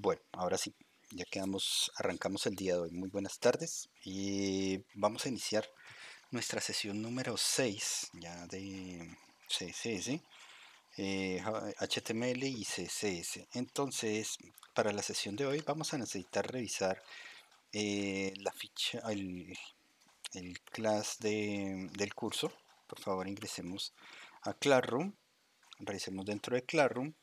Bueno, ahora sí, ya quedamos, arrancamos el día de hoy. Muy buenas tardes y vamos a iniciar nuestra sesión número 6 ya de CSS, HTML eh, y CSS. Entonces, para la sesión de hoy vamos a necesitar revisar eh, la ficha, el, class del curso. Por favor, ingresemos a Classroom, revisemos dentro de Classroom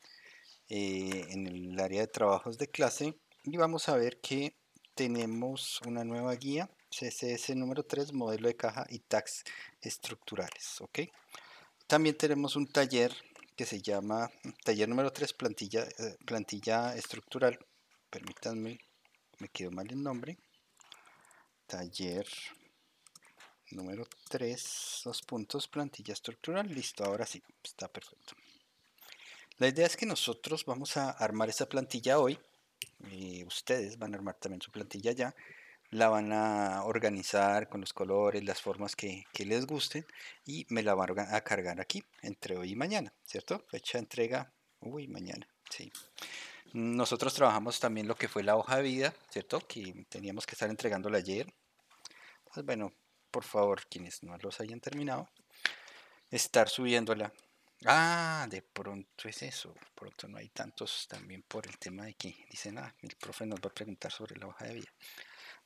eh, en el área de trabajos de clase y vamos a ver que tenemos una nueva guía CSS número 3, modelo de caja y tags estructurales. ¿ok? También tenemos un taller que se llama taller número 3, plantilla, eh, plantilla estructural. Permítanme, me quedo mal el nombre. Taller número 3, dos puntos, plantilla estructural. Listo, ahora sí, está perfecto. La idea es que nosotros vamos a armar esta plantilla hoy y ustedes van a armar también su plantilla ya. La van a organizar con los colores, las formas que, les gusten y me la van a cargar aquí entre hoy y mañana, ¿cierto? Fecha de entrega, uy, mañana, sí. Nosotros trabajamos también lo que fue la hoja de vida, ¿cierto? Que teníamos que estar entregándola ayer. Pues bueno, por favor, quienes no los hayan terminado, estar subiéndola Ah, de pronto es eso. De pronto no hay tantos también por el tema de que dicen, ah, el profe nos va a preguntar sobre la hoja de vida.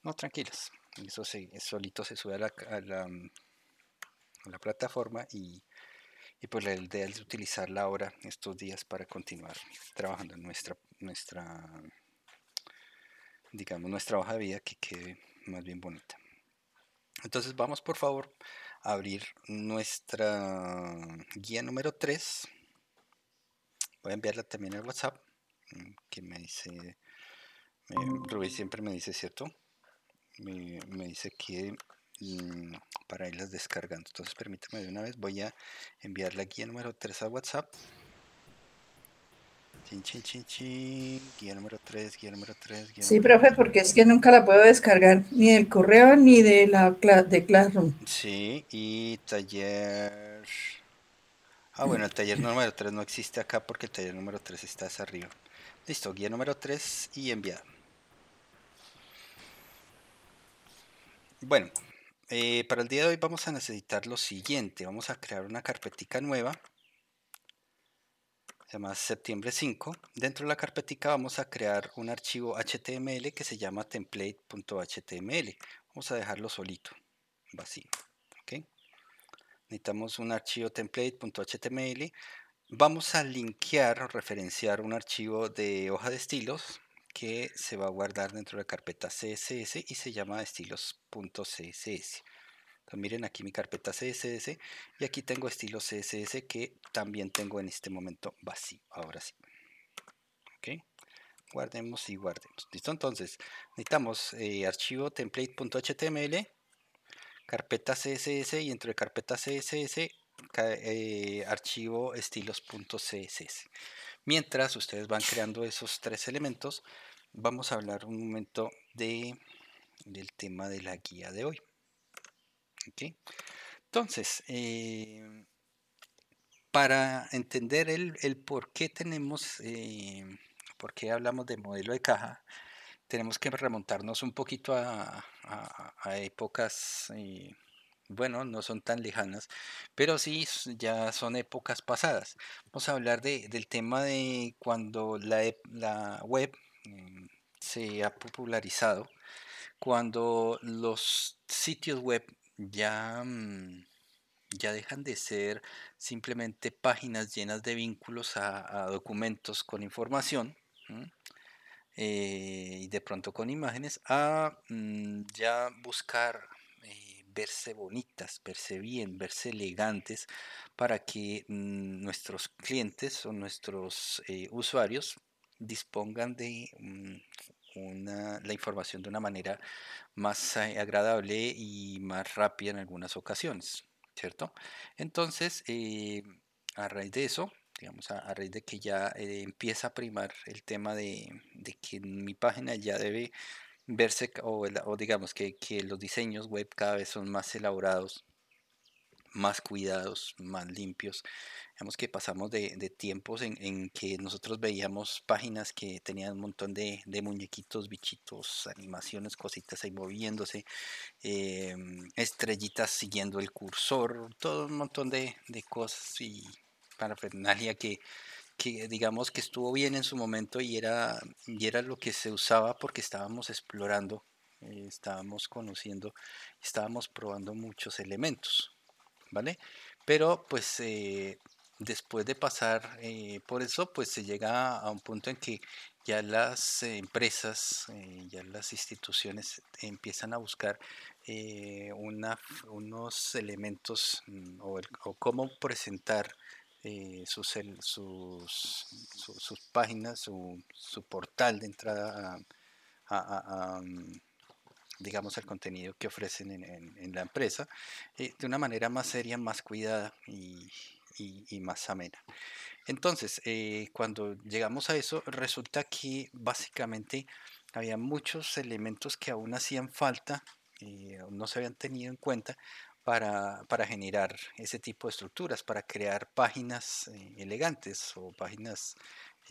No, tranquilos. Eso se, solito se sube a la, mm, a la, plataforma y, y, pues la idea es utilizarla ahora estos días para continuar trabajando en nuestra, nuestra digamos, nuestra hoja de vida que quede más bien bonita. Entonces vamos por favor abrir nuestra guía número 3. Voy a enviarla también al WhatsApp, mm, que me dice, oh, Rubí siempre me dice, ¿cierto? Me, dice que para mm, para irlas descargando. Entonces permítame de una vez, voy a enviar la guía número 3 a WhatsApp. Chin, Guía número 3, guía número 3. sí, profe, porque es que nunca la puedo descargar ni del correo ni de la de Classroom. Sí, y taller. Ah, bueno, el taller número 3 no existe acá porque el taller número 3 está hacia arriba. Listo, guía número 3 y enviado. Bueno, eh, para el día de hoy vamos a necesitar lo siguiente. Vamos a crear una carpetica nueva se septiembre 5. Dentro de la carpetica vamos a crear un archivo HTML que se llama template.html. Vamos a dejarlo solito, vacío. ¿okay? Necesitamos un archivo template.html. Vamos a linkear o referenciar un archivo de hoja de estilos que se va a guardar dentro de la carpeta CSS y se llama estilos.css miren aquí mi carpeta CSS y aquí tengo estilo CSS que también tengo en este momento vacío. Ahora sí. Ok. Guardemos y guardemos. Listo. Entonces necesitamos eh, archivo template.html, carpeta CSS y dentro de carpeta CSS eh, archivo estilos.css. Mientras ustedes van creando esos tres elementos, vamos a hablar un momento de, del tema de la guía de hoy. Entonces, em, para entender el, por qué tenemos, em, por qué hablamos de modelo de caja, tenemos que remontarnos un poquito a, a, épocas, eh, bueno, no son tan lejanas, pero sí ya son épocas pasadas. Vamos a hablar del tema de cuando la, web em, se ha popularizado, cuando los sitios web ya, mm, ya dejan de ser simplemente páginas llenas de vínculos a, documentos con información eh, y de pronto con imágenes a mm, ya buscar eh, verse bonitas, verse bien, verse elegantes para que mm, nuestros clientes o nuestros eh, usuarios dispongan de la información de una manera más agradable y más rápida en algunas ocasiones, ¿cierto? Entonces, eh, a raíz de eso, digamos, a, raíz de que ya eh, empieza a primar el tema de, que mi página ya debe verse, o, digamos que, que, los diseños web cada vez son más elaborados, más cuidados, más limpios. Digamos que pasamos de, tiempos en, que nosotros veíamos páginas que tenían un montón de, muñequitos, bichitos, animaciones, cositas ahí moviéndose, eh, estrellitas siguiendo el cursor, todo un montón de, cosas y parafernalia que, que digamos que estuvo bien en su momento y era, y era lo que se usaba porque estábamos explorando, eh, estábamos conociendo, estábamos probando muchos elementos. ¿vale? Pero pues eh, después de pasar eh, por eso, pues se llega a un punto en que ya las empresas, eh, ya las instituciones empiezan a buscar unos elementos mm, o, cómo presentar sus, sus, sus, páginas, su, portal de entrada a, mm, digamos, el contenido que ofrecen en, la empresa, eh, de una manera más seria, más cuidada y, más amena. Entonces, eh, cuando llegamos a eso, resulta que básicamente había muchos elementos que aún hacían falta y eh, no se habían tenido en cuenta para, para, generar ese tipo de estructuras, para crear páginas elegantes o páginas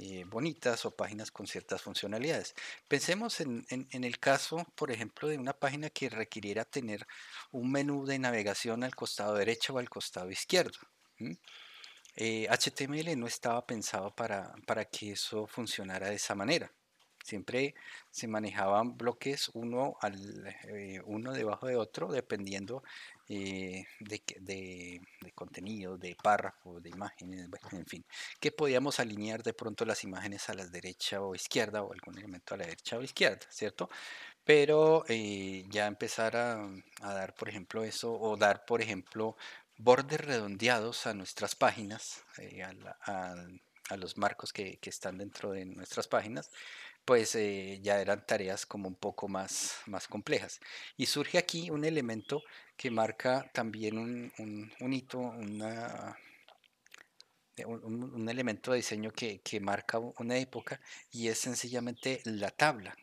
eh, bonitas o páginas con ciertas funcionalidades. Pensemos en, el caso, por ejemplo, de una página que requiriera tener un menú de navegación al costado derecho o al costado izquierdo. HTML eh, no estaba pensado para, que eso funcionara de esa manera siempre se manejaban bloques uno, al, eh, uno debajo de otro, dependiendo eh, de, contenido, de párrafos, de imágenes, en fin, que podíamos alinear de pronto las imágenes a la derecha o izquierda o algún elemento a la derecha o izquierda, ¿cierto? Pero eh, ya empezar a, dar, por ejemplo, eso o dar, por ejemplo, bordes redondeados a nuestras páginas, eh, a, los marcos que, están dentro de nuestras páginas, pues eh, ya eran tareas como un poco más, más complejas. Y surge aquí un elemento que marca también un, hito, una, eh, un, elemento de diseño que, marca una época y es sencillamente la tabla.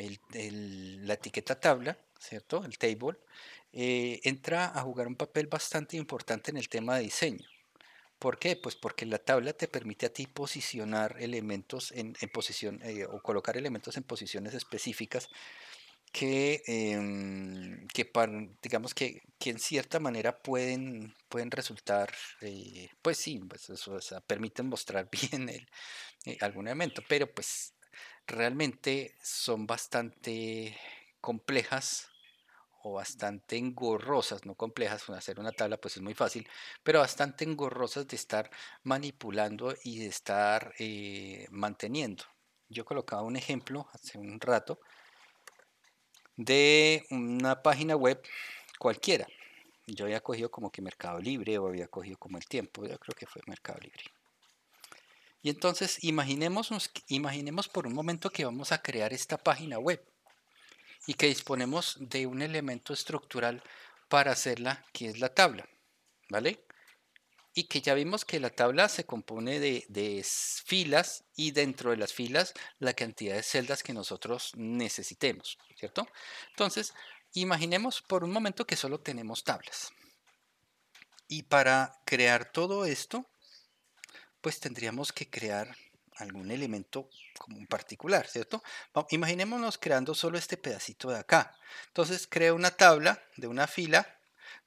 la etiqueta tabla, ¿cierto? El table, eh, entra a jugar un papel bastante importante en el tema de diseño. ¿Por qué? Pues porque la tabla te permite a ti posicionar elementos en, posición eh, o colocar elementos en posiciones específicas que, em, digamos que, en cierta manera pueden, pueden resultar, eh, pues sí, pues eso, permiten mostrar bien eh, algún elemento, pero pues realmente son bastante complejas o bastante engorrosas, no complejas, hacer una tabla pues es muy fácil, pero bastante engorrosas de estar manipulando y de estar eh, manteniendo. Yo colocaba un ejemplo hace un rato de una página web cualquiera. Yo había cogido como que Mercado Libre o había cogido como el tiempo, yo creo que fue Mercado Libre. Y entonces imaginemos, imaginemos por un momento que vamos a crear esta página web y que disponemos de un elemento estructural para hacerla, que es la tabla, ¿vale? Y que ya vimos que la tabla se compone de, filas y dentro de las filas la cantidad de celdas que nosotros necesitemos, ¿cierto? Entonces, imaginemos por un momento que solo tenemos tablas. Y para crear todo esto, pues tendríamos que crear algún elemento como un particular, ¿cierto? imaginémonos creando solo este pedacito de acá. Entonces creo una tabla de una fila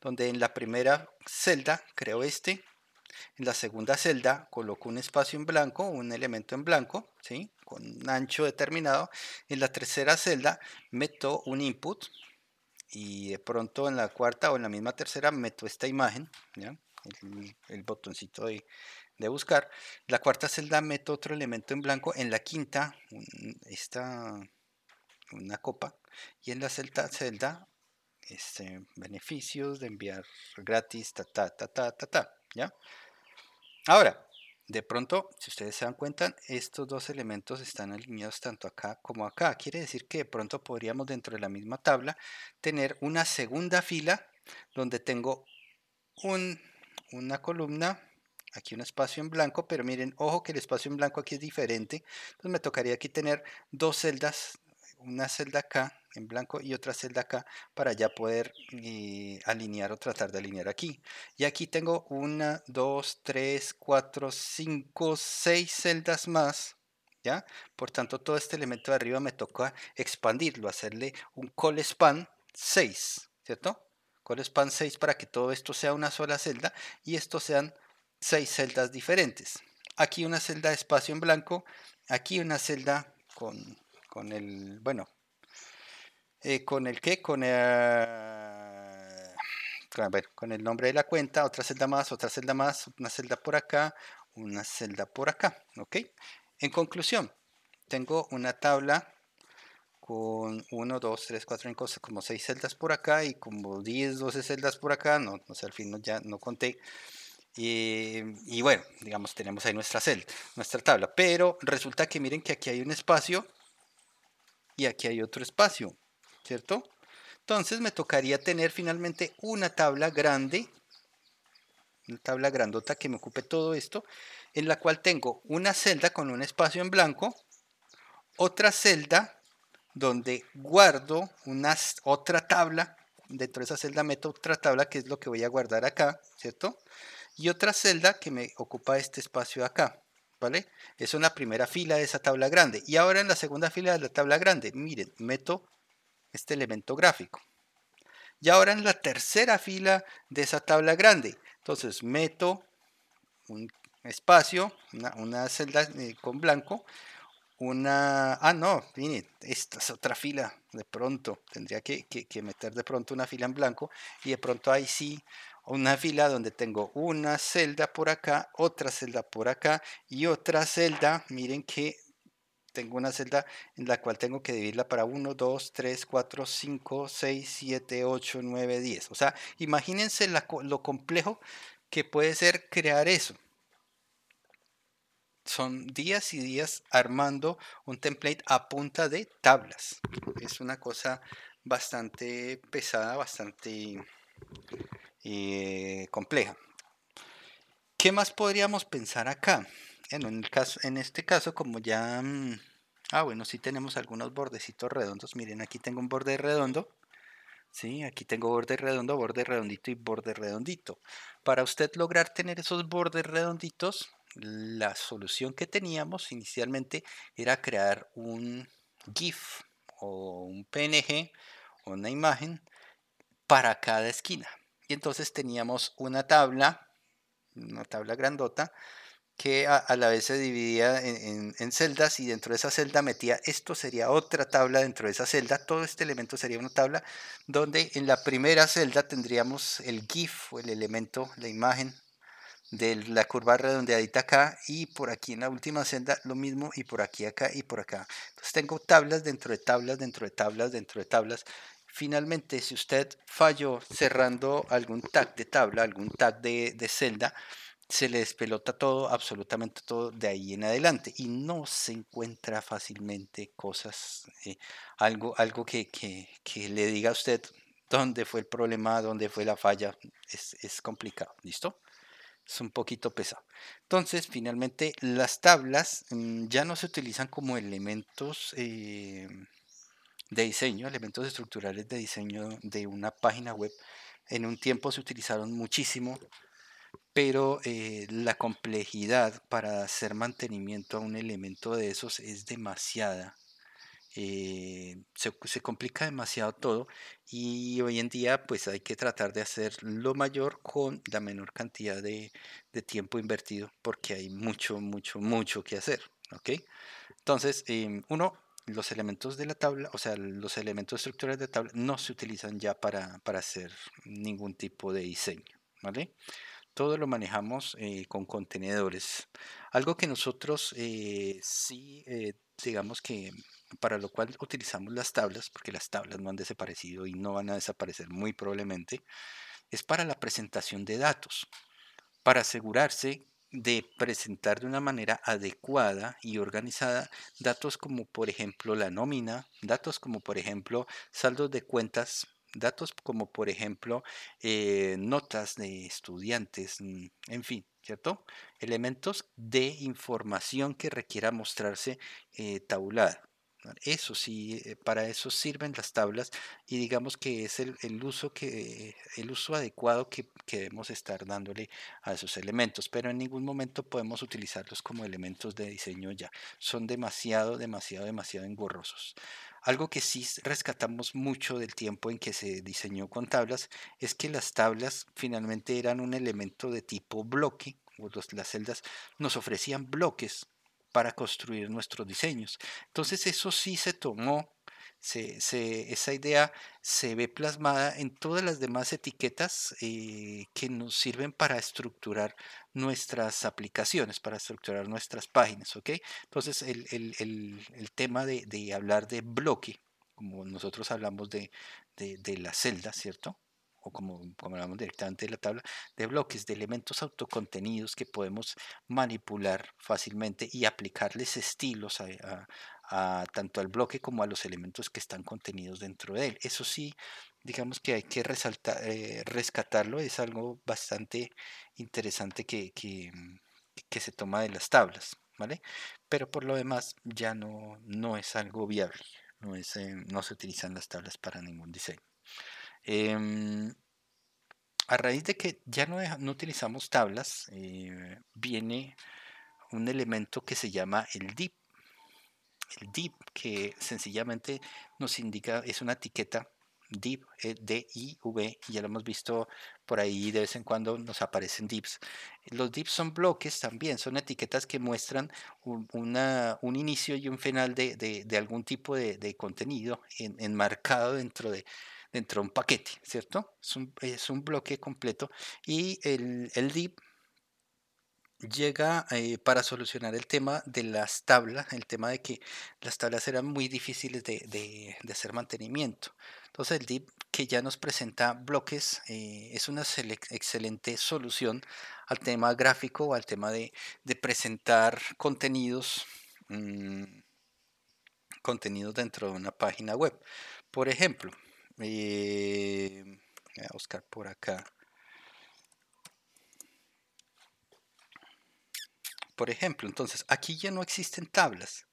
donde en la primera celda creo este, en la segunda celda coloco un espacio en blanco, un elemento en blanco, ¿sí? con un ancho determinado. En la tercera celda meto un input y de pronto en la cuarta o en la misma tercera meto esta imagen, ¿ya? el, botoncito de, de buscar. La cuarta celda meto otro elemento en blanco. En la quinta, esta, una copa. Y en la celda, celda este, beneficios de enviar gratis, ta, ta, ta, ta, ta, ta. ¿Ya? Ahora, de pronto, si ustedes se dan cuenta, estos dos elementos están alineados tanto acá como acá. Quiere decir que de pronto podríamos dentro de la misma tabla tener una segunda fila donde tengo una columna aquí un espacio en blanco, pero miren, ojo que el espacio en blanco aquí es diferente, entonces me tocaría aquí tener dos celdas, una celda acá en blanco y otra celda acá para ya poder eh, alinear o tratar de alinear aquí. Y aquí tengo una, dos, tres, cuatro, cinco, seis celdas más. ¿Ya? Por tanto, todo este elemento de arriba me toca expandirlo, hacerle un call span 6, ¿cierto? Call span 6 para que todo esto sea una sola celda y estos sean seis celdas diferentes. Aquí una celda de espacio en blanco, aquí una celda con, con el, bueno, eh, con el que, con el, eh, con el nombre de la cuenta, otra celda más, otra celda más, una celda por acá, una celda por acá, ¿ok? En conclusión, tengo una tabla con 1, 2, 3, 4, 5, como 6 celdas por acá y como 10, 12 celdas por acá, no, no sé, al fin no, ya no conté. Eh, y bueno, digamos, tenemos ahí nuestra celda, nuestra tabla. Pero resulta que miren que aquí hay un espacio y aquí hay otro espacio, ¿cierto? Entonces me tocaría tener finalmente una tabla grande, una tabla grandota que me ocupe todo esto, en la cual tengo una celda con un espacio en blanco, otra celda donde guardo una, otra tabla, dentro de esa celda meto otra tabla que es lo que voy a guardar acá, ¿cierto? y otra celda que me ocupa este espacio acá. ¿Vale? Es una primera fila de esa tabla grande. Y ahora en la segunda fila de la tabla grande, miren, meto este elemento gráfico. Y ahora en la tercera fila de esa tabla grande. Entonces meto un espacio, una, celda eh, con blanco, una... Ah, no, miren, esta es otra fila, de pronto. Tendría que, que meter de pronto una fila en blanco y de pronto ahí sí una fila donde tengo una celda por acá, otra celda por acá y otra celda. Miren que tengo una celda en la cual tengo que dividirla para 1, 2, 3, 4, 5, 6, 7, 8, 9, 10. O sea, imagínense lo complejo que puede ser crear eso. Son días y días armando un template a punta de tablas. Es una cosa bastante pesada, bastante eh, compleja. ¿Qué más podríamos pensar acá? En, caso, en este caso, como ya... Mm, ah, bueno, si tenemos algunos bordecitos redondos. Miren, aquí tengo un borde redondo. ¿sí? Aquí tengo borde redondo, borde redondito y borde redondito. Para usted lograr tener esos bordes redonditos, la solución que teníamos inicialmente era crear un GIF o un PNG o una imagen para cada esquina. Y entonces teníamos una tabla, una tabla grandota, que a, la vez se dividía en, celdas y dentro de esa celda metía, esto sería otra tabla dentro de esa celda, todo este elemento sería una tabla donde en la primera celda tendríamos el GIF el elemento, la imagen de la curva redondeadita acá y por aquí en la última celda lo mismo y por aquí acá y por acá. Entonces tengo tablas dentro de tablas, dentro de tablas, dentro de tablas Finalmente, si usted falló cerrando algún tag de tabla, algún tag de, celda, se le despelota todo, absolutamente todo de ahí en adelante y no se encuentra fácilmente cosas, eh, algo, algo que, le diga a usted dónde fue el problema, dónde fue la falla, es, complicado, ¿listo? Es un poquito pesado. Entonces, finalmente, las tablas mm, ya no se utilizan como elementos... Eh, de diseño, elementos estructurales de diseño de una página web. En un tiempo se utilizaron muchísimo, pero eh, la complejidad para hacer mantenimiento a un elemento de esos es demasiada. Eh, se, complica demasiado todo y hoy en día pues hay que tratar de hacer lo mayor con la menor cantidad de, tiempo invertido porque hay mucho, mucho, mucho que hacer. ¿ok? Entonces, em, uno, los elementos de la tabla, o sea, los elementos estructurales de la tabla no se utilizan ya para, para hacer ningún tipo de diseño, ¿vale? Todo lo manejamos eh, con contenedores. Algo que nosotros eh, sí, eh, digamos que para lo cual utilizamos las tablas, porque las tablas no han desaparecido y no van a desaparecer muy probablemente, es para la presentación de datos, para asegurarse de presentar de una manera adecuada y organizada datos como por ejemplo la nómina, datos como por ejemplo saldos de cuentas, datos como por ejemplo eh, notas de estudiantes, mm, en fin, ¿cierto? Elementos de información que requiera mostrarse eh, tabulada. Eso sí, eh, para eso sirven las tablas y digamos que es el, uso, que, el uso adecuado que, que, debemos estar dándole a esos elementos, pero en ningún momento podemos utilizarlos como elementos de diseño ya. Son demasiado, demasiado, demasiado engorrosos. Algo que sí rescatamos mucho del tiempo en que se diseñó con tablas es que las tablas finalmente eran un elemento de tipo bloque, las celdas nos ofrecían bloques para construir nuestros diseños. Entonces eso sí se tomó, esa idea se ve plasmada en todas las demás etiquetas eh, que nos sirven para estructurar nuestras aplicaciones, para estructurar nuestras páginas. ¿ok? Entonces el, tema de, hablar de bloque, como nosotros hablamos de la celda, ¿cierto? o como, como hablamos directamente de la tabla de bloques, de elementos autocontenidos que podemos manipular fácilmente y aplicarles estilos a, tanto al bloque como a los elementos que están contenidos dentro de él. Eso sí, digamos que hay que resaltar, eh, rescatarlo, es algo bastante interesante que, que, se toma de las tablas, ¿vale? Pero por lo demás ya no, no es algo viable, no, es, eh, no se utilizan las tablas para ningún diseño. Em, a raíz de que ya no, utilizamos tablas, eh, viene un elemento que se llama el dip, El dip que sencillamente nos indica, es una etiqueta div, e, D-I-V, ya lo hemos visto por ahí de vez en cuando nos aparecen dips. Los dips son bloques también, son etiquetas que muestran un, inicio y un final de, algún tipo de, contenido enmarcado dentro de, dentro de un paquete, ¿cierto? Es un, bloque completo y el, DIP... llega eh, para solucionar el tema de las tablas, el tema de que las tablas eran muy difíciles de, hacer mantenimiento. Entonces el DIP que ya nos presenta bloques eh, es una excelente solución al tema gráfico o al tema de, presentar contenidos, mm, contenidos dentro de una página web. Por ejemplo, y eh, voy a buscar por acá. Por ejemplo, entonces aquí ya no existen tablas.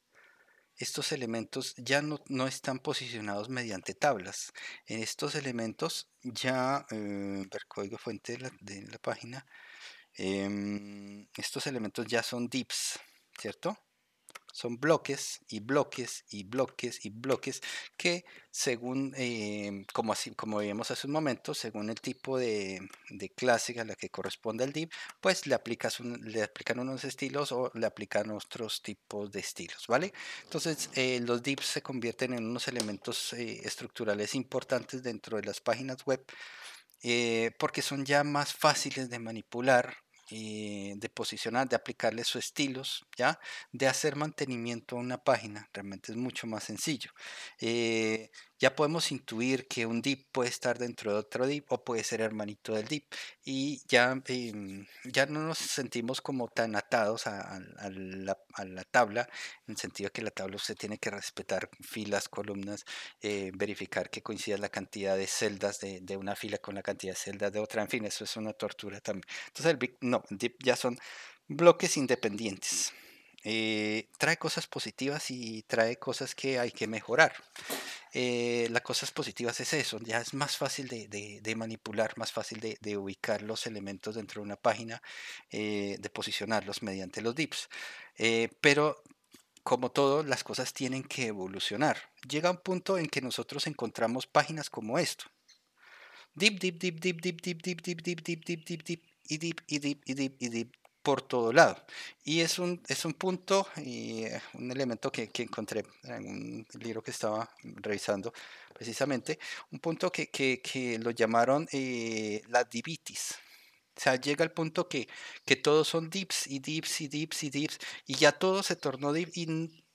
Estos elementos ya no, están posicionados mediante tablas. En estos elementos ya, eh, ver código fuente de la, página, em, estos elementos ya son dips, ¿cierto? Son bloques y bloques y bloques y bloques que según, em, como, como vimos hace un momento, según el tipo de, de clase a la que corresponde el div, pues le, aplicas le aplican unos estilos o le aplican otros tipos de estilos, ¿vale? Entonces eh, los divs se convierten en unos elementos eh, estructurales importantes dentro de las páginas web eh, porque son ya más fáciles de manipular eh, de posicionar, de aplicarle sus estilos, ¿ya? de hacer mantenimiento a una página. Realmente es mucho más sencillo. Eh, ya podemos intuir que un DIP puede estar dentro de otro DIP o puede ser hermanito del DIP y ya, em, ya no nos sentimos como tan atados a, la, tabla, en el sentido que la tabla usted tiene que respetar filas, columnas, eh, verificar que coincida la cantidad de celdas de, una fila con la cantidad de celdas de otra, en fin, eso es una tortura también. Entonces el no, ya son bloques independientes trae cosas positivas y trae cosas que hay que mejorar. las cosas positivas es eso, ya es más fácil de, manipular, más fácil de, ubicar los elementos dentro de una página, de posicionarlos mediante los dips. pero como todo, las cosas tienen que evolucionar. Llega un punto en que nosotros encontramos páginas como esto. dip, dip, dip, dip, dip, dip, dip, dip, dip, dip, dip, dip, y dip, dip, dip, dip, por todo lado. Y es un, es un punto y eh, un elemento que, encontré en un libro que estaba revisando precisamente, un punto que, lo llamaron eh, la divitis. O sea, llega el punto que, que todos son dips y dips y dips y dips y ya todo se tornó dips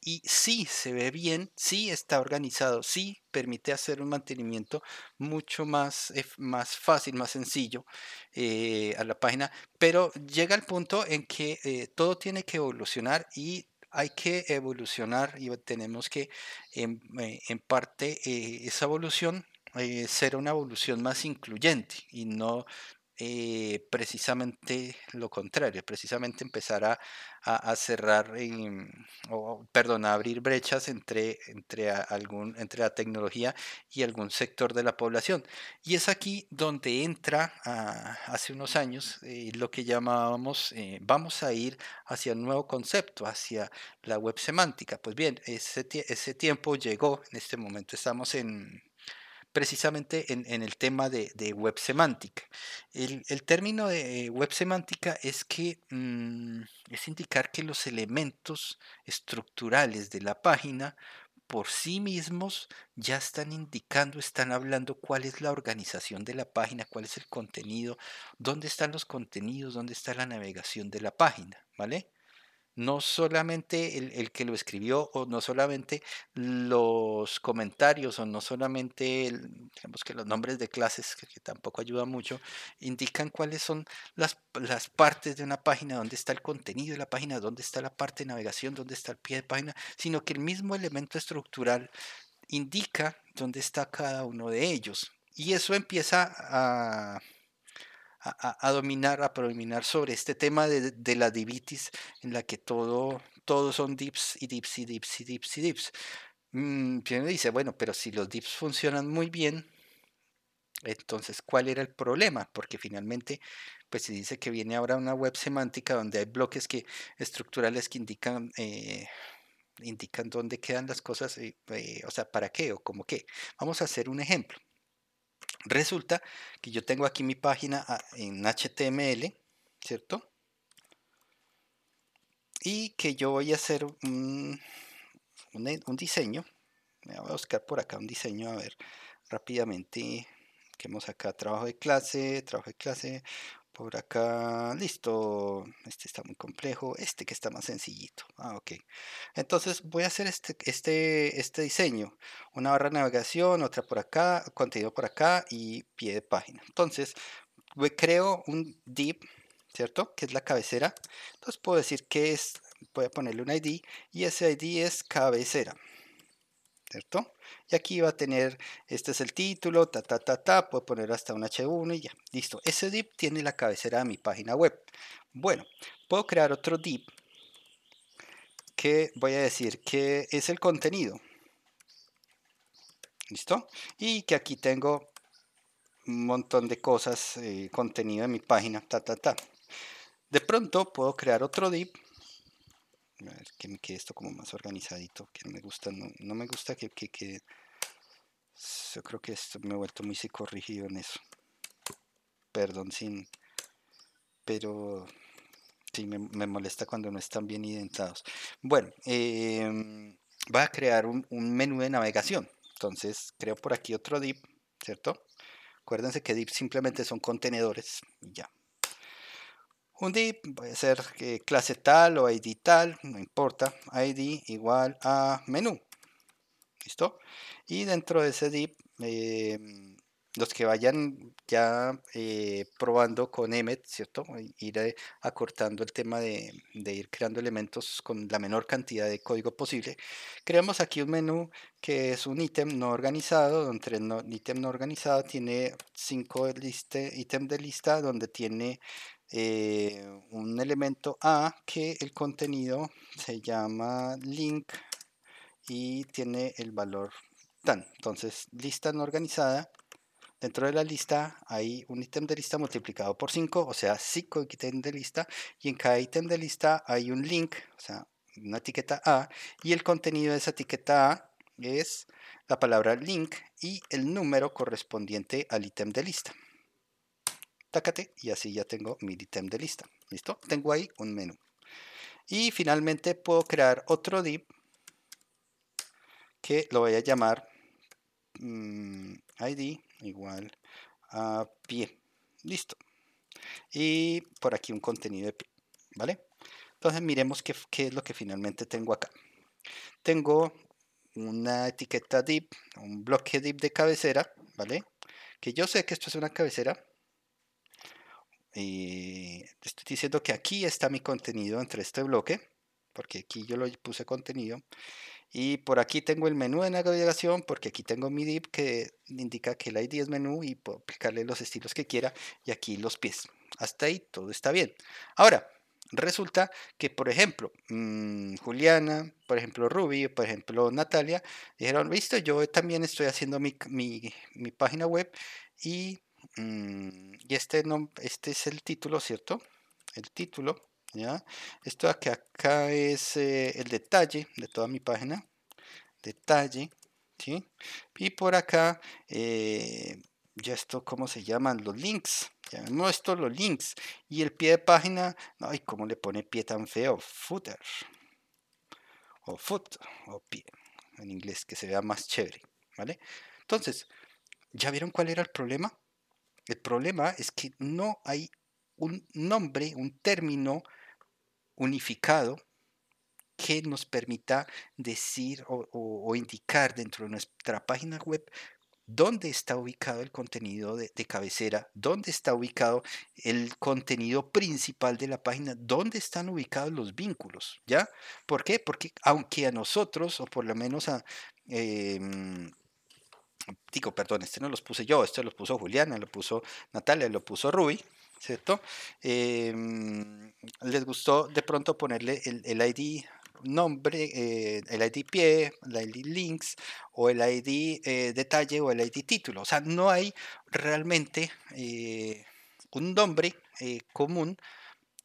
y sí se ve bien, sí está organizado, sí permite hacer un mantenimiento mucho más, más fácil, más sencillo eh, a la página, pero llega el punto en que eh, todo tiene que evolucionar y hay que evolucionar y tenemos que en, eh, parte esa evolución ser una evolución más incluyente y no eh, precisamente lo contrario, precisamente empezar a, cerrar, em, o perdón, a abrir brechas entre, entre, algún, entre la tecnología y algún sector de la población. Y es aquí donde entra ah, hace unos años eh, lo que llamábamos, eh, vamos a ir hacia un nuevo concepto, hacia la web semántica. Pues bien, ese tiempo llegó, en este momento estamos en precisamente en, el tema de, web semántica. El, término de web semántica es que mm, es indicar que los elementos estructurales de la página por sí mismos ya están indicando, están hablando cuál es la organización de la página, cuál es el contenido, dónde están los contenidos, dónde está la navegación de la página, ¿vale? no solamente el, que lo escribió o no solamente los comentarios o no solamente digamos que los nombres de clases que, tampoco ayuda mucho indican cuáles son las, las partes de una página dónde está el contenido de la página dónde está la parte de navegación dónde está el pie de página sino que el mismo elemento estructural indica dónde está cada uno de ellos y eso empieza a a, dominar, a predominar sobre este tema de, la divitis, en la que todo, son dips y dips y dips y dips y dips. Mm, dice, bueno, pero si los dips funcionan muy bien, entonces, ¿cuál era el problema? Porque finalmente, pues se dice que viene ahora una web semántica donde hay bloques que, estructurales que indican... Eh, indican dónde quedan las cosas, eh, eh, o sea, para qué o cómo qué. Vamos a hacer un ejemplo. Resulta que yo tengo aquí mi página ah, en HTML, ¿cierto? Y que yo voy a hacer e, un, diseño. Me voy a buscar por acá un diseño, a ver, rápidamente. hemos acá trabajo de clase, trabajo de clase, por acá, listo. Este está muy complejo. Este que está más sencillito. Ah, ok. Entonces voy a hacer este, este, este diseño. Una barra de navegación, otra por acá, contenido por acá y pie de página. Entonces creo un div, ¿cierto? Que es la cabecera. Entonces puedo decir que es, voy a ponerle un ID y ese ID es cabecera, ¿cierto? Y aquí va a tener, este es el título, ta, ta, ta, ta, puedo poner hasta un H1 y ya. Listo, ese div tiene la cabecera de mi página web. Bueno, puedo crear otro div que voy a decir que es el contenido. ¿Listo? Y que aquí tengo un montón de cosas, eh, contenido de mi página, ta, ta, ta. De pronto puedo crear otro div a ver, que me quede esto como más organizadito, que me gusta, no, me gusta que, que, yo creo que esto me he vuelto muy psicorrigido en eso. Perdón, sin, pero sí me, molesta cuando no están bien identados. Bueno, em, va a crear un, menú de navegación. Entonces creo por aquí otro dip ¿cierto? Acuérdense que div simplemente son contenedores y ya, un div puede ser clase tal o id tal, no importa, id igual a menú. ¿Listo? Y dentro de ese div, em, los que vayan ya eh, probando con Emmet, ¿cierto? Ir acortando el tema de, ir creando elementos con la menor cantidad de código posible. Creamos aquí un menú que es un ítem no organizado, donde ítem no organizado tiene cinco ítems de lista, donde tiene eh, un elemento A que el contenido se llama link y tiene el valor tan. Entonces, lista no organizada. Dentro de la lista hay un ítem de lista multiplicado por 5, o sea, 5 ítems de lista. Y en cada ítem de lista hay un link, o sea, una etiqueta A. Y el contenido de esa etiqueta A es la palabra link y el número correspondiente al ítem de lista y así ya tengo mi item de lista. ¿Listo? Tengo ahí un menú. Y finalmente puedo crear otro div que lo voy a llamar mm, id igual a pie. Listo. Y por aquí un contenido de pie. ¿Vale? Entonces miremos qué, qué es lo que finalmente tengo acá. Tengo una etiqueta div, un bloque div de cabecera, ¿vale? Que yo sé que esto es una cabecera, y estoy diciendo que aquí está mi contenido entre este bloque, porque aquí yo lo puse contenido. Y por aquí tengo el menú de navegación, porque aquí tengo mi div que indica que el ID es menú y puedo aplicarle los estilos que quiera y aquí los pies. Hasta ahí todo está bien. Ahora, resulta que, por ejemplo, mm, Juliana, por ejemplo, Ruby, por ejemplo, Natalia, dijeron, listo, yo también estoy haciendo mi, mi página web y Mm, y este, no, este es el título, ¿cierto? El título, ¿ya? Esto que acá es eh, el detalle de toda mi página. Detalle, ¿sí? Y por acá, eh, ya esto, ¿cómo se llaman? Los links. No esto los links. Y el pie de página, ay, ¿cómo le pone pie tan feo? Footer. O foot, o pie, en inglés, que se vea más chévere, ¿vale? Entonces, ¿ya vieron cuál era el problema? El problema es que no hay un nombre, un término unificado que nos permita decir o, indicar dentro de nuestra página web dónde está ubicado el contenido de, cabecera, dónde está ubicado el contenido principal de la página, dónde están ubicados los vínculos, ¿ya? ¿Por qué? Porque aunque a nosotros, o por lo menos a... Em, digo, perdón, este no los puse yo, este lo puso Juliana, lo puso Natalia, lo puso Ruby, ¿cierto? Em, les gustó de pronto ponerle el, ID nombre, eh, el ID pie, el ID links o el ID eh, detalle o el ID título. O sea, no hay realmente eh, un nombre común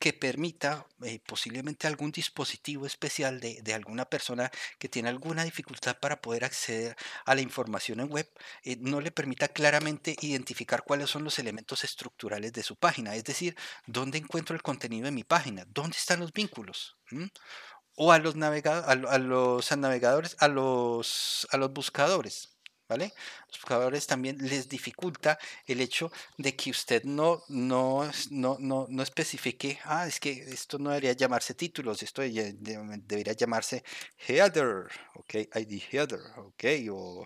que permita eh, posiblemente algún dispositivo especial de, alguna persona que tiene alguna dificultad para poder acceder a la información en web, eh, no le permita claramente identificar cuáles son los elementos estructurales de su página, es decir, dónde encuentro el contenido de mi página, dónde están los vínculos. ¿Mm? O a los, a los navegadores, a los, a los buscadores. Los jugadores también les dificulta el hecho de que usted no, no, no, no, especifique, ah, es que esto no debería llamarse títulos, esto debería llamarse header, ok, ID header, ok,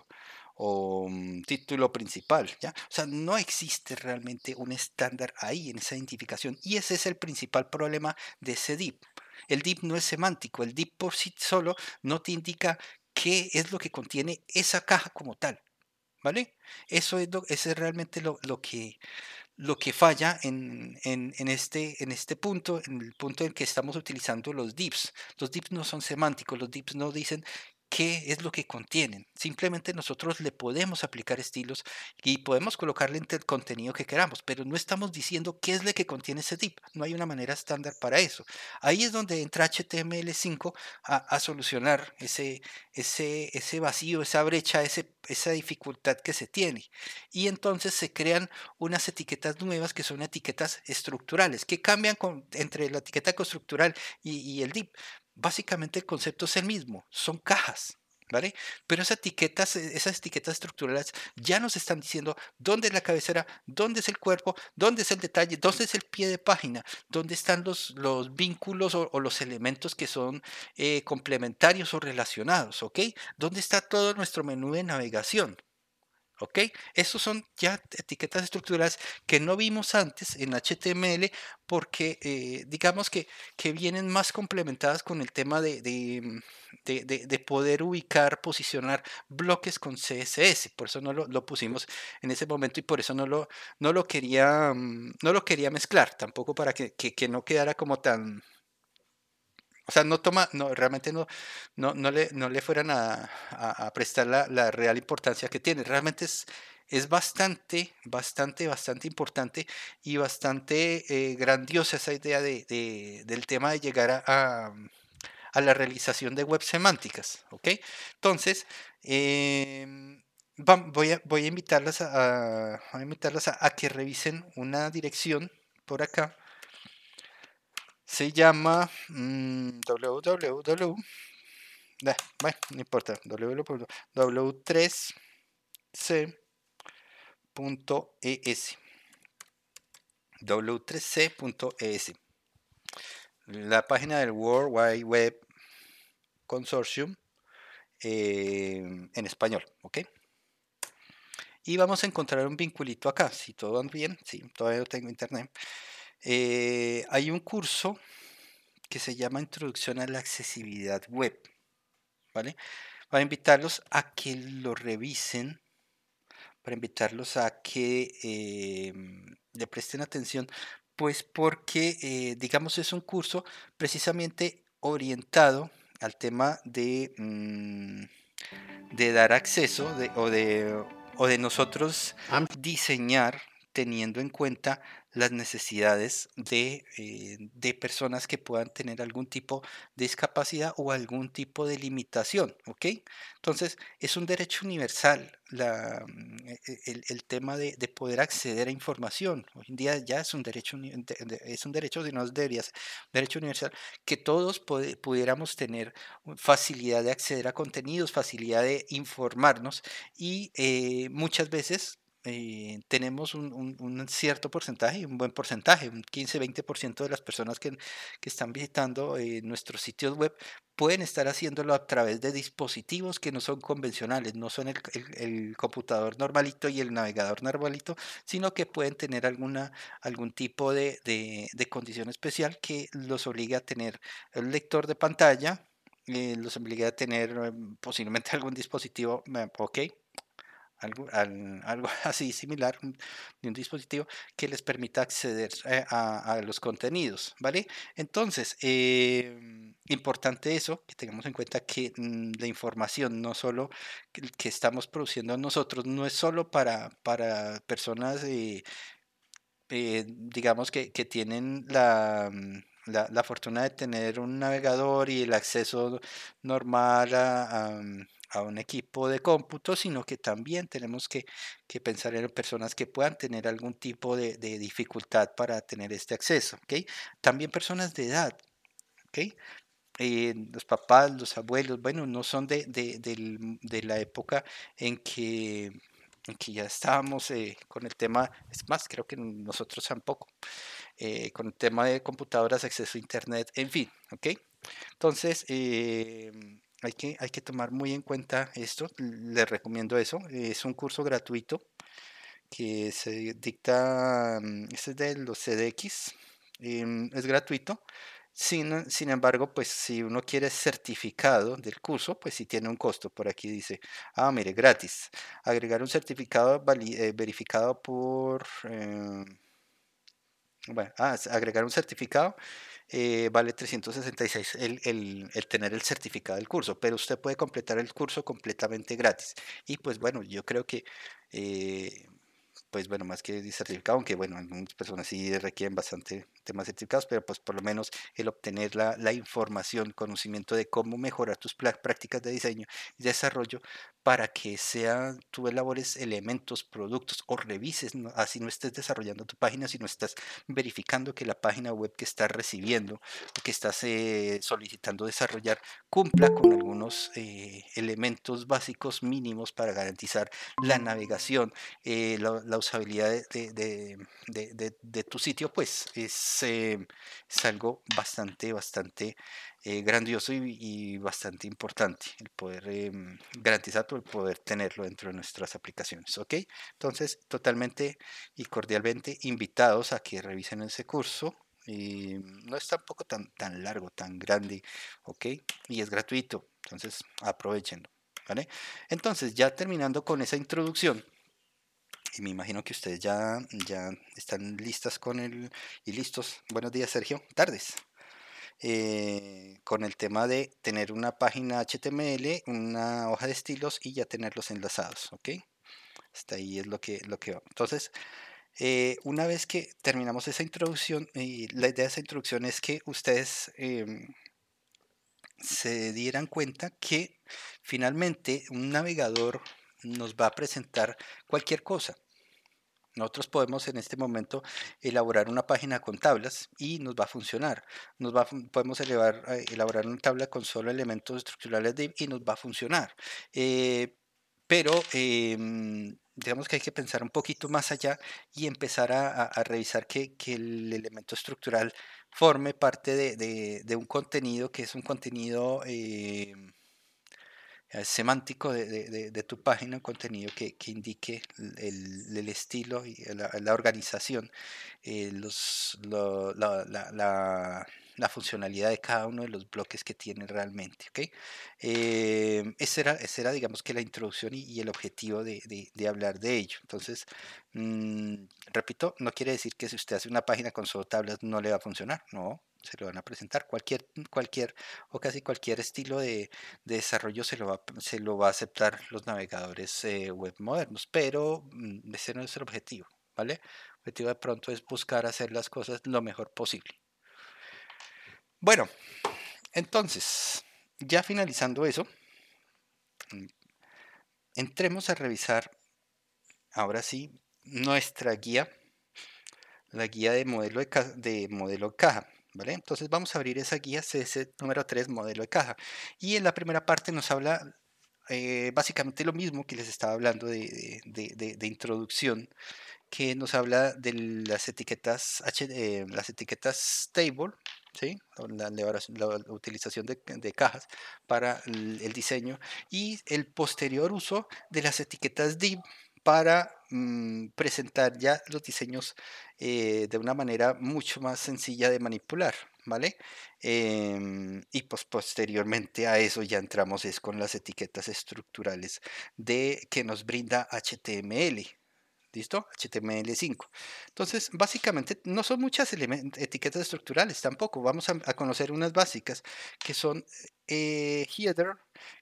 o, mm, título principal, ¿ya? O sea, no existe realmente un estándar ahí en esa identificación y ese es el principal problema de ese DIP. El DIP no es semántico, el DIP por sí solo no te indica qué es lo que contiene esa caja como tal. ¿Vale? Eso es, lo, es realmente lo, que, lo que falla en, este, en este punto, en el punto en que estamos utilizando los dips. Los dips no son semánticos, los dips no dicen qué es lo que contienen. Simplemente nosotros le podemos aplicar estilos y podemos colocarle el contenido que queramos, pero no estamos diciendo qué es lo que contiene ese DIP. No hay una manera estándar para eso. Ahí es donde entra HTML5 a, solucionar ese, ese, ese vacío, esa brecha, ese, esa dificultad que se tiene. Y entonces se crean unas etiquetas nuevas que son etiquetas estructurales, que cambian entre la etiqueta estructural y, y el DIP básicamente el concepto es el mismo, son cajas. ¿Vale? Pero esas etiquetas, esas etiquetas estructurales ya nos están diciendo dónde es la cabecera, dónde es el cuerpo, dónde es el detalle, dónde es el pie de página, dónde están los, vínculos o, los elementos que son eh, complementarios o relacionados, ¿ok? ¿Dónde está todo nuestro menú de navegación? ¿Ok? Estos son ya etiquetas estructurales que no vimos antes en HTML porque eh, digamos que, que, vienen más complementadas con el tema de, de, mm, poder ubicar, posicionar bloques con CSS. Por eso no lo, pusimos en ese momento y por eso no lo, no lo, quería, mm, no lo quería mezclar, tampoco para que, que no quedara como tan o sea, no toma, no, realmente no, no, no, le, no le fueran a, prestar la, real importancia que tiene. Realmente es, es bastante, bastante, bastante importante y bastante eh, grandiosa esa idea de, del tema de llegar a, la realización de web semánticas. ¿ok? Entonces, em, voy, voy a invitarlas, a, a invitarlas a que revisen una dirección por acá se llama www. Mm, bueno, no importa. w3c.es. E w3c.es. E la página del World Wide Web Consortium eh, en español. ¿Ok? Y vamos a encontrar un vinculito acá. Si todo va bien, sí, todavía no tengo internet. Eh, hay un curso que se llama Introducción a la Accesibilidad Web. ¿Vale? Para invitarlos a que lo revisen, para invitarlos a que eh, le presten atención, pues porque, eh, digamos, es un curso precisamente orientado al tema de, mm, de dar acceso o de nosotros diseñar teniendo en cuenta las necesidades eh, de, personas que puedan tener algún tipo de discapacidad o algún tipo de limitación, ¿ok? Entonces, es un derecho universal la, mm, e, e, el, tema de, poder acceder a información. Hoy en día ya es un derecho, es un derecho, si no debería ser, un derecho universal, que todos pudiéramos tener facilidad de acceder a contenidos, facilidad de informarnos y eh, muchas veces eh, tenemos un, cierto porcentaje, un buen porcentaje, un 15-20% de las personas que, están visitando eh, nuestros sitios web pueden estar haciéndolo a través de dispositivos que no son convencionales, no son el, computador normalito y el navegador normalito, sino que pueden tener alguna, algún tipo de, condición especial que los obliga a tener el lector de pantalla, eh, los obligue a tener em, posiblemente algún dispositivo, ok, algo, así similar de un dispositivo que les permita acceder eh, a, los contenidos, ¿vale? Entonces, em, importante eso, que tengamos en cuenta que mm, la información no solo que, estamos produciendo nosotros, no es solo para, para personas, eh, eh, digamos, que, tienen mm, la... La, fortuna de tener un navegador y el acceso normal a, mm, a un equipo de cómputo, sino que también tenemos que, pensar en personas que puedan tener algún tipo de, dificultad para tener este acceso. ¿okay? También personas de edad. ¿okay? Eh, los papás, los abuelos, bueno, no son de, la época en que, ya estábamos eh, con el tema, es más, creo que nosotros tampoco, eh, con el tema de computadoras, acceso a Internet, en fin, ¿ok? Entonces, eh, hay que, hay que tomar muy en cuenta esto, les recomiendo eso. Es un curso gratuito que se dicta, este es de los CDX, em, es gratuito. Sin, eh, sin, embargo, pues si uno quiere certificado del curso, pues sí tiene un costo. Por aquí dice, ah, mire, gratis. Agregar un certificado eh, verificado por... Em, bueno, ah, agregar un certificado eh, vale 366 el, tener el certificado del curso, pero usted puede completar el curso completamente gratis. Y pues bueno, yo creo que, eh, pues bueno, más que certificado, aunque bueno, muchas personas sí requieren bastante temas certificados, pero pues por lo menos el obtener la, la información, conocimiento de cómo mejorar tus prácticas de diseño y desarrollo, para que sea, tú elabores elementos, productos o revises, así no estés desarrollando tu página, sino estás verificando que la página web que estás recibiendo, que estás eh, solicitando desarrollar, cumpla con algunos eh, elementos básicos mínimos para garantizar la navegación, eh, la, usabilidad de, tu sitio, pues es, es algo bastante, bastante eh, grandioso y, bastante importante el poder eh, mm, Garantizado, el poder tenerlo dentro de nuestras aplicaciones. ¿ok? Entonces, totalmente y cordialmente invitados a que revisen ese curso. Y eh, mm, no es tampoco tan, tan largo, tan grande, ¿ok? Y es gratuito, entonces aprovechenlo, ¿vale? Entonces, ya terminando con esa introducción, y me imagino que ustedes ya, ya están listas con el y listos. Buenos días, Sergio. Tardes. Eh, con el tema de tener una página HTML, una hoja de estilos y ya tenerlos enlazados, ¿ok? Hasta ahí es lo que, lo que va. Entonces, eh, una vez que terminamos esa introducción, la idea de esa introducción es que ustedes em, se dieran cuenta que finalmente un navegador nos va a presentar cualquier cosa. Nosotros podemos en este momento elaborar una página con tablas y nos va a funcionar. Nos podemos elevar, eh, elaborar una tabla con solo elementos estructurales y nos va a funcionar. Eh, pero em, digamos que hay que pensar un poquito más allá y empezar a, revisar que, el elemento estructural forme parte de, un contenido que es un contenido... Eh, eh, semántico de, tu página, un contenido que, indique el, estilo y la, organización, eh, los, la, funcionalidad de cada uno de los bloques que tiene realmente. ¿okay? Eh, esa, era, digamos que la introducción y, el objetivo de, hablar de ello. Entonces, mm, repito, no quiere decir que si usted hace una página con solo tablas no le va a funcionar, no, se lo van a presentar. Cualquier, mm, cualquier o casi cualquier estilo de, desarrollo se lo, va, se lo va a aceptar los navegadores eh, web modernos, pero mm, ese no es el objetivo, ¿vale? El objetivo de pronto es buscar hacer las cosas lo mejor posible. Bueno, entonces, ya finalizando eso, mm, entremos a revisar ahora sí nuestra guía, la guía de modelo de, de modelo caja. Entonces vamos a abrir esa guía cs número 3, modelo de caja. Y en la primera parte nos habla eh, básicamente lo mismo que les estaba hablando de, de, introducción, que nos habla de las etiquetas, eh, las etiquetas table, ¿sí? la, utilización de, cajas para el, el diseño y el posterior uso de las etiquetas div para mm, presentar ya los diseños eh, de una manera mucho más sencilla de manipular, ¿vale? Em, y pues posteriormente a eso ya entramos es con las etiquetas estructurales de, que nos brinda HTML, ¿Listo? HTML5. Entonces, básicamente no son muchas etiquetas estructurales tampoco. Vamos a, conocer unas básicas que son eh, eh, header,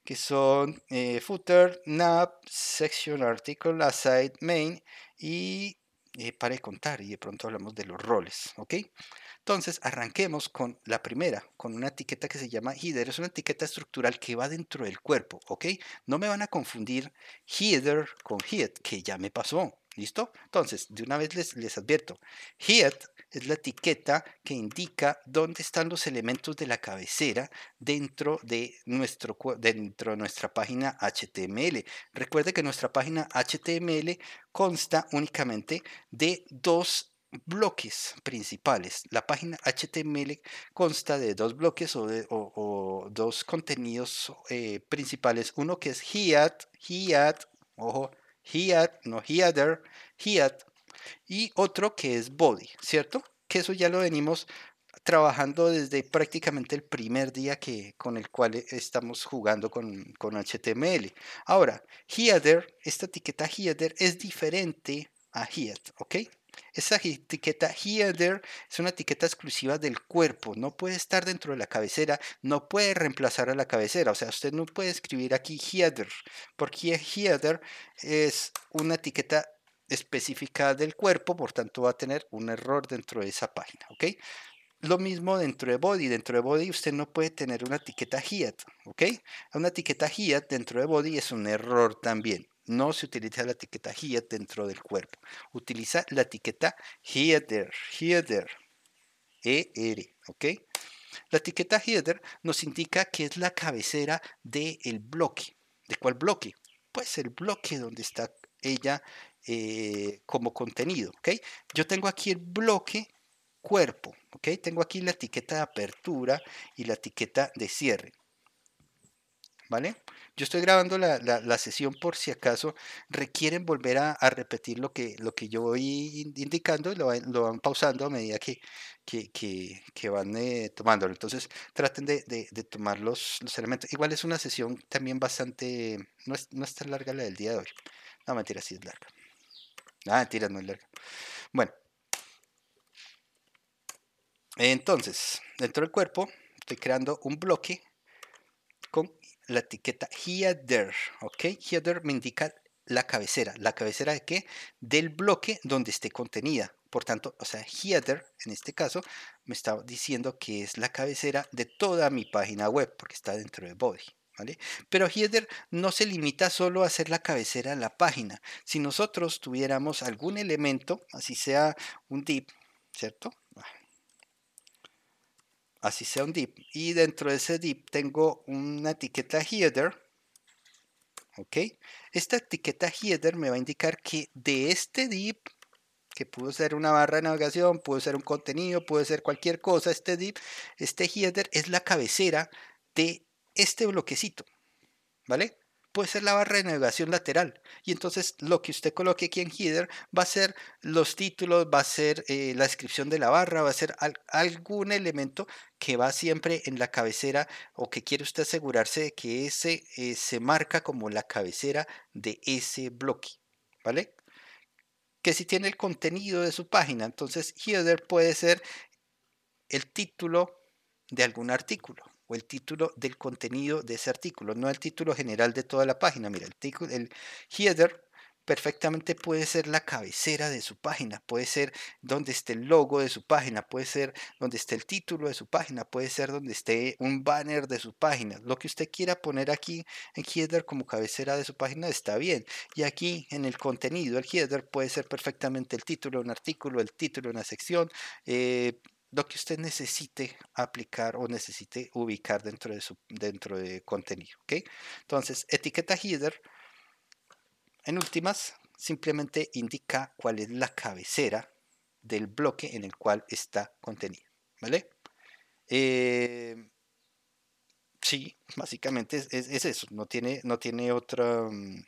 que son eh, footer, nav, section, article, aside, main y eh, para contar y de pronto hablamos de los roles, ¿ok? Entonces arranquemos con la primera, con una etiqueta que se llama header, es una etiqueta estructural que va dentro del cuerpo, ¿ok? No me van a confundir header con head, que ya me pasó, ¿listo? Entonces, de una vez les, les advierto, head es la etiqueta que indica dónde están los elementos de la cabecera dentro de, nuestro, dentro nuestra página HTML. Recuerde que nuestra página HTML consta únicamente de dos bloques principales. La página HTML consta de dos bloques o, dos contenidos eh, principales. Uno que es hiat, hiat, ojo, hiat, no hiader, hiat, y otro que es body, ¿cierto? Que eso ya lo venimos trabajando desde prácticamente el primer día que, con el cual eh, estamos jugando con, con HTML. Ahora, header, esta etiqueta header es diferente a head, ¿ok? Esta etiqueta header es una etiqueta exclusiva del cuerpo, no puede estar dentro de la cabecera, no puede reemplazar a la cabecera, o sea, usted no puede escribir aquí header, porque header es una etiqueta específica del cuerpo, por tanto va a tener un error dentro de esa página, ¿ok? Lo mismo dentro de body, dentro de body usted no puede tener una etiqueta HIAT, ¿ok? Una etiqueta HIAT dentro de body es un error también. No se utiliza la etiqueta HIAT dentro del cuerpo. Utiliza la etiqueta header, header, ER, ¿ok? La etiqueta header nos indica que es la cabecera del bloque. ¿De cuál bloque? Pues el bloque donde está ella eh, como contenido. Yo tengo aquí el bloque cuerpo. Tengo aquí la etiqueta de apertura y la etiqueta de cierre. ¿Vale? Yo estoy grabando la, la, sesión por si acaso requieren volver a, repetir lo que, lo que yo voy indicando y lo, van pausando a medida que, que, van tomando. Eh, tomándolo. Entonces traten de, de, tomar los, elementos. Igual es una sesión también bastante, no es, no es tan larga la del día de hoy. No, mentira, sí es larga. Ah, tira muy larga. Bueno. Entonces, dentro del cuerpo estoy creando un bloque con la etiqueta header. ¿Ok? Header me indica la cabecera. ¿La cabecera de qué? Del bloque donde esté contenida. Por tanto, o sea, header en este caso me está diciendo que es la cabecera de toda mi página web porque está dentro de body. Pero header no se limita solo a ser la cabecera de la página. Si nosotros tuviéramos algún elemento, así sea un div, ¿cierto? Así sea un div. Y dentro de ese div tengo una etiqueta header. ¿Ok? Esta etiqueta header me va a indicar que de este div, que puede ser una barra de navegación, puede ser un contenido, puede ser cualquier cosa, este div, este header es la cabecera de este bloquecito, ¿vale? Puede ser la barra de navegación lateral. Y entonces lo que usted coloque aquí en header va a ser los títulos, va a ser eh, la descripción de la barra, va a ser algún elemento que va siempre en la cabecera o que quiere usted asegurarse de que ese eh, se marca como la cabecera de ese bloque, ¿vale? Que si tiene el contenido de su página, entonces header puede ser el título de algún artículo el título del contenido de ese artículo, no el título general de toda la página. Mira, el, título el header perfectamente puede ser la cabecera de su página, puede ser donde esté el logo de su página, puede ser donde esté el título de su página, puede ser donde esté un banner de su página. Lo que usted quiera poner aquí en header como cabecera de su página está bien. Y aquí en el contenido, el header puede ser perfectamente el título de un artículo, el título de una sección, eh, lo que usted necesite aplicar o necesite ubicar dentro de su dentro de contenido. Entonces, etiqueta header, en últimas, simplemente indica cuál es la cabecera del bloque en el cual está contenido. ¿Vale? Eh, sí, básicamente es, eso, no tiene, no tiene otra... Mm,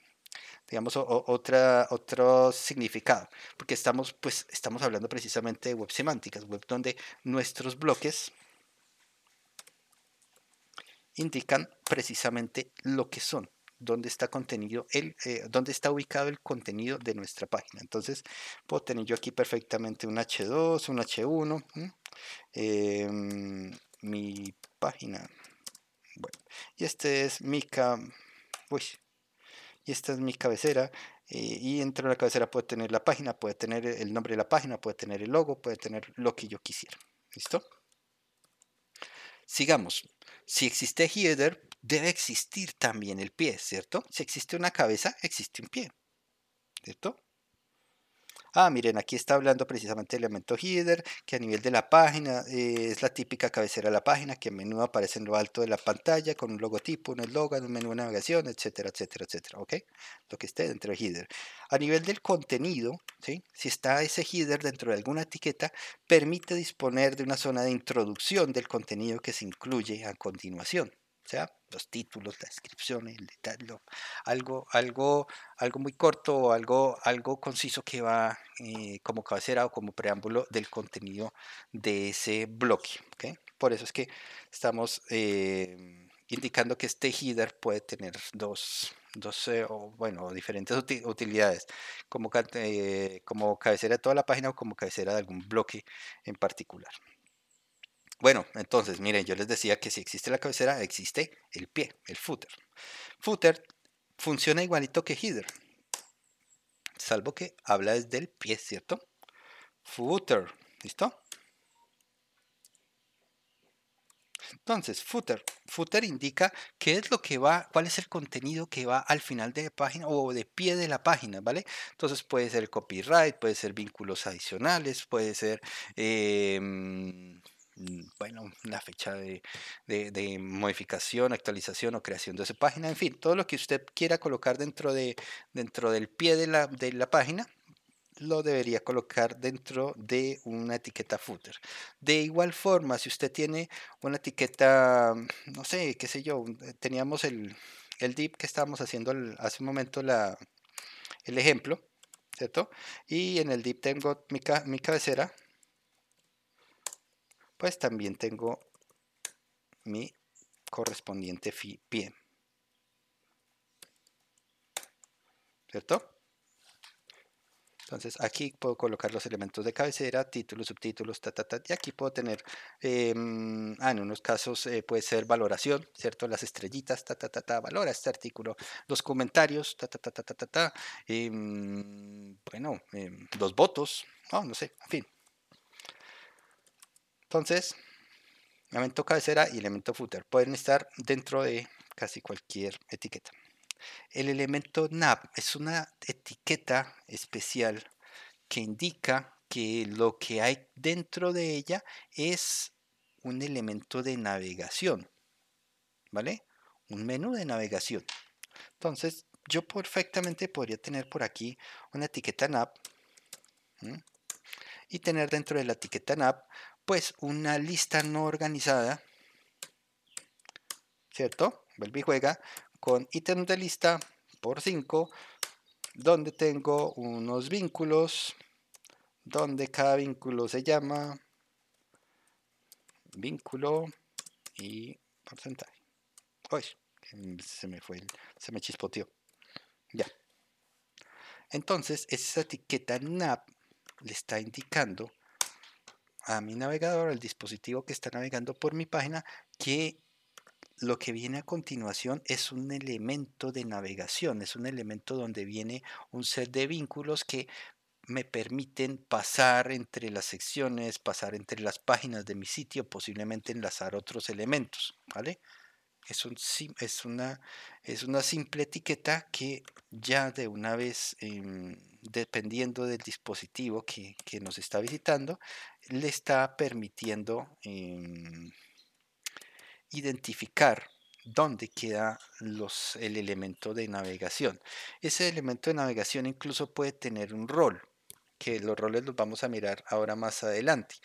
digamos, otro significado, porque estamos, pues, estamos hablando precisamente de web semánticas, web donde nuestros bloques indican precisamente lo que son, dónde está contenido el, eh, está ubicado el contenido de nuestra página. Entonces, puedo tener yo aquí perfectamente un H2, un H1, em, mi página. Bueno, y este es Mica. Uy, y esta es mi cabecera. Eh, y dentro de la cabecera puede tener la página, puede tener e, el nombre de la página, puede tener el logo, puede tener lo que yo quisiera. ¿Listo? Sigamos. Si existe header, debe existir también el pie, ¿cierto? Si existe una cabeza, existe un pie, ¿cierto? ah, miren, aquí está hablando precisamente del elemento header, que a nivel de la página eh, es la típica cabecera de la página, que a menudo aparece en lo alto de la pantalla con un logotipo, un eslogan, un menú de navegación, etcétera, etcétera, etcétera, ¿ok? Lo que esté dentro del header. A nivel del contenido, si está ese header dentro de alguna etiqueta, permite disponer de una zona de introducción del contenido que se incluye a continuación. O sea, los títulos, las descripciones, el detalle, algo, algo, algo muy corto o algo, algo conciso que va eh, como cabecera o como preámbulo del contenido de ese bloque. Por eso es que estamos eh, indicando que este header puede tener dos, dos eh, o, bueno, diferentes utilidades, como, como cabecera de toda la página o como cabecera de algún bloque en particular. Bueno, entonces, miren, yo les decía que si existe la cabecera, existe el pie, el footer. Footer funciona igualito que header, salvo que habla desde el pie, ¿cierto? Footer, ¿listo? Entonces, footer. Footer indica qué es lo que va, cuál es el contenido que va al final de la página o de pie de la página, ¿vale? Entonces puede ser copyright, puede ser vínculos adicionales, puede ser... Em, Mm, bueno, la fecha de, modificación, actualización o creación de esa página, en fin, todo lo que usted quiera colocar dentro, de, dentro del pie de la, página, lo debería colocar dentro de una etiqueta footer. De igual forma, si usted tiene una etiqueta, no sé, qué sé yo, eh, teníamos el, el que estábamos haciendo hace un momento la, el ejemplo, ¿cierto? Y en el dip tengo mi cabecera, pues también tengo mi correspondiente pie. ¿Cierto? Entonces aquí puedo colocar los elementos de cabecera, títulos, subtítulos, ta, ta, ta, y aquí puedo tener, ah, en unos casos puede ser valoración, ¿cierto? Las estrellitas, ta, ta, ta, ta, valora este artículo, los comentarios, ta, ta, ta, ta, ta, ta, bueno, los votos, no, no sé, en fin, entonces, elemento cabecera y elemento footer pueden estar dentro de casi cualquier etiqueta. El elemento nav es una etiqueta especial que indica que lo que hay dentro de ella es un elemento de navegación, ¿vale? Un menú de navegación. Entonces, yo perfectamente podría tener por aquí una etiqueta nav y tener dentro de la etiqueta nav pues una lista no organizada, ¿cierto? Vuelve juega con ítems de lista por 5, donde tengo unos vínculos, donde cada vínculo se llama vínculo y porcentaje. Uy, mm, se me fue, se me chispoteó. Ya. Entonces, esa etiqueta NAP le está indicando a mi navegador, al dispositivo que está navegando por mi página, que lo que viene a continuación es un elemento de navegación, es un elemento donde viene un set de vínculos que me permiten pasar entre las secciones, pasar entre las páginas de mi sitio, posiblemente enlazar otros elementos, ¿vale? Es, es, una, es una simple etiqueta que ya de una vez, em, dependiendo del dispositivo que, que nos está visitando, le está permitiendo em, identificar dónde queda los, el elemento de navegación. Ese elemento de navegación incluso puede tener un rol, que los roles los vamos a mirar ahora más adelante.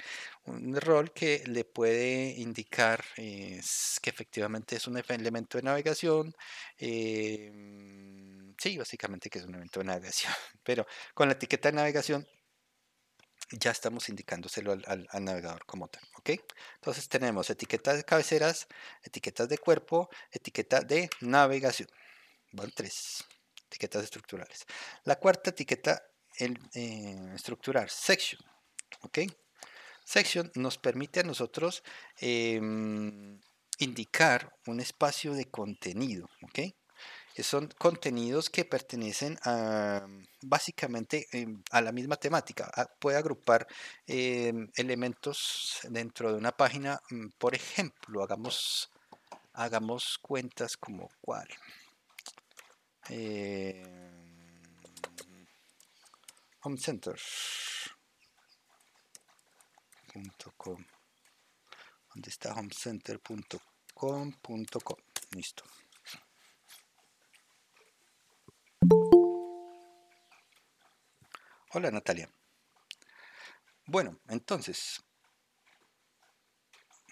Un rol que le puede indicar eh, que efectivamente es un elemento de navegación. Em, sí, básicamente que es un elemento de navegación, pero con la etiqueta de navegación ya estamos indicándoselo al, navegador como tal. ¿ok? Entonces tenemos etiquetas de cabeceras, etiquetas de cuerpo, etiqueta de navegación. Van tres etiquetas estructurales. La cuarta etiqueta el, eh, estructural, section. ¿ok? Section nos permite a nosotros em, indicar un espacio de contenido. ¿ok? Eh, son contenidos que pertenecen mm, básicamente em, a la misma temática. Ah, puede agrupar em, elementos dentro de una página, mm, por ejemplo, hagamos, hagamos cuentas como cuál. Eh, ¿Dónde está homecenter.com.com? Listo. Hola Natalia. Bueno, entonces.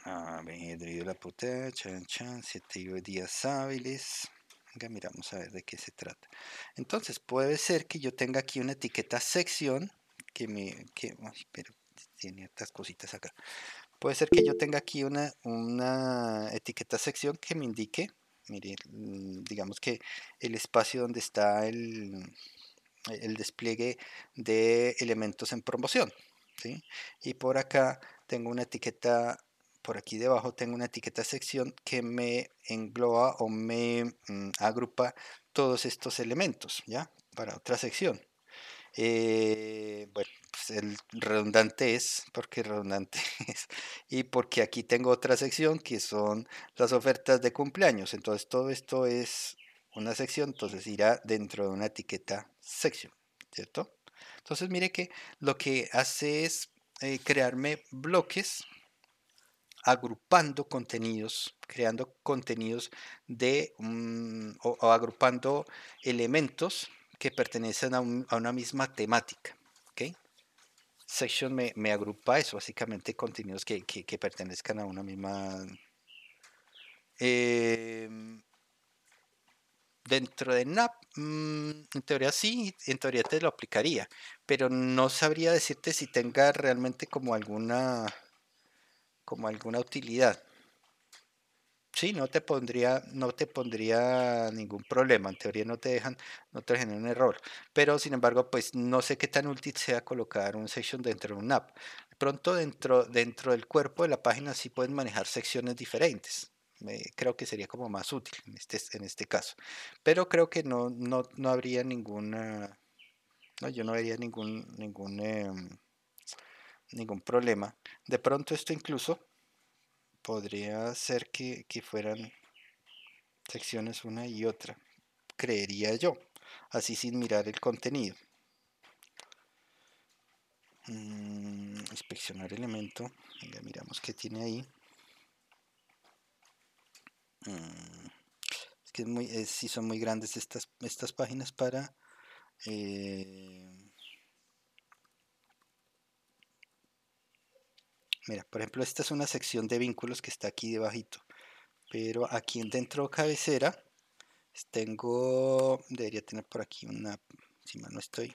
A ver, la puta, chan, chan, siete días hábiles. Venga, miramos a ver de qué se trata. Entonces, puede ser que yo tenga aquí una etiqueta sección que me. Que, pero tiene estas cositas acá. Puede ser que yo tenga aquí una, una etiqueta sección que me indique, mire, mm, digamos que el espacio donde está el, el despliegue de elementos en promoción. Y por acá tengo una etiqueta, por aquí debajo tengo una etiqueta sección que me engloba o me mm, agrupa todos estos elementos, ¿ya? Para otra sección. Eh, bueno, pues el redundante es, porque redundante es, y porque aquí tengo otra sección que son las ofertas de cumpleaños. Entonces todo esto es una sección, entonces irá dentro de una etiqueta section, ¿cierto? Entonces mire que lo que hace es eh, crearme bloques agrupando contenidos, creando contenidos de o, agrupando elementos que pertenecen a, una misma temática. ¿okay? Section me, agrupa eso, básicamente contenidos que, pertenezcan a una misma eh, dentro de NAP, mm, en teoría sí, en teoría te lo aplicaría, pero no sabría decirte si tenga realmente como alguna, como alguna utilidad. Sí, no te pondría, no te pondría ningún problema. En teoría no te dejan, no te generan un error. Pero sin embargo, pues no sé qué tan útil sea colocar un section dentro de un app. Pronto dentro, dentro del cuerpo de la página sí pueden manejar secciones diferentes creo que sería como más útil en este, en este caso. Pero creo que no, no, no habría ninguna, no, yo no vería ningún, ningún, em, ningún problema. De pronto esto incluso podría ser que, fueran secciones una y otra, creería yo, así sin mirar el contenido. Mm, inspeccionar elemento, miramos qué tiene ahí. Mm, es que es muy, eh, son muy grandes estas, estas páginas para... Eh, mira, por ejemplo, esta es una sección de vínculos que está aquí debajito. Pero aquí dentro cabecera tengo, debería tener por aquí una, si no estoy,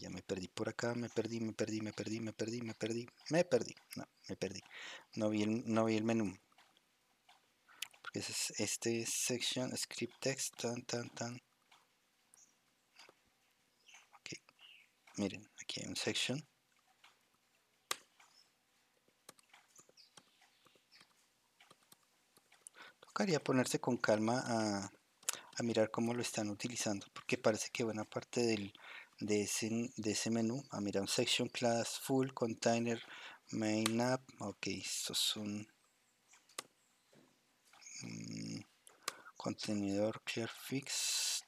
ya me perdí por acá, me perdí, me perdí, me perdí, me perdí, me perdí, me perdí. No, me perdí. No vi el, no vi el menú. Porque es este section, script text, tan, tan, tan. Ok. Miren, aquí hay un section. Tocaría ponerse con calma a, a mirar cómo lo están utilizando. Porque parece que buena parte del de ese, de ese menú a ah, mirar un section class full container main app ok esto es un mm, contenedor clear fix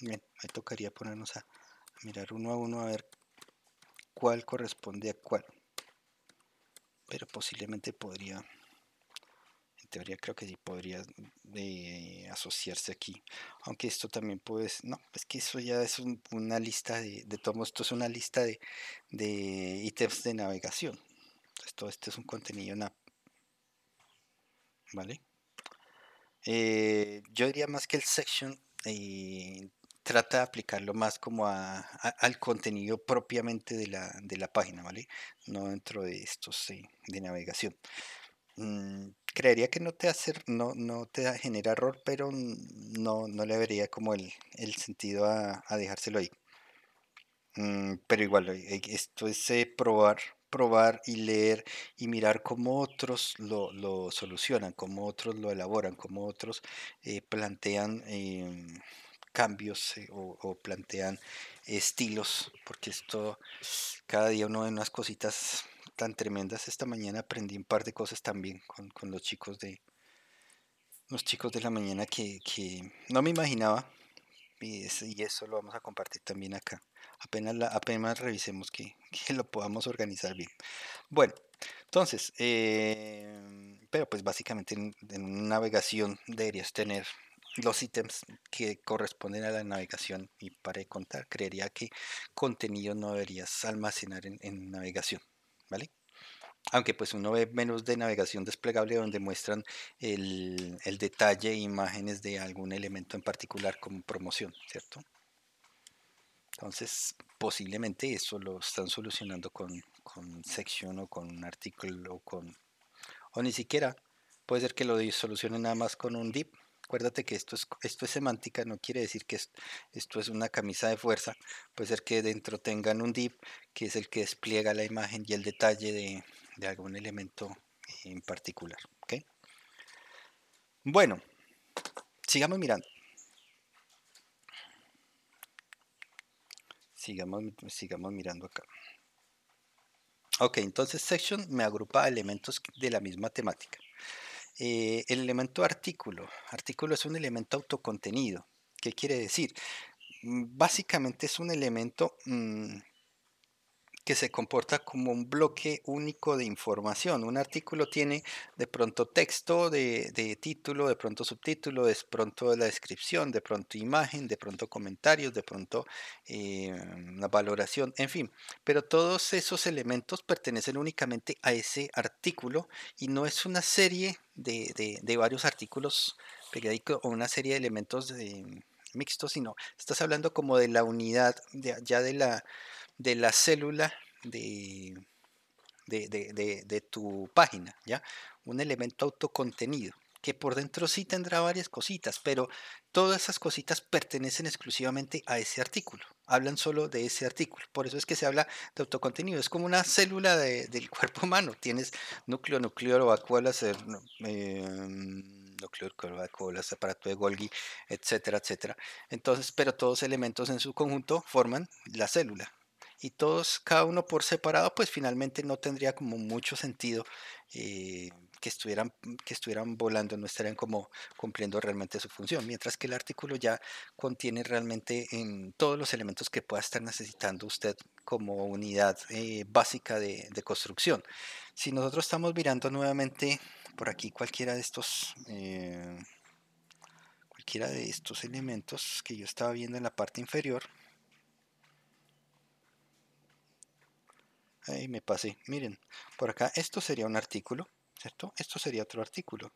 me tocaría ponernos a mirar uno a uno a ver cuál corresponde a cuál pero posiblemente podría teoría creo que sí podría asociarse aquí. Aunque esto también puedes, no, es que eso ya es una lista de, de esto es una lista de, de ítems de navegación. todo esto este es un contenido ¿Vale? Eh, yo diría más que el section eh, trata de aplicarlo más como a, al contenido propiamente de la, de la, página, ¿vale? No dentro de estos eh, de navegación. Mm, creería que no te hace, no, no te genera error, pero no, no le vería como el, sentido a, dejárselo ahí. Mm, pero igual, e, esto es eh, probar, probar y leer y mirar cómo otros lo, solucionan, cómo otros lo elaboran, cómo otros eh, plantean em, cambios eh, o, o, plantean estilos, porque esto cada día uno de unas cositas tan tremendas esta mañana. Aprendí un par de cosas también con, con los chicos de los chicos de la mañana que, que no me imaginaba. Y, y, eso lo vamos a compartir también acá. Apenas, apenas revisemos que, que lo podamos organizar bien. Bueno, entonces, em, pero pues básicamente en, navegación deberías tener los ítems que corresponden a la navegación y para contar, creería que contenido no deberías almacenar en navegación. Aunque pues uno ve menos de navegación desplegable donde muestran el, detalle e imágenes de algún elemento en particular como promoción, ¿cierto? Entonces, posiblemente eso lo están solucionando con, con sección o con un artículo o con... O ni siquiera puede ser que lo solucionen nada más con un dip. Acuérdate que esto es, esto es semántica, no quiere decir que esto, es una camisa de fuerza. Puede ser que dentro tengan un div, que es el que despliega la imagen y el detalle de, algún elemento en particular. Bueno, sigamos mirando. Sigamos, sigamos mirando acá. Ok, entonces section me agrupa elementos de la misma temática. Eh, el elemento artículo. Artículo es un elemento autocontenido. ¿Qué quiere decir? Mm, básicamente es un elemento... Mm, que se comporta como un bloque único de información. Un artículo tiene de pronto texto, de, de, título, de pronto subtítulo, de pronto la descripción, de pronto imagen, de pronto comentarios, de pronto eh, la valoración, en fin. Pero todos esos elementos pertenecen únicamente a ese artículo y no es una serie de, de varios artículos periódicos o una serie de elementos mixtos, sino estás hablando como de la unidad, ya de la de la célula de, de, tu página, ¿ya? Un elemento autocontenido que por dentro sí tendrá varias cositas, pero todas esas cositas pertenecen exclusivamente a ese artículo, hablan solo de ese artículo, por eso es que se habla de autocontenido, es como una célula del cuerpo humano, tienes núcleo, em, núcleo, eh, núcleo, vacuolas, aparato de Golgi, etcétera, etcétera. Entonces, pero todos elementos en su conjunto forman la célula, y todos, cada uno por separado, pues finalmente no tendría como mucho sentido eh, que, estuvieran, que estuvieran volando, no estarían como cumpliendo realmente su función, mientras que el artículo ya contiene realmente en todos los elementos que pueda estar necesitando usted como unidad eh, básica de, construcción. Si nosotros estamos mirando nuevamente por aquí cualquiera de estos... Eh, cualquiera de estos elementos que yo estaba viendo en la parte inferior Ahí me pasé. Miren, por acá esto sería un artículo, ¿cierto? Esto sería otro artículo.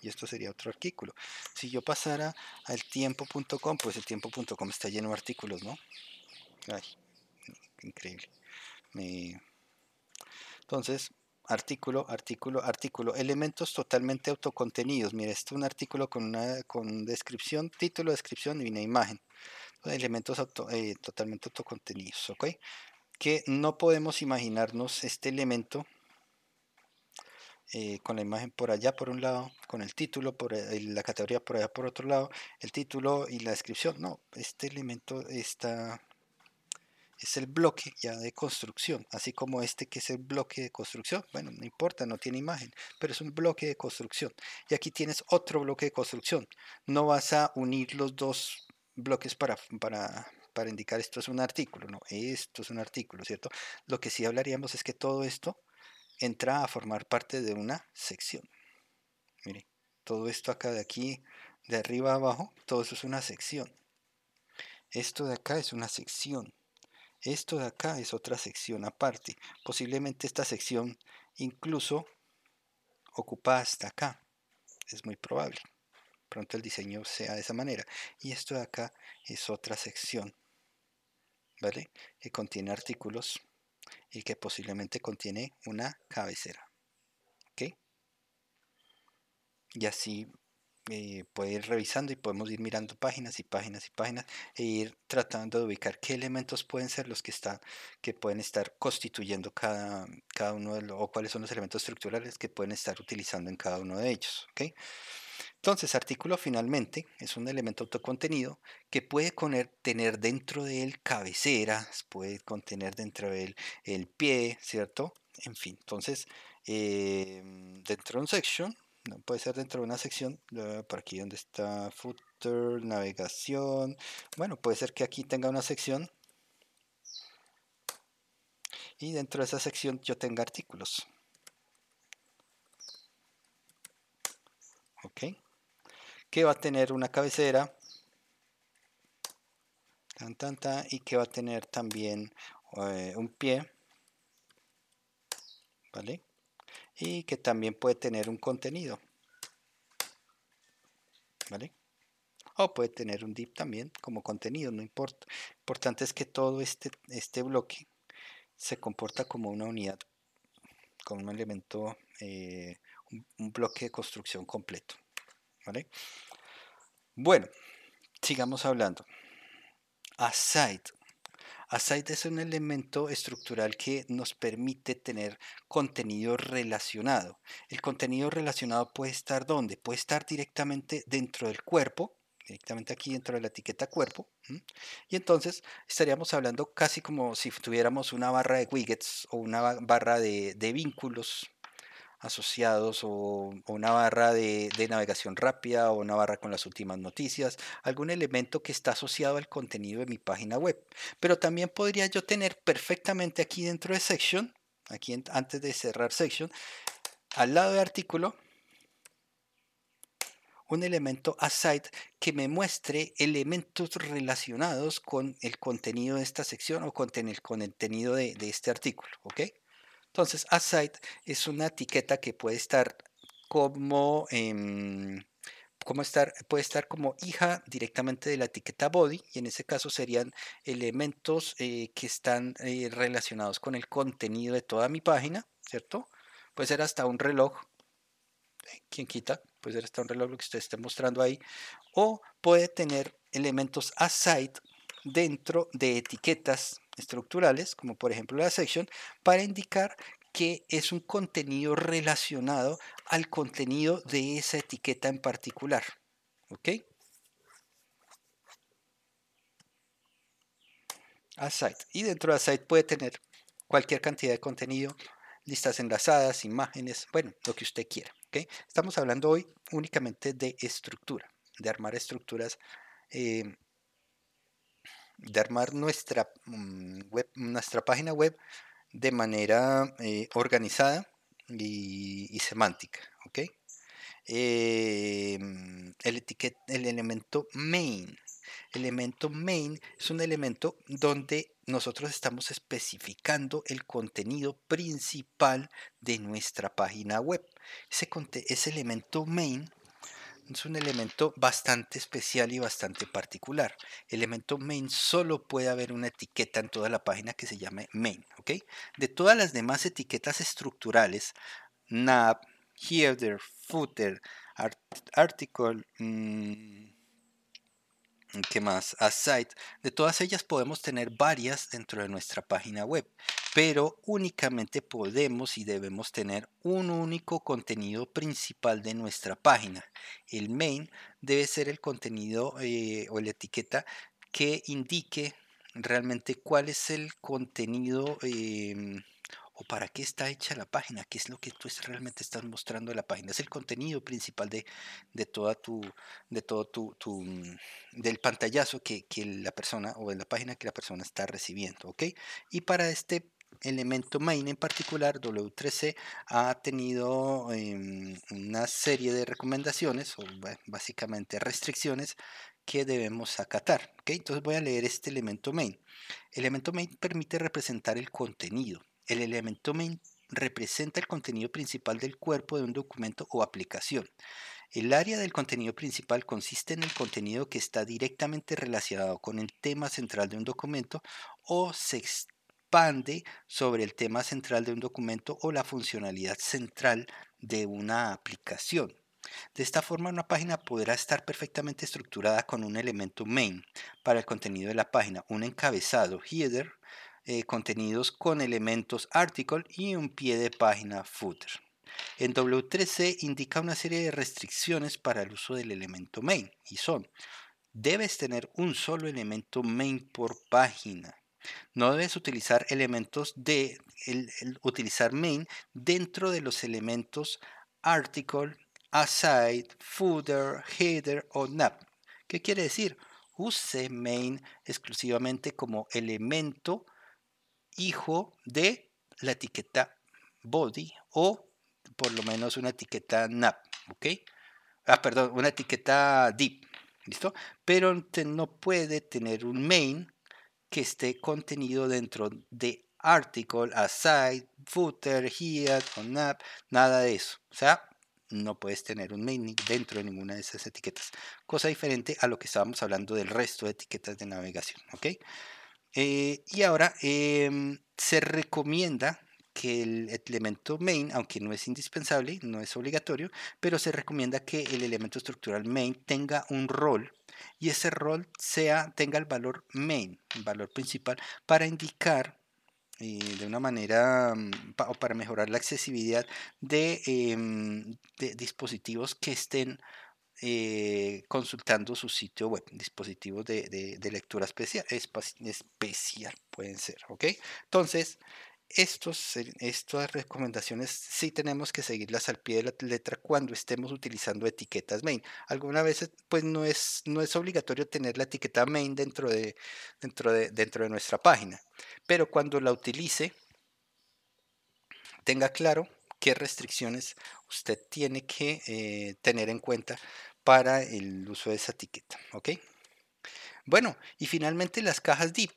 Y esto sería otro artículo. Si yo pasara al tiempo.com, pues el tiempo.com está lleno de artículos, ¿no? Ay, increíble. Entonces, artículo, artículo, artículo. Elementos totalmente autocontenidos. Mira, esto es un artículo con una descripción, título, descripción y una imagen. elementos auto, eh, totalmente autocontenidos, ¿ok? que no podemos imaginarnos este elemento eh, con la imagen por allá por un lado, con el título, por eh, la categoría por allá por otro lado, el título y la descripción. No, este elemento está, es el bloque ya de construcción, así como este que es el bloque de construcción. Bueno, no importa, no tiene imagen, pero es un bloque de construcción. Y aquí tienes otro bloque de construcción. No vas a unir los dos bloques para, para, para indicar esto es un artículo, no, esto es un artículo, ¿cierto? Lo que sí hablaríamos es que todo esto entra a formar parte de una sección. Mire, todo esto acá de aquí, de arriba a abajo, todo eso es una sección. Esto de acá es una sección. Esto de acá es otra sección aparte. Posiblemente esta sección incluso ocupa hasta acá. Es muy probable pronto el diseño sea de esa manera. Y esto de acá es otra sección, ¿vale? Que contiene artículos y que posiblemente contiene una cabecera, ¿ok? Y así eh, puede ir revisando y podemos ir mirando páginas y páginas y páginas e ir tratando de ubicar qué elementos pueden ser los que están que pueden estar constituyendo cada, uno de los o cuáles son los elementos estructurales que pueden estar utilizando en cada uno de ellos. ¿ok? Entonces, artículo finalmente es un elemento autocontenido que puede tener dentro de él cabeceras, puede contener dentro de él el pie, ¿cierto? En fin, entonces, eh, dentro de un section, puede ser dentro de una sección, eh, por aquí donde está footer, navegación, bueno, puede ser que aquí tenga una sección y dentro de esa sección yo tenga artículos. Ok que va a tener una cabecera y que va a tener también eh, un pie, ¿vale? Y que también puede tener un contenido, ¿vale? O puede tener un div también como contenido, no importa. Lo importante es que todo este, este bloque se comporta como una unidad, como un elemento, eh, un bloque de construcción completo. Bueno, sigamos hablando. Aside. Aside es un elemento estructural que nos permite tener contenido relacionado. El contenido relacionado puede estar ¿dónde? Puede estar directamente dentro del cuerpo, directamente aquí dentro de la etiqueta cuerpo. Y entonces estaríamos hablando casi como si tuviéramos una barra de widgets o una barra de, de vínculos asociados o, una barra de, navegación rápida o una barra con las últimas noticias, algún elemento que está asociado al contenido de mi página web. Pero también podría yo tener perfectamente aquí dentro de section, aquí antes de cerrar section, al lado de artículo, un elemento aside que me muestre elementos relacionados con el contenido de esta sección o con el contenido de, de este artículo. ¿ok? Entonces, aside es una etiqueta que puede estar em, como, estar, puede estar como hija directamente de la etiqueta body y en ese caso serían elementos eh, que están eh, relacionados con el contenido de toda mi página, ¿cierto? Puede ser hasta un reloj, eh, ¿quién quita, puede ser hasta un reloj lo que ustedes estén mostrando ahí, o puede tener elementos aside dentro de etiquetas estructurales, como por ejemplo la section, para indicar que es un contenido relacionado al contenido de esa etiqueta en particular. ¿Ok? Aside. Y dentro de Aside puede tener cualquier cantidad de contenido, listas enlazadas, imágenes, bueno, lo que usted quiera. ¿ok? Estamos hablando hoy únicamente de estructura, de armar estructuras eh, de armar nuestra, mm, web, nuestra página web de manera eh, organizada y, semántica. Em, el, etiquet, el elemento main. Elemento main es un elemento donde nosotros estamos especificando el contenido principal de nuestra página web. ese elemento main es un elemento bastante especial y bastante particular. Elemento main solo puede haber una etiqueta en toda la página que se llame main. De todas las demás etiquetas estructurales, nav, header, footer, article, mm, Mm, ¿Qué más? Aside. De todas ellas podemos tener varias dentro de nuestra página web, pero únicamente podemos y debemos tener un único contenido principal de nuestra página. El main debe ser el contenido eh, o la etiqueta que indique realmente cuál es el contenido. Em, o para qué está hecha la página, qué es lo que tú pues, realmente estás mostrando en la página. Es el contenido principal de, toda tu, de todo tu, mm, del pantallazo que, la persona o de la página que la persona está recibiendo, Y para este elemento main en particular, W3C ha tenido em, una serie de recomendaciones o básicamente restricciones que debemos acatar. Entonces voy a leer este elemento main. elemento main permite representar el contenido. El elemento main representa el contenido principal del cuerpo de un documento o aplicación. El área del contenido principal consiste en el contenido que está directamente relacionado con el tema central de un documento o se expande sobre el tema central de un documento o la funcionalidad central de una aplicación. De esta forma, una página podrá estar perfectamente estructurada con un elemento main para el contenido de la página, un encabezado, header, eh, contenidos con elementos article y un pie de página footer. En W3C indica una serie de restricciones para el uso del elemento main y son, debes tener un solo elemento main por página. No debes utilizar elementos de utilizar main dentro de los elementos article, aside, footer, header o nav. ¿Qué quiere decir? Use main exclusivamente como elemento hijo de la etiqueta body o por lo menos una etiqueta NAP, ¿ok? Ah, perdón, una etiqueta deep, ¿listo? Pero no puede tener un main que esté contenido dentro de article, aside, footer, head o NAP, nada de eso. O sea, no puedes tener un main dentro de ninguna de esas etiquetas. Cosa diferente a lo que estábamos hablando del resto de etiquetas de navegación, ¿ok? Eh, y ahora em, se recomienda que el elemento main, aunque no es indispensable, no es obligatorio, pero se recomienda que el elemento estructural main tenga un rol y ese rol sea, tenga el valor main, el valor principal, para indicar eh, de una manera mm, o para mejorar la accesibilidad de em, dispositivos que estén eh, consultando su sitio web, dispositivos de, lectura especial, especial pueden ser, ¿ok? Entonces, estas recomendaciones sí tenemos que seguirlas al pie de la letra cuando estemos utilizando etiquetas main. Algunas veces pues no es, no es obligatorio tener la etiqueta main dentro de, dentro, de, dentro de nuestra página, pero cuando la utilice, tenga claro qué restricciones usted tiene que eh, tener en cuenta para el uso de esa etiqueta. Bueno, y finalmente las cajas DIP.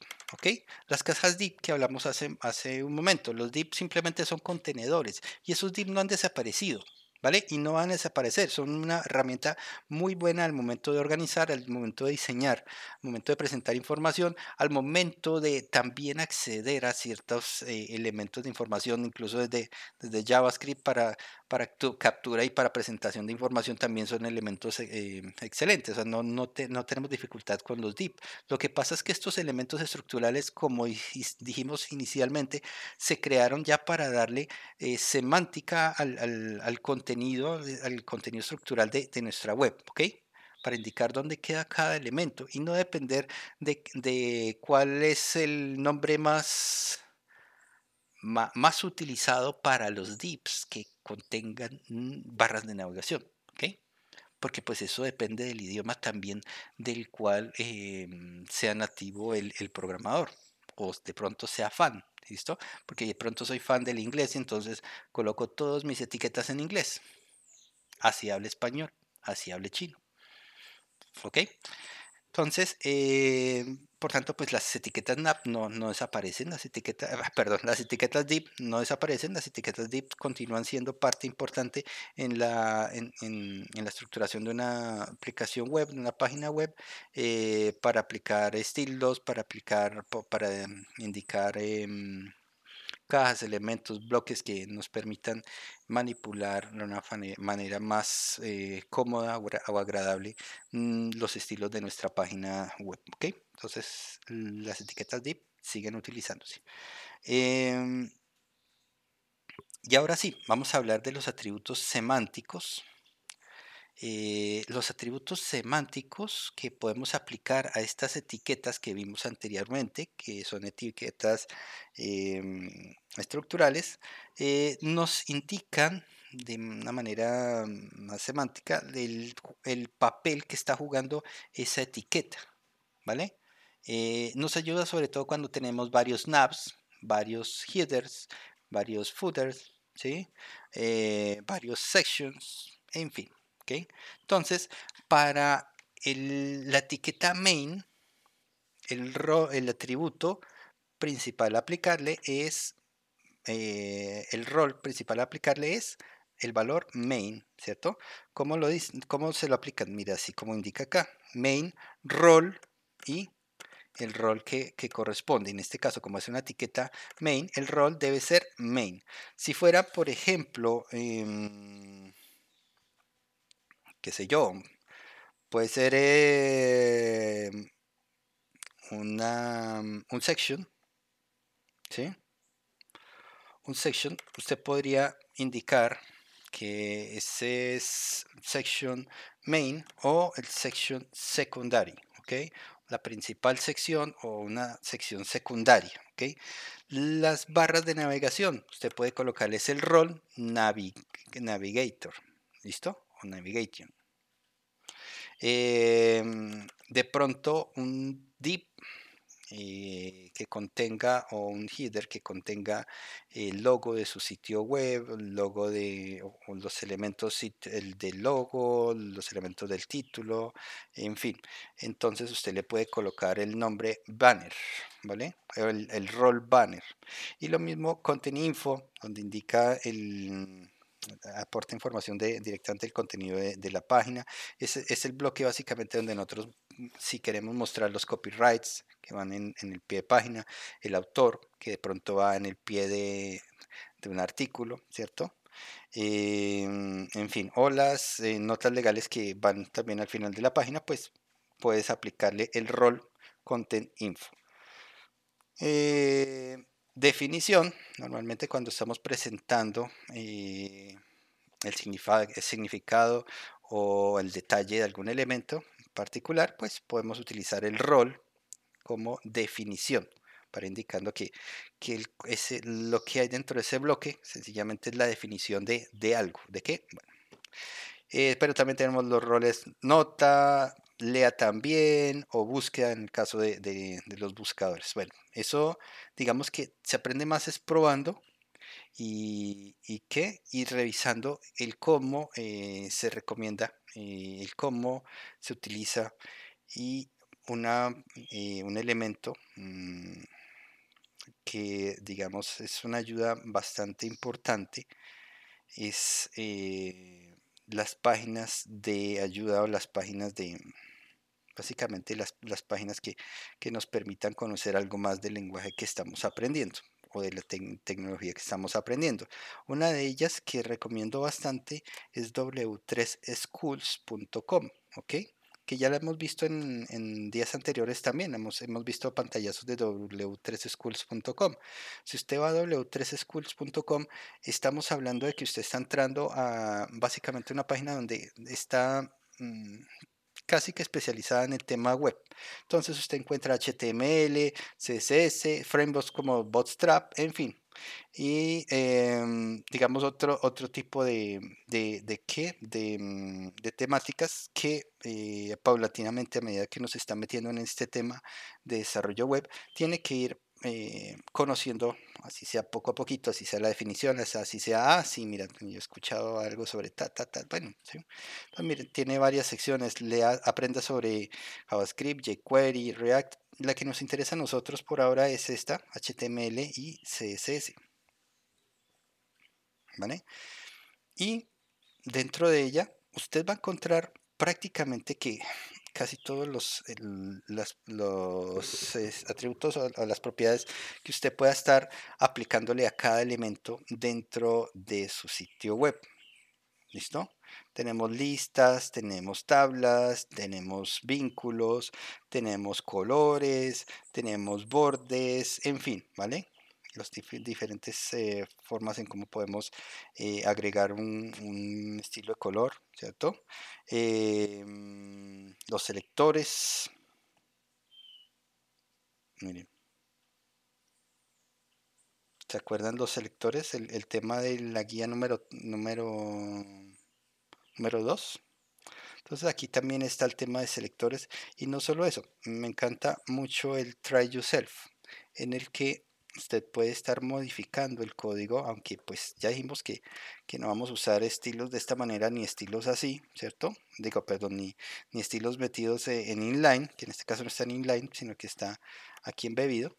Las cajas DIP que hablamos hace un momento. Los DIP simplemente son contenedores y esos DIP no han desaparecido. ¿vale? Y no van a desaparecer, son una herramienta muy buena al momento de organizar, al momento de diseñar, al momento de presentar información, al momento de también acceder a ciertos eh, elementos de información, incluso desde JavaScript para para captura y para presentación de información también son elementos eh, excelentes. O sea, no, no, no, tenemos dificultad con los DIP. Lo que pasa es que estos elementos estructurales, como dijimos inicialmente, se crearon ya para darle eh, semántica al, contenido, al contenido estructural de, nuestra web, ¿ok? para indicar dónde queda cada elemento y no depender de, cuál es el nombre más, más, más utilizado para los DIPs, que contengan mm, barras de navegación, ¿ok? Porque pues eso depende del idioma también del cual eh, mm, sea nativo el, programador o de pronto sea fan, ¿listo? Porque de pronto soy fan del inglés, y entonces coloco todas mis etiquetas en inglés. Así hable español, así hable chino. ¿Ok? Entonces, eh, por tanto, pues las etiquetas NAP ah, no, desaparecen, las etiquetas, perdón, las etiquetas DIP no desaparecen, las etiquetas DIP continúan siendo parte importante en la, la estructuración de una aplicación web, de una página web, eh, para aplicar estilos, para aplicar, para em, indicar em, cajas, elementos, bloques que nos permitan manipular de una manera más eh, cómoda o agradable mm, los estilos de nuestra página web. Entonces las etiquetas DIP siguen utilizándose. Em, y ahora sí, vamos a hablar de los atributos semánticos. Eh, los atributos semánticos que podemos aplicar a estas etiquetas que vimos anteriormente, que son etiquetas em, estructurales, eh, nos indican de una manera más semántica el, el papel que está jugando esa etiqueta. ¿Vale? Eh, nos ayuda sobre todo cuando tenemos varios Navs, varios headers, varios footers, eh, varios sections, en fin. Entonces, para la etiqueta main, el, atributo principal a aplicarle es eh, el rol principal a aplicarle es el valor main, ¿cierto? ¿Cómo, ¿Cómo se lo aplican? Mira, así como indica acá, main, role y el rol que, corresponde. En este caso, como es una etiqueta main, el rol debe ser main. Si fuera, por ejemplo, em, qué sé yo, puede ser eh, una, mm, un section, ¿sí? Un section, usted podría indicar que ese es section main o el section secondary, ¿ok? la principal sección o una sección secundaria. Las barras de navegación, usted puede colocarles el rol Navigator, ¿listo? O Navigation. Em, de pronto un deep. Eh, que contenga o un header que contenga eh, el logo de su sitio web, el logo de los elementos el del logo, los elementos del título, en fin. Entonces usted le puede colocar el nombre banner, ¿vale? El, el rol banner. Y lo mismo content info, donde indica el aporta información de, directamente el contenido de, la página. Es, es, el bloque básicamente donde nosotros, mm, si queremos mostrar los copyrights que van en, el pie de página, el autor que de pronto va en el pie de, un artículo, ¿cierto? Eh, en fin, o las eh, notas legales que van también al final de la página, pues puedes aplicarle el rol content info. Eh, Definición, normalmente cuando estamos presentando eh, el, significado, o el detalle de algún elemento particular, pues podemos utilizar el rol como definición para indicando que, que lo que hay dentro de ese bloque sencillamente es la definición de, algo. ¿De qué? Eh, pero también tenemos los roles nota, lea también o búsqueda en el caso de, los buscadores. Bueno, eso digamos que se aprende más es probando y, que qué, y revisando el cómo eh, se recomienda, y eh, el cómo se utiliza y una, eh, un elemento mm, que digamos es una ayuda bastante importante es las páginas de ayuda o las páginas de, básicamente las, páginas que, nos permitan conocer algo más del lenguaje que estamos aprendiendo o de la tecnología que estamos aprendiendo. Una de ellas que recomiendo bastante es w3schools.com, ¿ok? que ya la hemos visto en, en, días anteriores también, hemos, hemos visto pantallazos de w3schools.com. Si usted va a w3schools.com, estamos hablando de que usted está entrando a básicamente una página donde está mm, casi que especializada en el tema web. Entonces usted encuentra HTML, CSS, frameworks como Bootstrap, en fin. Y em, digamos otro, otro tipo de, qué, mm, de, temáticas que eh, paulatinamente a medida que nos está metiendo en este tema de desarrollo web, tiene que ir eh, conociendo, así sea poco a poquito, así sea la definición, así sea, ah, sí, mira, yo he escuchado algo sobre ta, ta, ta, bueno, pues tiene varias secciones, le aprenda sobre JavaScript, jQuery, React, la que nos interesa a nosotros por ahora es esta, HTML y CSS, ¿vale? Y dentro de ella, usted va a encontrar prácticamente que casi todos los, atributos o, las propiedades que usted pueda estar aplicándole a cada elemento dentro de su sitio web. ¿Listo? Tenemos listas, tenemos tablas, tenemos vínculos, tenemos colores, tenemos bordes, en fin, ¿vale? las diferentes eh, formas en cómo podemos eh, agregar un, estilo de color, ¿cierto? Em, los selectores. Miren. ¿Se acuerdan los selectores? El, tema de la guía número número número 2. Entonces aquí también está el tema de selectores y no solo eso, me encanta mucho el try yourself en el que usted puede estar modificando el código, aunque pues ya dijimos que, que, no vamos a usar estilos de esta manera ni estilos así, ¿cierto? Digo, perdón, ni, ni estilos metidos eh, en inline, que en este caso no está en inline, sino que está aquí embebido.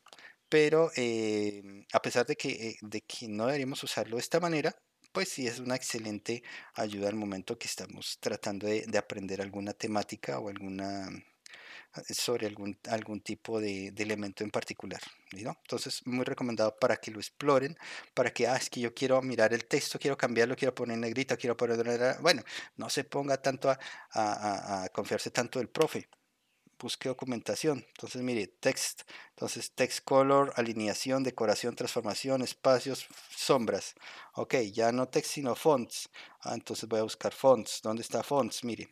Pero eh, a pesar de que, eh, de que no deberíamos usarlo de esta manera, pues sí es una excelente ayuda al momento que estamos tratando de aprender alguna temática o alguna sobre algún, algún tipo de, elemento en particular. Entonces, muy recomendado para que lo exploren, para que, ah, es que yo quiero mirar el texto, quiero cambiarlo, quiero poner negrita, quiero poner... Bueno, no se ponga tanto a confiarse tanto del profe busque pues, documentación. Entonces, mire, text. Entonces, text color, alineación, decoración, transformación, espacios, sombras. Ok, ya no text, sino fonts. Ah, entonces voy a buscar fonts. ¿Dónde está fonts? Mire,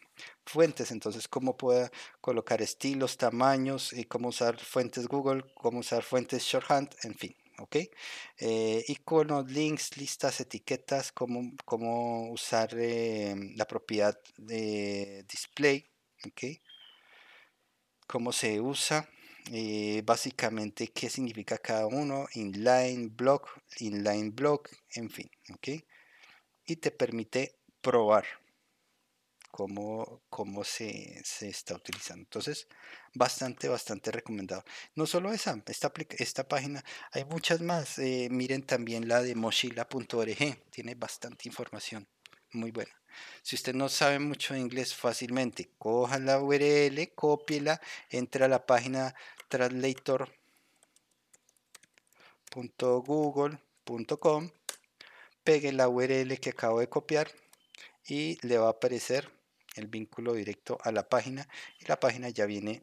fuentes. Entonces, cómo pueda colocar estilos, tamaños, y eh, cómo usar fuentes Google, cómo usar fuentes shorthand, en fin. ¿ok? Eh, iconos, links, listas, etiquetas, cómo, cómo usar eh, la propiedad de display, ¿ok? cómo se usa, eh, básicamente qué significa cada uno, inline, block, inline, block, en fin, ¿ok? Y te permite probar cómo, cómo se, está utilizando. Entonces, bastante, bastante recomendado. No solo esa, esta, esta página, hay muchas más. Eh, miren también la de mochila.org, tiene bastante información muy buena. Si usted no sabe mucho inglés, fácilmente coja la URL, cópiela, entra a la página translator.google.com, pegue la URL que acabo de copiar y le va a aparecer el vínculo directo a la página y la página ya viene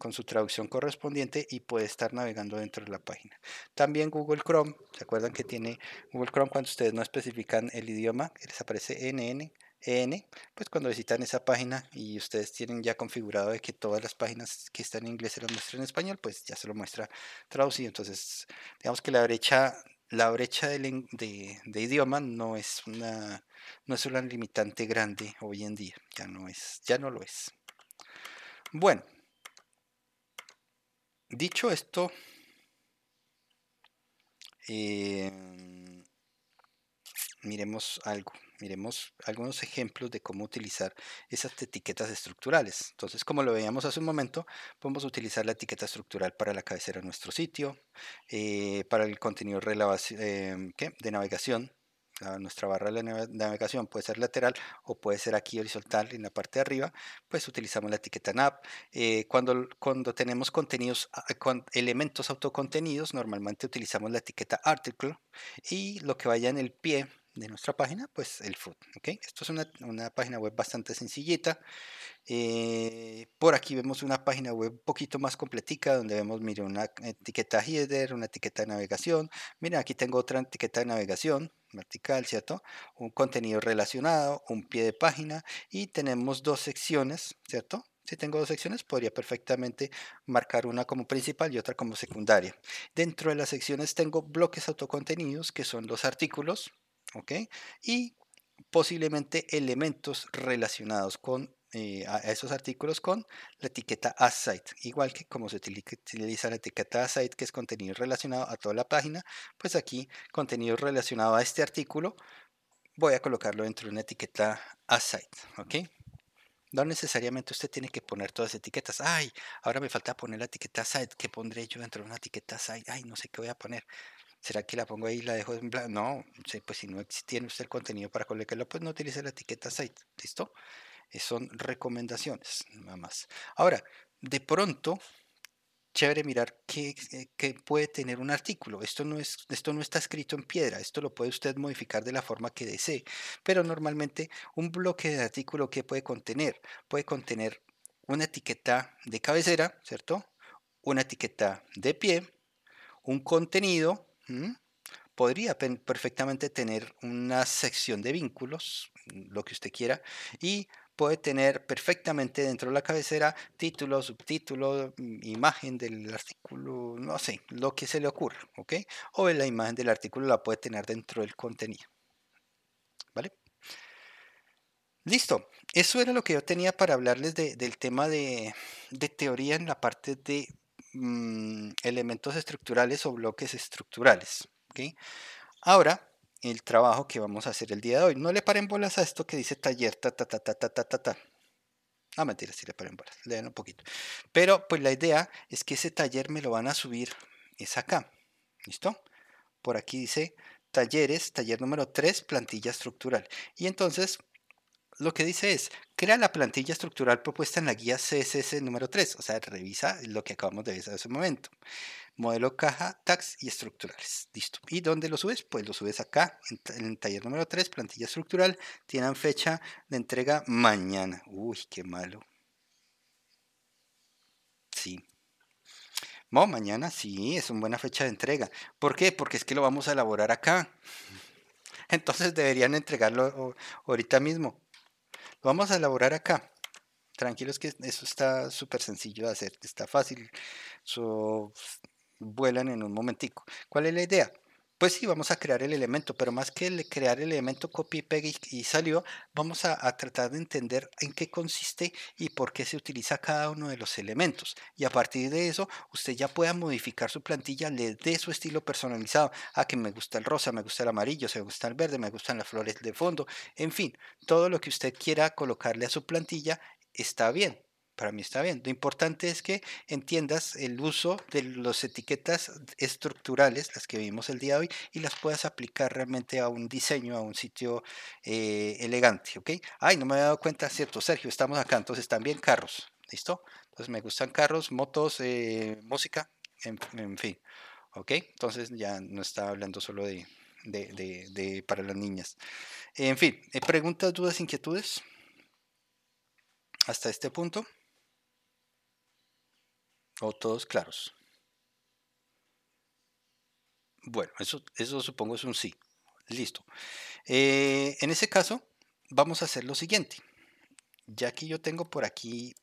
con su traducción correspondiente y puede estar navegando dentro de la página. También Google Chrome, ¿se acuerdan que tiene Google Chrome cuando ustedes no especifican el idioma? Les aparece NN, EN, pues cuando visitan esa página y ustedes tienen ya configurado de que todas las páginas que están en inglés se las muestra en español, pues ya se lo muestra traducido. Entonces, digamos que la brecha, la brecha de, idioma no es una no es una limitante grande hoy en día, ya no es, ya no lo es. Bueno, dicho esto, em, miremos algo, miremos algunos ejemplos de cómo utilizar esas etiquetas estructurales. Entonces, como lo veíamos hace un momento, podemos utilizar la etiqueta estructural para la cabecera de nuestro sitio, eh, para el contenido eh, de navegación, nuestra barra de navegación puede ser lateral o puede ser aquí horizontal en la parte de arriba, pues utilizamos la etiqueta NAP. Eh, cuando, tenemos contenidos, ah, ah, elementos autocontenidos, normalmente utilizamos la etiqueta article y lo que vaya en el pie de nuestra página, pues el food. Esto es una, página web bastante sencillita. Eh, por aquí vemos una página web un poquito más completica, donde vemos, mire, una etiqueta header, una etiqueta de navegación. Miren, aquí tengo otra etiqueta de navegación vertical, ¿cierto? Un contenido relacionado, un pie de página y tenemos dos secciones, ¿cierto? Si tengo dos secciones, podría perfectamente marcar una como principal y otra como secundaria. Dentro de las secciones tengo bloques autocontenidos, que son los artículos, y posiblemente elementos relacionados con eh, a esos artículos con la etiqueta as-site igual que como se utiliza la etiqueta aside, que es contenido relacionado a toda la página, pues aquí contenido relacionado a este artículo voy a colocarlo dentro de una etiqueta aside. ¿ok? No necesariamente usted tiene que poner todas las etiquetas. Ay, ahora me falta poner la etiqueta site. ¿Qué pondré yo dentro de una etiqueta site? Ay, no sé qué voy a poner. ¿Será que la pongo ahí y la dejo en blanco? No, pues si no tiene usted el contenido para colocarlo, pues no utilice la etiqueta site, ¿listo? Eh, son recomendaciones, nada más. Ahora, de pronto, chévere mirar qué, puede tener un artículo. Esto no, es, esto no está escrito en piedra, esto lo puede usted modificar de la forma que desee, pero normalmente un bloque de artículo ¿qué puede contener, puede contener una etiqueta de cabecera, ¿cierto? Una etiqueta de pie, un contenido, podría perfectamente tener una sección de vínculos, mm, lo que usted quiera, y puede tener perfectamente dentro de la cabecera título, subtítulo, mm, imagen del artículo, no sé, lo que se le ocurra, ¿ok? O la imagen del artículo la puede tener dentro del contenido, ¿vale? Listo, eso era lo que yo tenía para hablarles del tema de teoría en la parte de Mm, elementos estructurales o bloques estructurales. Ahora, el trabajo que vamos a hacer el día de hoy. No le paren bolas a esto que dice taller, ta, ta, ta, ta, ta, ta, ta. Ah, mentira, sí le paren bolas, dan un poquito. Pero pues la idea es que ese taller me lo van a subir, es acá, ¿listo? Por aquí dice talleres, taller número 3, plantilla estructural. Y entonces lo que dice es, crea la plantilla estructural propuesta en la guía CSS número 3, o sea, revisa lo que acabamos de revisar en ese momento. Modelo caja, tags y estructurales. Listo. ¿Y dónde lo subes? Pues lo subes acá, en el taller número 3, plantilla estructural. Tienen fecha de entrega mañana. Uy, qué malo. Sí, Bueno, mañana sí, es una buena fecha de entrega. ¿Por qué? Porque es que lo vamos a elaborar acá. Entonces deberían entregarlo ahorita mismo vamos a elaborar acá. Tranquilos que eso está súper sencillo de hacer, está fácil. vuelan en un momentico. ¿Cuál es la idea? pues sí, vamos a crear el elemento, pero más que crear el elemento copy, pegue y, salió, vamos a, tratar de entender en qué consiste y por qué se utiliza cada uno de los elementos. Y a partir de eso, usted ya pueda modificar su plantilla, le dé su estilo personalizado. A ah, que me gusta el rosa, me gusta el amarillo, se gusta el verde, me gustan las flores de fondo. En fin, todo lo que usted quiera colocarle a su plantilla está bien para mí está bien. Lo importante es que entiendas el uso de las etiquetas estructurales, las que vimos el día de hoy, y las puedas aplicar realmente a un diseño, a un sitio eh, elegante, ¿ok? Ay, no me había dado cuenta, cierto, Sergio, estamos acá, entonces también carros, ¿listo? Entonces me gustan carros, motos, eh, música, en, fin, ¿ok? Entonces ya no estaba hablando solo de, para las niñas. En fin, eh, preguntas, dudas, inquietudes hasta este punto. O todos claros. Bueno, eso, eso supongo es un sí. Listo. Eh, en ese caso, vamos a hacer lo siguiente. Ya que yo tengo por aquí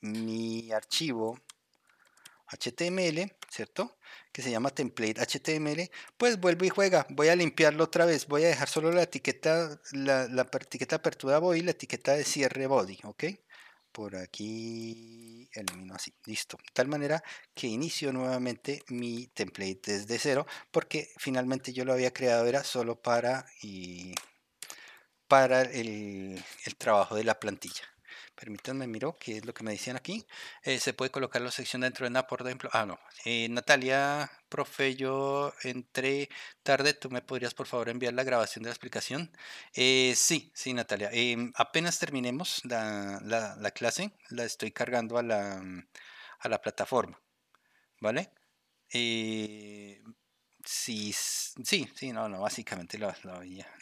mi archivo HTML, ¿cierto? Que se llama template HTML, pues vuelvo y juega. Voy a limpiarlo otra vez. Voy a dejar solo la etiqueta, la, etiqueta apertura body y la etiqueta de cierre body, ¿ok? por aquí, elimino así, listo. De tal manera que inicio nuevamente mi template desde cero, porque finalmente yo lo había creado, era solo para, para el trabajo de la plantilla permítanme, miro qué es lo que me decían aquí. Eh, se puede colocar la sección dentro de NAP, por ejemplo. Ah, no. Eh, Natalia, profe, yo entré tarde. ¿Tú me podrías, por favor, enviar la grabación de la explicación? Eh, sí, sí, Natalia. Em, apenas terminemos la, clase, la estoy cargando a la, a la plataforma. ¿Vale? Sí, sí, sí, no, no, básicamente la,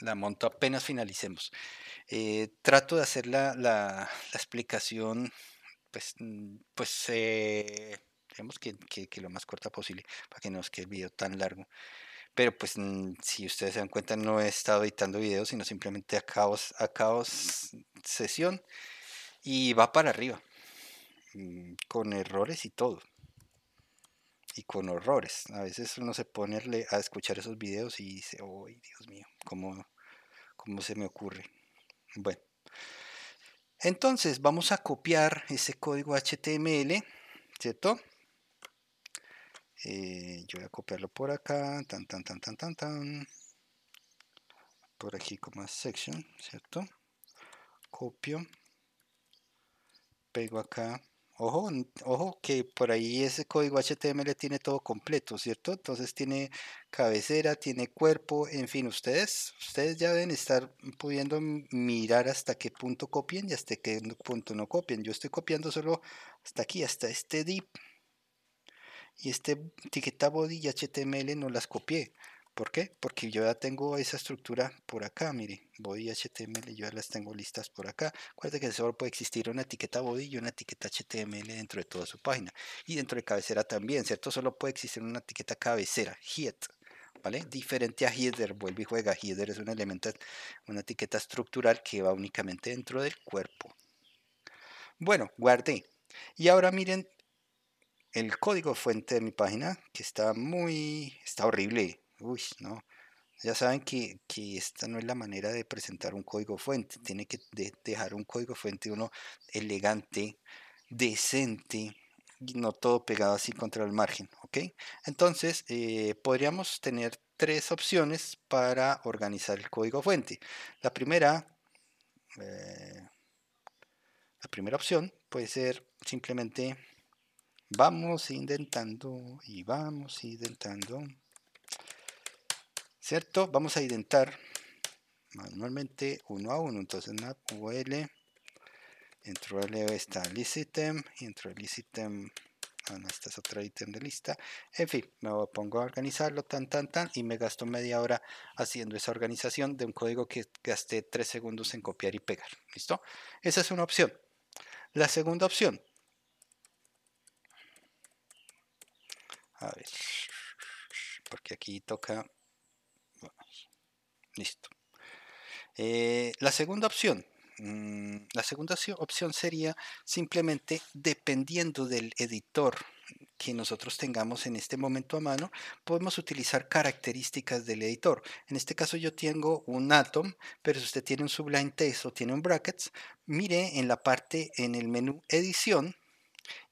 la, monto apenas finalicemos. Eh, trato de hacer la, la explicación, pues, mm, pues eh, digamos que, que, que, lo más corta posible, para que no nos quede el video tan largo. Pero pues mm, si ustedes se dan cuenta, no he estado editando videos, sino simplemente acabo, acabo sesión y va para arriba, mm, con errores y todo y con horrores. A veces uno se ponerle a escuchar esos videos y dice, ¡ay, Dios mío! ¿Cómo, cómo se me ocurre? Bueno. Entonces vamos a copiar ese código HTML, ¿cierto? Eh, yo voy a copiarlo por acá, tan, tan, tan, tan, tan, tan. Por aquí como section, ¿cierto? Copio, pego acá Ojo, ojo que por ahí ese código HTML tiene todo completo, ¿cierto? Entonces tiene cabecera, tiene cuerpo, en fin, ustedes, ustedes ya deben estar pudiendo mirar hasta qué punto copien y hasta qué punto no copien. Yo estoy copiando solo hasta aquí, hasta este div. Y este etiqueta body y HTML no las copié. ¿Por qué? Porque yo ya tengo esa estructura por acá, mire, body HTML, yo ya las tengo listas por acá. Acuérdate que solo puede existir una etiqueta body y una etiqueta HTML dentro de toda su página. Y dentro de cabecera también, ¿cierto? Solo puede existir una etiqueta cabecera, head, ¿vale? Diferente a header, vuelve y juega. Header es un elemento, una etiqueta estructural que va únicamente dentro del cuerpo. Bueno, guardé. Y ahora miren el código fuente de mi página, que está muy, está horrible, uy, no. Ya saben que, esta no es la manera de presentar un código fuente. Tiene que dejar un código fuente uno elegante, decente, no todo pegado así contra el margen. ¿ok? Entonces, eh, podríamos tener tres opciones para organizar el código fuente. La primera, eh, la primera opción puede ser simplemente vamos intentando y vamos intentando ¿Cierto? Vamos a identar manualmente uno a uno. Entonces la l dentro de está list item, dentro de list item, ah, esta es otra ítem de lista. En fin, me pongo a organizarlo tan tan tan y me gasto media hora haciendo esa organización de un código que gasté tres segundos en copiar y pegar. ¿Listo? Esa es una opción. La segunda opción. A ver, porque aquí toca Listo. Eh, la segunda opción. Mm, la segunda opción sería simplemente dependiendo del editor que nosotros tengamos en este momento a mano, podemos utilizar características del editor. En este caso yo tengo un Atom, pero si usted tiene un Sublime Text o tiene un Brackets, mire en la parte, en el menú Edición,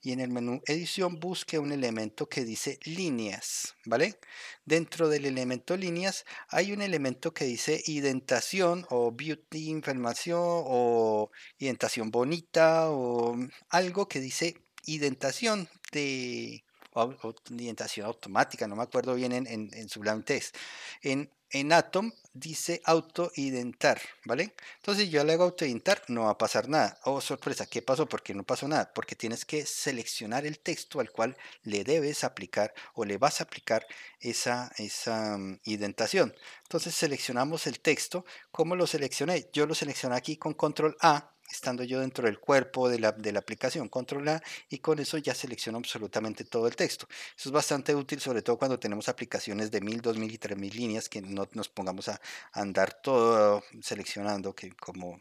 y en el menú edición busque un elemento que dice líneas, ¿vale? Dentro del elemento líneas hay un elemento que dice identación o beauty información o identación bonita o mm, algo que dice identación de o, automática, no me acuerdo bien en, en, en Sublime En en Atom dice auto autoidentar, ¿vale? Entonces yo le hago autoidentar, no va a pasar nada. Oh, sorpresa, ¿qué pasó? Porque no pasó nada? Porque tienes que seleccionar el texto al cual le debes aplicar o le vas a aplicar esa, esa mm, identación. Entonces seleccionamos el texto. ¿Cómo lo seleccioné? Yo lo seleccioné aquí con control A estando yo dentro del cuerpo de la, aplicación, control A, y con eso ya selecciono absolutamente todo el texto. Eso es bastante útil, sobre todo cuando tenemos aplicaciones de 1000, 2000 y 3000 líneas, que no nos pongamos a andar todo seleccionando, que como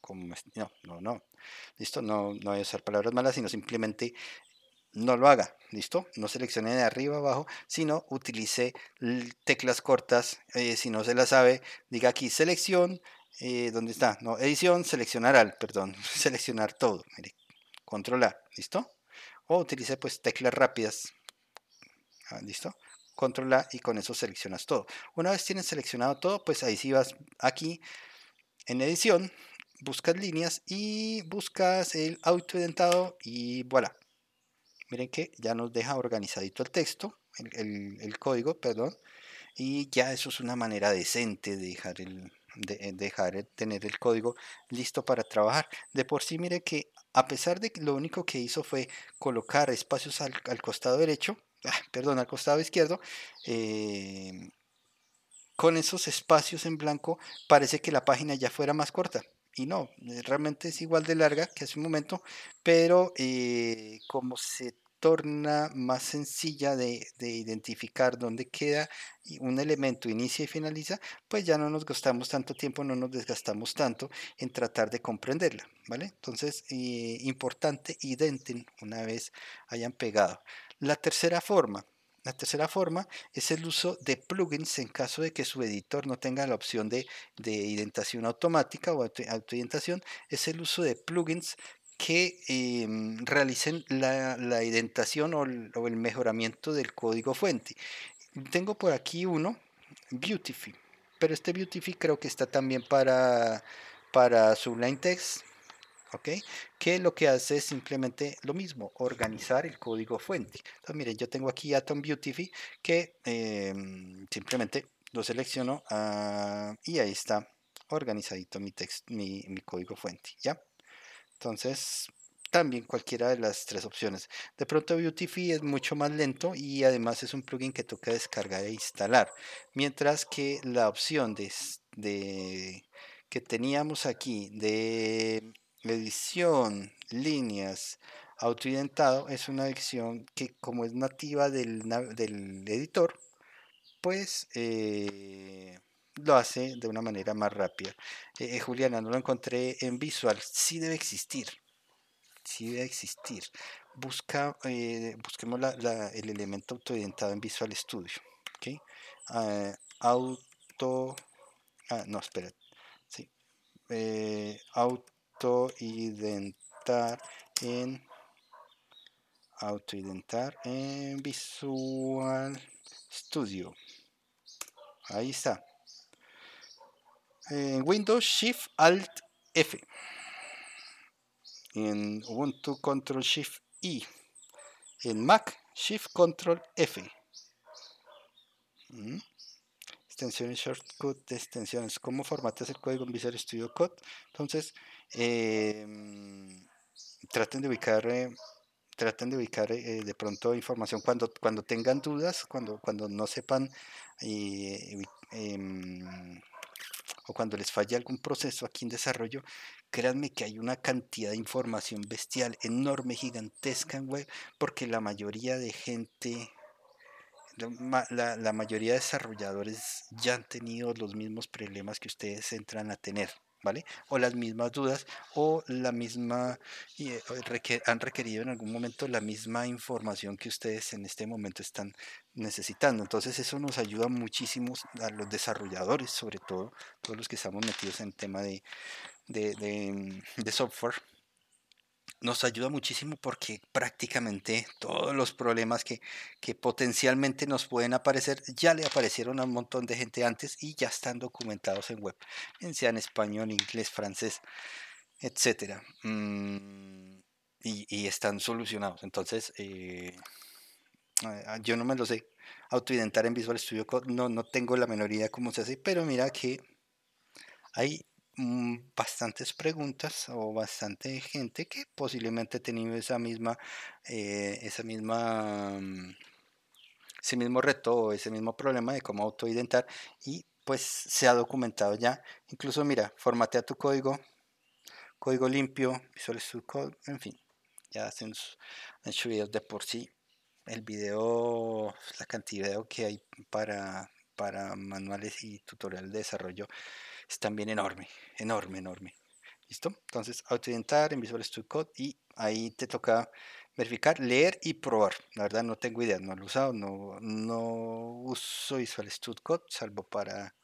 como, no, no, no, listo, no, no voy a usar palabras malas, sino simplemente no lo haga, listo, no seleccione de arriba abajo, sino utilice teclas cortas, eh, si no se las sabe, diga aquí selección, eh, ¿dónde está? No, edición, seleccionar al, perdón, seleccionar todo, mire, controlar, ¿listo? O utilice pues teclas rápidas, ah, ¿listo? Controla y con eso seleccionas todo. Una vez tienes seleccionado todo, pues ahí sí vas aquí en edición, buscas líneas y buscas el autoidentado y voilà. Miren que ya nos deja organizadito el texto, el, el código, perdón. Y ya eso es una manera decente de dejar el, de, eh, dejar eh, tener el código listo para trabajar. De por sí, mire que a pesar de que lo único que hizo fue colocar espacios al, costado derecho, ah, perdón, al costado izquierdo, em, con esos espacios en blanco parece que la página ya fuera más corta. Y no, eh, realmente es igual de larga que hace un momento, pero como se torna más sencilla de, identificar dónde queda un elemento inicia y finaliza, pues ya no nos gastamos tanto tiempo, no nos desgastamos tanto en tratar de comprenderla, ¿vale? Entonces, eh, importante, identen una vez hayan pegado. La tercera forma, la tercera forma es el uso de plugins en caso de que su editor no tenga la opción de, de identación automática o autoidentación. Es el uso de plugins que em, realicen la, la identación o el, mejoramiento del código fuente. Tengo por aquí uno, Beautify, pero este Beautify creo que está también para, para Sublime Text, ¿ok? Que lo que hace es simplemente lo mismo, organizar el código fuente. Entonces, miren, yo tengo aquí Atom Beautify que em, simplemente lo selecciono ah, y ahí está organizadito mi, text, mi, mi código fuente, ¿ya? Entonces, también cualquiera de las tres opciones. De pronto Beautify es mucho más lento y además es un plugin que toca descargar e instalar. Mientras que la opción de, que teníamos aquí de edición, líneas, autoidentado es una edición que como es nativa del, editor, pues eh, lo hace de una manera más rápida. Eh, eh, Juliana, no lo encontré en visual, sí debe existir, sí debe existir. Busca, eh, busquemos la, el elemento autoidentado en Visual Studio. ¿okay? Ah, auto, ah, no, espera, sí. autoidentar en autoidentar en Visual Studio. Ahí está en Windows Shift Alt F. En Ubuntu Control Shift I. En Mac Shift Control F. Mm. Extensiones shortcut de extensiones. ¿Cómo formateas el código en Visual Studio Code? Entonces, em, traten de ubicar. Eh, traten de ubicar eh, de pronto información cuando, cuando tengan dudas, cuando, cuando no sepan y eh, o cuando les falla algún proceso aquí en desarrollo, créanme que hay una cantidad de información bestial, enorme, gigantesca en web, porque la mayoría de gente, la, la mayoría de desarrolladores ya han tenido los mismos problemas que ustedes entran a tener. ¿vale? O las mismas dudas o la misma, eh, han requerido en algún momento la misma información que ustedes en este momento están necesitando. Entonces eso nos ayuda muchísimo a los desarrolladores, sobre todo todos los que estamos metidos en tema de mm, software, nos ayuda muchísimo porque prácticamente todos los problemas que, potencialmente nos pueden aparecer ya le aparecieron a un montón de gente antes y ya están documentados en web, en sea en español, inglés, francés, etc. Mm, y, están solucionados. Entonces, eh, ah, yo no me lo sé. Autoidentar en Visual Studio Code, no, no tengo la menor idea cómo se hace, pero mira que hay Mm, bastantes preguntas o bastante gente que posiblemente ha tenido esa misma, eh, esa misma, mm, ese mismo reto o ese mismo problema de cómo autoidentar y pues se ha documentado ya. Incluso mira, formatea tu código, código limpio, Visual Studio Code, en fin, ya hacen sus videos de por sí. El video, la cantidad de que hay para, para manuales y tutorial de desarrollo es también enorme, enorme, enorme. ¿Listo? Entonces, autoidentar en Visual Studio Code y ahí te toca verificar, leer y probar. La verdad no tengo idea, no lo he usado, no, uso Visual Studio Code, salvo para,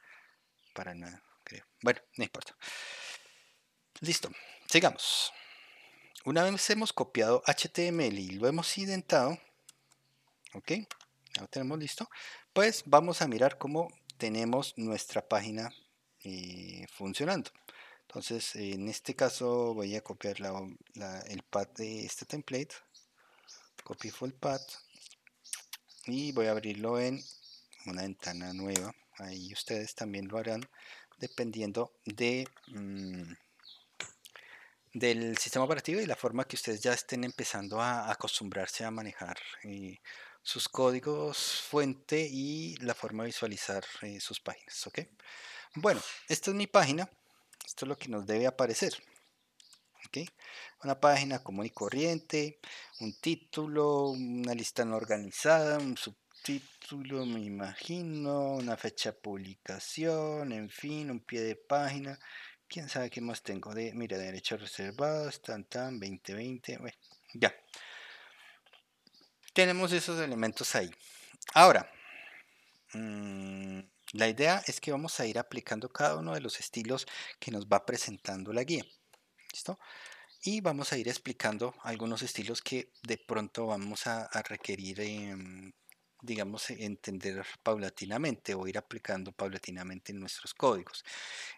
para nada, creo. Bueno, no importa. Listo, sigamos. Una vez hemos copiado HTML y lo hemos identado, ¿ok? Ya lo tenemos listo. Pues vamos a mirar cómo tenemos nuestra página eh, funcionando. Entonces, en este caso voy a copiar el pad de este template. copy full pad y voy a abrirlo en una ventana nueva. Ahí ustedes también lo harán dependiendo de... Mm, del sistema operativo y la forma que ustedes ya estén empezando a acostumbrarse a manejar eh, sus códigos fuente y la forma de visualizar eh, sus páginas. ¿ok? Bueno, esta es mi página. Esto es lo que nos debe aparecer. Una página común y corriente, un título, una lista no organizada, un subtítulo, me imagino, una fecha de publicación, en fin, un pie de página. ¿Quién sabe qué más tengo? De, mira, derechos reservados, tan tan, 2020, bueno, ya. Tenemos esos elementos ahí. Ahora, mm, la idea es que vamos a ir aplicando cada uno de los estilos que nos va presentando la guía. ¿Listo? Y vamos a ir explicando algunos estilos que de pronto vamos a, requerir, em, digamos, entender paulatinamente o ir aplicando paulatinamente en nuestros códigos.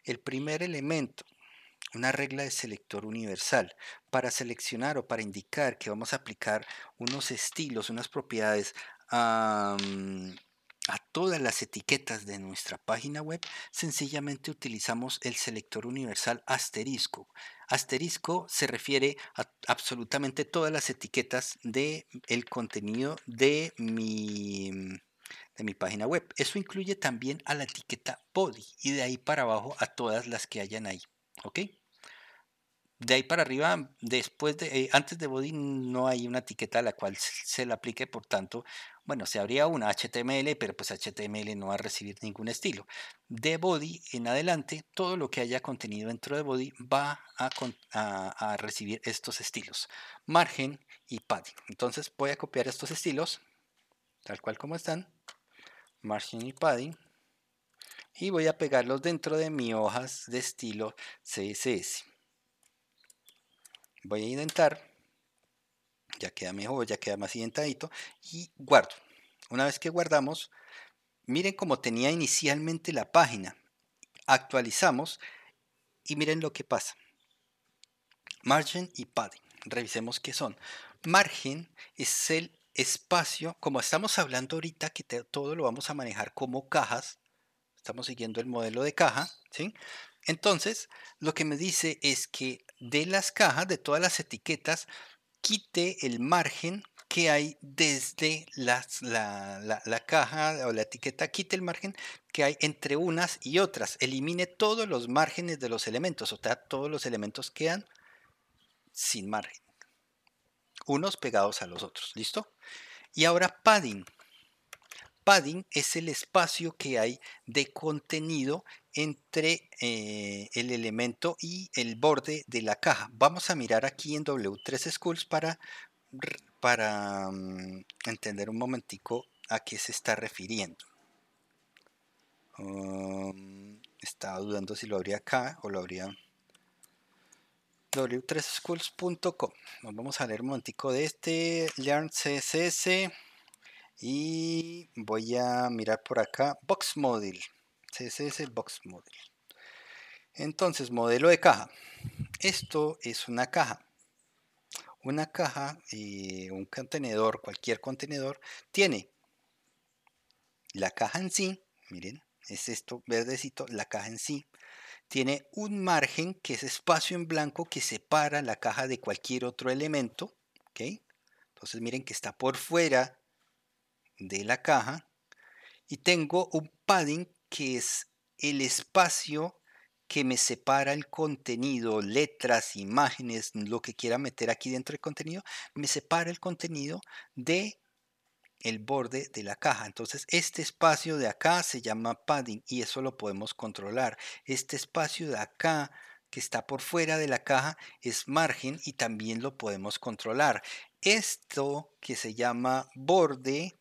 El primer elemento una regla de selector universal para seleccionar o para indicar que vamos a aplicar unos estilos, unas propiedades a a todas las etiquetas de nuestra página web, sencillamente utilizamos el selector universal asterisco. Asterisco se refiere a absolutamente todas las etiquetas del el contenido de mi, mm, de mi página web. Eso incluye también a la etiqueta body y de ahí para abajo a todas las que hayan ahí. ¿Ok? De ahí para arriba, después de, eh, antes de body no hay una etiqueta a la cual se, se le aplique, por tanto, bueno, se habría una HTML, pero pues HTML no va a recibir ningún estilo. De body en adelante, todo lo que haya contenido dentro de body va a, recibir estos estilos. Margen y padding. Entonces voy a copiar estos estilos, tal cual como están. Margen y padding y voy a pegarlos dentro de mi hojas de estilo CSS. Voy a intentar ya queda mejor, ya queda más identadito y guardo. Una vez que guardamos, miren cómo tenía inicialmente la página. Actualizamos y miren lo que pasa. Margen y padding. Revisemos qué son. Margen es el espacio, como estamos hablando ahorita que todo lo vamos a manejar como cajas, estamos siguiendo el modelo de caja, ¿sí? Entonces, lo que me dice es que de las cajas, de todas las etiquetas, quite el margen que hay desde la, la, caja o la etiqueta, quite el margen que hay entre unas y otras, elimine todos los márgenes de los elementos, o sea, todos los elementos quedan sin margen, unos pegados a los otros, ¿listo? Y ahora padding, Padding es el espacio que hay de contenido entre eh, el elemento y el borde de la caja. Vamos a mirar aquí en W3 Schools para, para mm, entender un momentico a qué se está refiriendo. Um, estaba dudando si lo habría acá o lo habría w3schools.com. Vamos a leer un momentico de este Learn CSS. Y voy a mirar por acá, Box Model. Ese es el Box Model. Entonces, modelo de caja. Esto es una caja. Una caja, eh, un contenedor, cualquier contenedor, tiene la caja en sí, miren, es esto verdecito, la caja en sí, tiene un margen que es espacio en blanco que separa la caja de cualquier otro elemento. ¿okay? Entonces miren que está por fuera de la caja y tengo un padding que es el espacio que me separa el contenido, letras, imágenes, lo que quiera meter aquí dentro del contenido, me separa el contenido de el borde de la caja. Entonces, este espacio de acá se llama padding y eso lo podemos controlar. Este espacio de acá que está por fuera de la caja es margen y también lo podemos controlar. Esto que se llama borde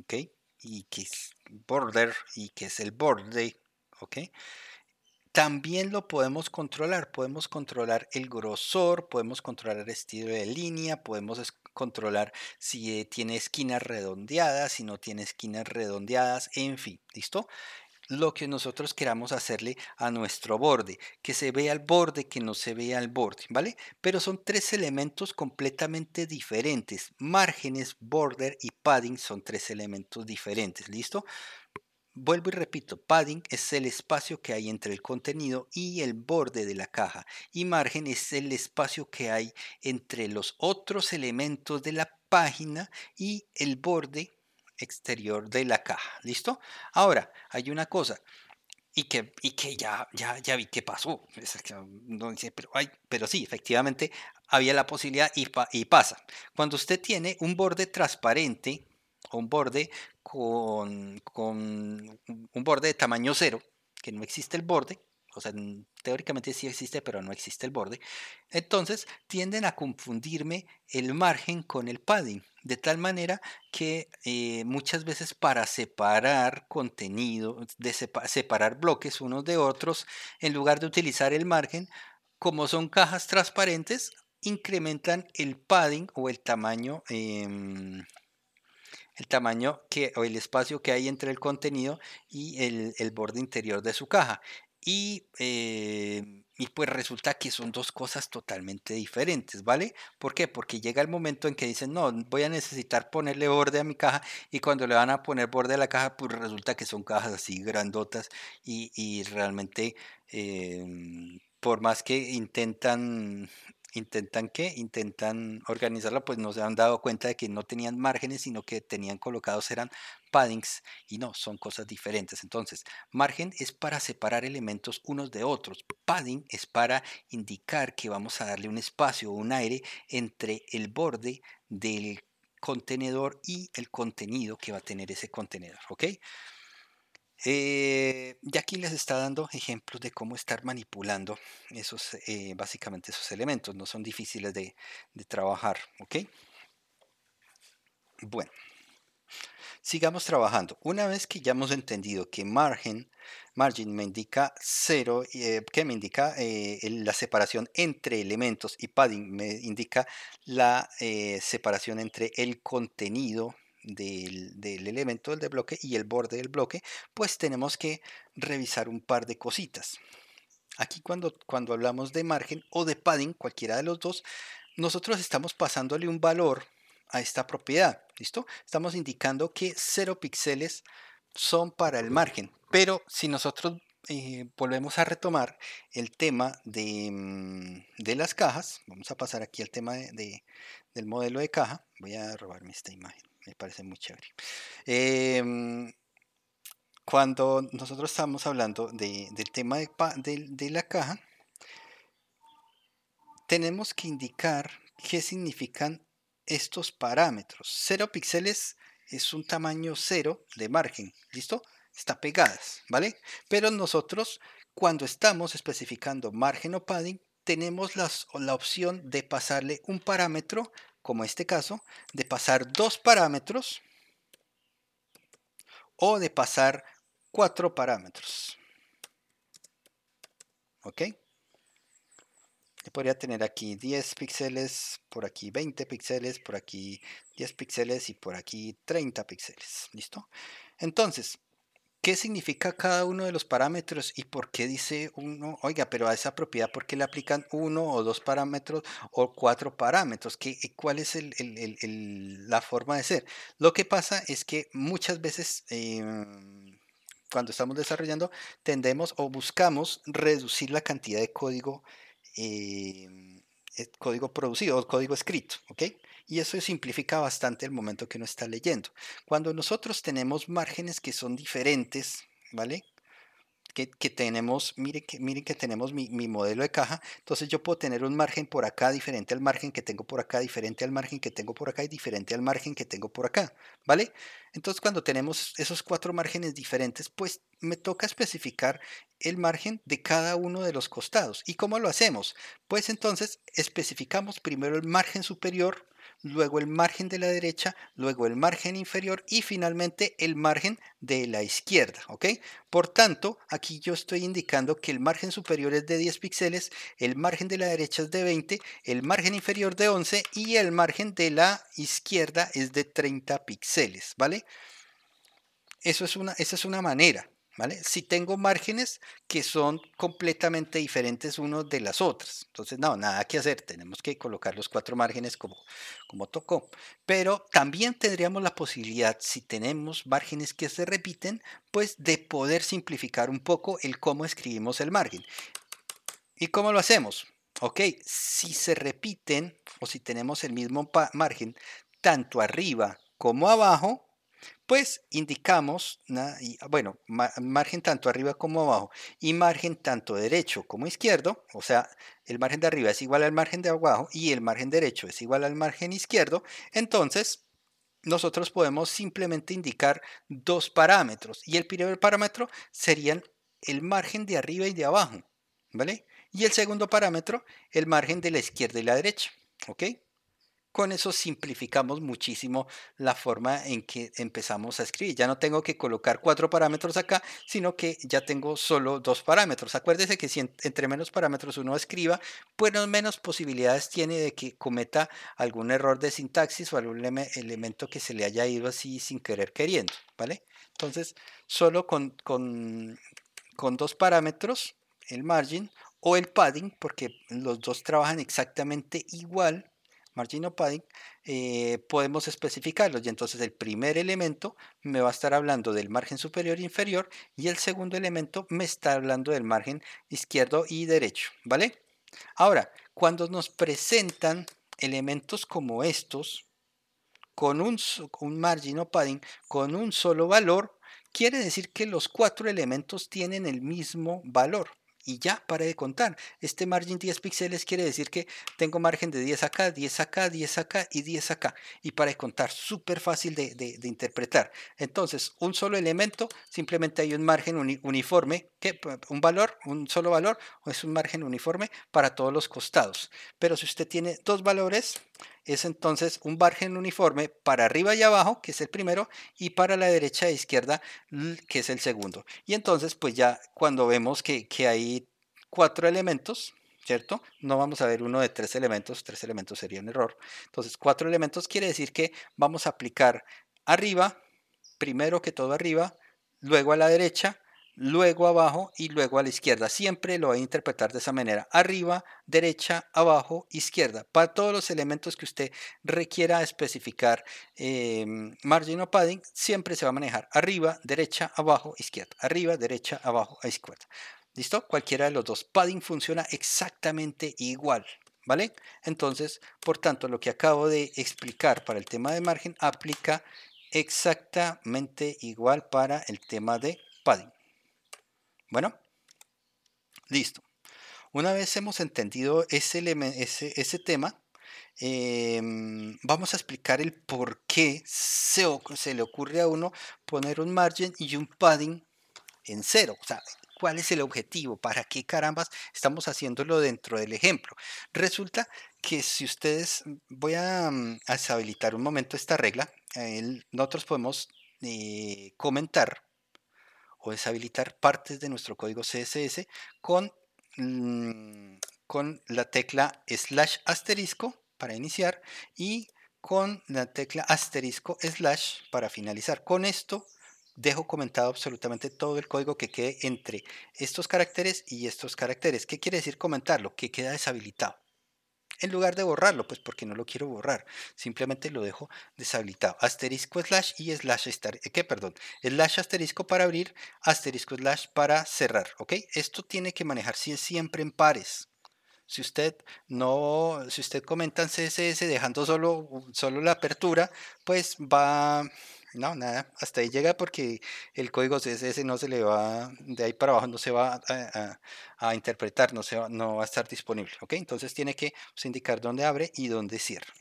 ¿ok? Y que es border y que es el borde, ¿ok? También lo podemos controlar, podemos controlar el grosor, podemos controlar el estilo de línea, podemos controlar si eh, tiene esquinas redondeadas, si no tiene esquinas redondeadas, en fin, ¿listo? lo que nosotros queramos hacerle a nuestro borde, que se vea al borde, que no se vea al borde, ¿vale? Pero son tres elementos completamente diferentes. Márgenes, border y padding son tres elementos diferentes, ¿listo? Vuelvo y repito, padding es el espacio que hay entre el contenido y el borde de la caja y margen es el espacio que hay entre los otros elementos de la página y el borde exterior de la caja. ¿Listo? Ahora, hay una cosa. Y que, y que ya, ya, ya vi que pasó. pero, sí, efectivamente había la posibilidad y, y pasa. Cuando usted tiene un borde transparente o un borde con, con un borde de tamaño cero, que no existe el borde, o sea, teóricamente sí existe, pero no existe el borde, entonces tienden a confundirme el margen con el padding. De tal manera que eh, muchas veces para separar contenido, de separar bloques unos de otros, en lugar de utilizar el margen, como son cajas transparentes, incrementan el padding o el tamaño, em, el tamaño que, o el espacio que hay entre el contenido y el, borde interior de su caja. Y em, y pues resulta que son dos cosas totalmente diferentes, ¿vale? ¿Por qué? Porque llega el momento en que dicen, no, voy a necesitar ponerle borde a mi caja y cuando le van a poner borde a la caja, pues resulta que son cajas así grandotas y, realmente, em, por más que intentan intentan qué, intentan organizarla, pues no se han dado cuenta de que no tenían márgenes, sino que tenían colocados eran paddings y no, son cosas diferentes. Entonces, margen es para separar elementos unos de otros. Padding es para indicar que vamos a darle un espacio o un aire entre el borde del contenedor y el contenido que va a tener ese contenedor. ¿ok? Eh, y aquí les está dando ejemplos de cómo estar manipulando esos, eh, básicamente esos elementos. No son difíciles de, de trabajar, ¿ok? Bueno sigamos trabajando. Una vez que ya hemos entendido que margen, margin me indica cero, y eh, que me indica eh, la separación entre elementos y padding me indica la eh, separación entre el contenido del, del, elemento del bloque y el borde del bloque, pues tenemos que revisar un par de cositas. Aquí cuando, cuando hablamos de margen o de padding, cualquiera de los dos, nosotros estamos pasándole un valor a esta propiedad. ¿Listo? Estamos indicando que 0 píxeles son para el margen. Pero si nosotros eh, volvemos a retomar el tema mm, de, las cajas, vamos a pasar aquí al tema del modelo de caja. Voy a robarme esta imagen, me parece muy chévere. Em, cuando nosotros estamos hablando del tema de la caja, tenemos que indicar qué significan estos parámetros. 0 píxeles es un tamaño 0 de margen, ¿listo? Está pegadas, ¿vale? Pero nosotros cuando estamos especificando margen o padding, tenemos la opción de pasarle un parámetro, como este caso, de pasar dos parámetros o de pasar cuatro parámetros. ¿Ok? podría tener aquí 10 píxeles, por aquí 20 píxeles, por aquí 10 píxeles y por aquí 30 píxeles. ¿Listo? Entonces, ¿qué significa cada uno de los parámetros y por qué dice uno, oiga, pero a esa propiedad, ¿por qué le aplican uno o dos parámetros o cuatro parámetros? ¿Qué, ¿Cuál es la forma de ser? Lo que pasa es que muchas veces... Em, cuando estamos desarrollando, tendemos o buscamos reducir la cantidad de código Em, código producido o código escrito, ¿ok? Y eso simplifica bastante el momento que uno está leyendo. Cuando nosotros tenemos márgenes que son diferentes, ¿vale? que, tenemos, miren que, miren que tenemos mi, mi, modelo de caja, entonces yo puedo tener un margen por acá diferente al margen que tengo por acá, diferente al margen que tengo por acá y diferente al margen que tengo por acá, ¿vale? Entonces cuando tenemos esos cuatro márgenes diferentes, pues me toca especificar el margen de cada uno de los costados. ¿Y cómo lo hacemos? Pues entonces especificamos primero el margen superior, luego el margen de la derecha, luego el margen inferior y finalmente el margen de la izquierda. ¿ok? Por tanto, aquí yo estoy indicando que el margen superior es de 10 píxeles, el margen de la derecha es de 20, el margen inferior de 11 y el margen de la izquierda es de 30 píxeles. ¿vale? es una, esa es una manera. Si tengo márgenes que son completamente diferentes uno de las otras. Entonces, no, nada que hacer. Tenemos que colocar los cuatro márgenes como, como tocó. Pero también tendríamos la posibilidad, si tenemos márgenes que se repiten, pues de poder simplificar un poco el cómo escribimos el margen. ¿Y cómo lo hacemos? Ok, si se repiten o si tenemos el mismo margen, tanto arriba como abajo, pues indicamos, bueno, margen tanto arriba como abajo y margen tanto derecho como izquierdo, o sea, el margen de arriba es igual al margen de abajo y el margen derecho es igual al margen izquierdo, entonces nosotros podemos simplemente indicar dos parámetros y el primer parámetro serían el margen de arriba y de abajo, ¿vale? Y el segundo parámetro, el margen de la izquierda y la derecha, ¿ok? Con eso simplificamos muchísimo la forma en que empezamos a escribir. Ya no tengo que colocar cuatro parámetros acá, sino que ya tengo solo dos parámetros. Acuérdese que si entre menos parámetros uno escriba, pues menos posibilidades tiene de que cometa algún error de sintaxis o algún elemento que se le haya ido así sin querer queriendo, ¿vale? Entonces, solo con, con dos parámetros, el margin o el padding, porque los dos trabajan exactamente igual, margin padding, eh, podemos especificarlos y entonces el primer elemento me va a estar hablando del margen superior e inferior y el segundo elemento me está hablando del margen izquierdo y derecho, ¿vale? Ahora, cuando nos presentan elementos como estos, con un, un o padding, con un solo valor, quiere decir que los cuatro elementos tienen el mismo valor y ya para de contar. Este margen 10 píxeles quiere decir que tengo margen de 10 acá, 10 acá, 10 acá y 10 acá. Y para de contar, súper fácil de, interpretar. Entonces, un solo elemento, simplemente hay un margen uniforme, que, un valor, un solo valor, es un margen uniforme para todos los costados. Pero si usted tiene dos valores, es entonces un margen uniforme para arriba y abajo, que es el primero, y para la derecha e izquierda, que es el segundo. Y entonces, pues ya cuando vemos que, que hay cuatro elementos, ¿cierto? No vamos a ver uno de tres elementos, tres elementos sería un error. Entonces, cuatro elementos quiere decir que vamos a aplicar arriba, primero que todo arriba, luego a la derecha, luego abajo y luego a la izquierda. Siempre lo voy a interpretar de esa manera. Arriba, derecha, abajo, izquierda. Para todos los elementos que usted requiera especificar eh, margin o padding, siempre se va a manejar arriba, derecha, abajo, izquierda. Arriba, derecha, abajo, izquierda. ¿Listo? Cualquiera de los dos. Padding funciona exactamente igual. ¿Vale? Entonces, por tanto, lo que acabo de explicar para el tema de margen aplica exactamente igual para el tema de padding. Bueno, listo. Una vez hemos entendido ese, tema, em, vamos a explicar el por qué se, le ocurre a uno poner un margin y un padding en cero. O sea, ¿cuál es el objetivo? ¿Para qué carambas estamos haciéndolo dentro del ejemplo? Resulta que si ustedes, voy a, mm, deshabilitar un momento esta regla, eh, nosotros podemos eh, comentar o deshabilitar partes de nuestro código CSS con, mm, con la tecla slash asterisco para iniciar y con la tecla asterisco slash para finalizar. Con esto dejo comentado absolutamente todo el código que quede entre estos caracteres y estos caracteres. ¿Qué quiere decir comentarlo? Que queda deshabilitado en lugar de borrarlo, pues porque no lo quiero borrar, simplemente lo dejo deshabilitado. Asterisco slash y slash estar. Eh, ¿qué? Perdón, slash asterisco para abrir, asterisco slash para cerrar, ¿ok? Esto tiene que manejarse siempre en pares. Si usted no, si usted comenta en CSS dejando solo, solo la apertura, pues va no, nada, hasta ahí llega porque el código CSS no se le va, de ahí para abajo no se va a, interpretar, no, se va, no va a estar disponible, ¿ok? Entonces tiene que pues, indicar dónde abre y dónde cierra.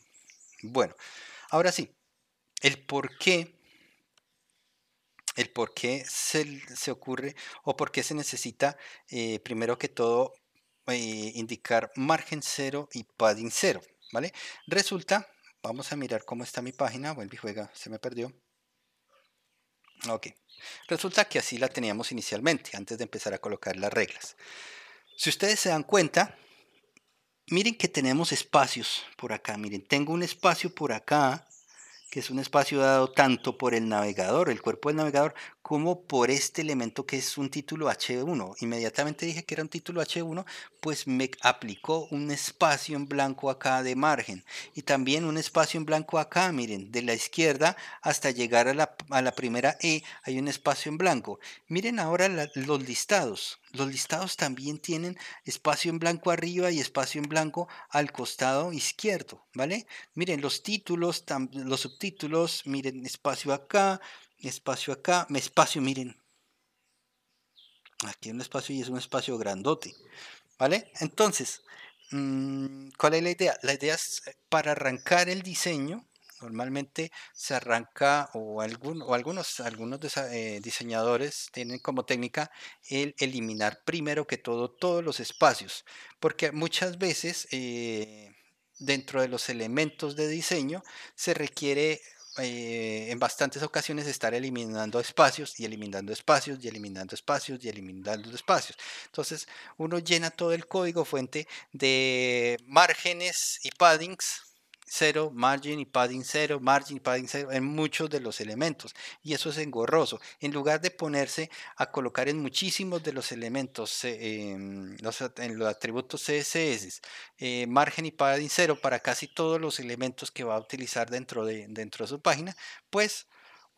Bueno, ahora sí, el por qué, el por qué se, ocurre o por qué se necesita eh, primero que todo eh, indicar margen cero y padding cero ¿vale? Resulta, vamos a mirar cómo está mi página, vuelve y juega, se me perdió. Ok, resulta que así la teníamos inicialmente, antes de empezar a colocar las reglas. Si ustedes se dan cuenta, miren que tenemos espacios por acá, miren, tengo un espacio por acá que es un espacio dado tanto por el navegador, el cuerpo del navegador, como por este elemento que es un título H1. Inmediatamente dije que era un título H1, pues me aplicó un espacio en blanco acá de margen y también un espacio en blanco acá, miren, de la izquierda hasta llegar a la, primera E hay un espacio en blanco. Miren ahora los listados. Los listados también tienen espacio en blanco arriba y espacio en blanco al costado izquierdo, ¿vale? Miren, los títulos, los subtítulos, miren, espacio acá, espacio acá, espacio, miren. Aquí hay un espacio y es un espacio grandote, ¿vale? Entonces, mm, ¿cuál es la idea? La idea es eh, para arrancar el diseño, Normalmente se arranca o, algún, o algunos, algunos eh, diseñadores tienen como técnica el eliminar primero que todo todos los espacios, porque muchas veces eh, dentro de los elementos de diseño se requiere eh, en bastantes ocasiones estar eliminando espacios y eliminando espacios y eliminando espacios y eliminando espacios. Entonces uno llena todo el código fuente de márgenes y paddings 0, margin y padding 0, margin y padding 0 en muchos de los elementos. Y eso es engorroso. En lugar de ponerse a colocar en muchísimos de los elementos, eh, em, en los atributos CSS, eh, margen y padding 0 para casi todos los elementos que va a utilizar dentro de, dentro de su página, pues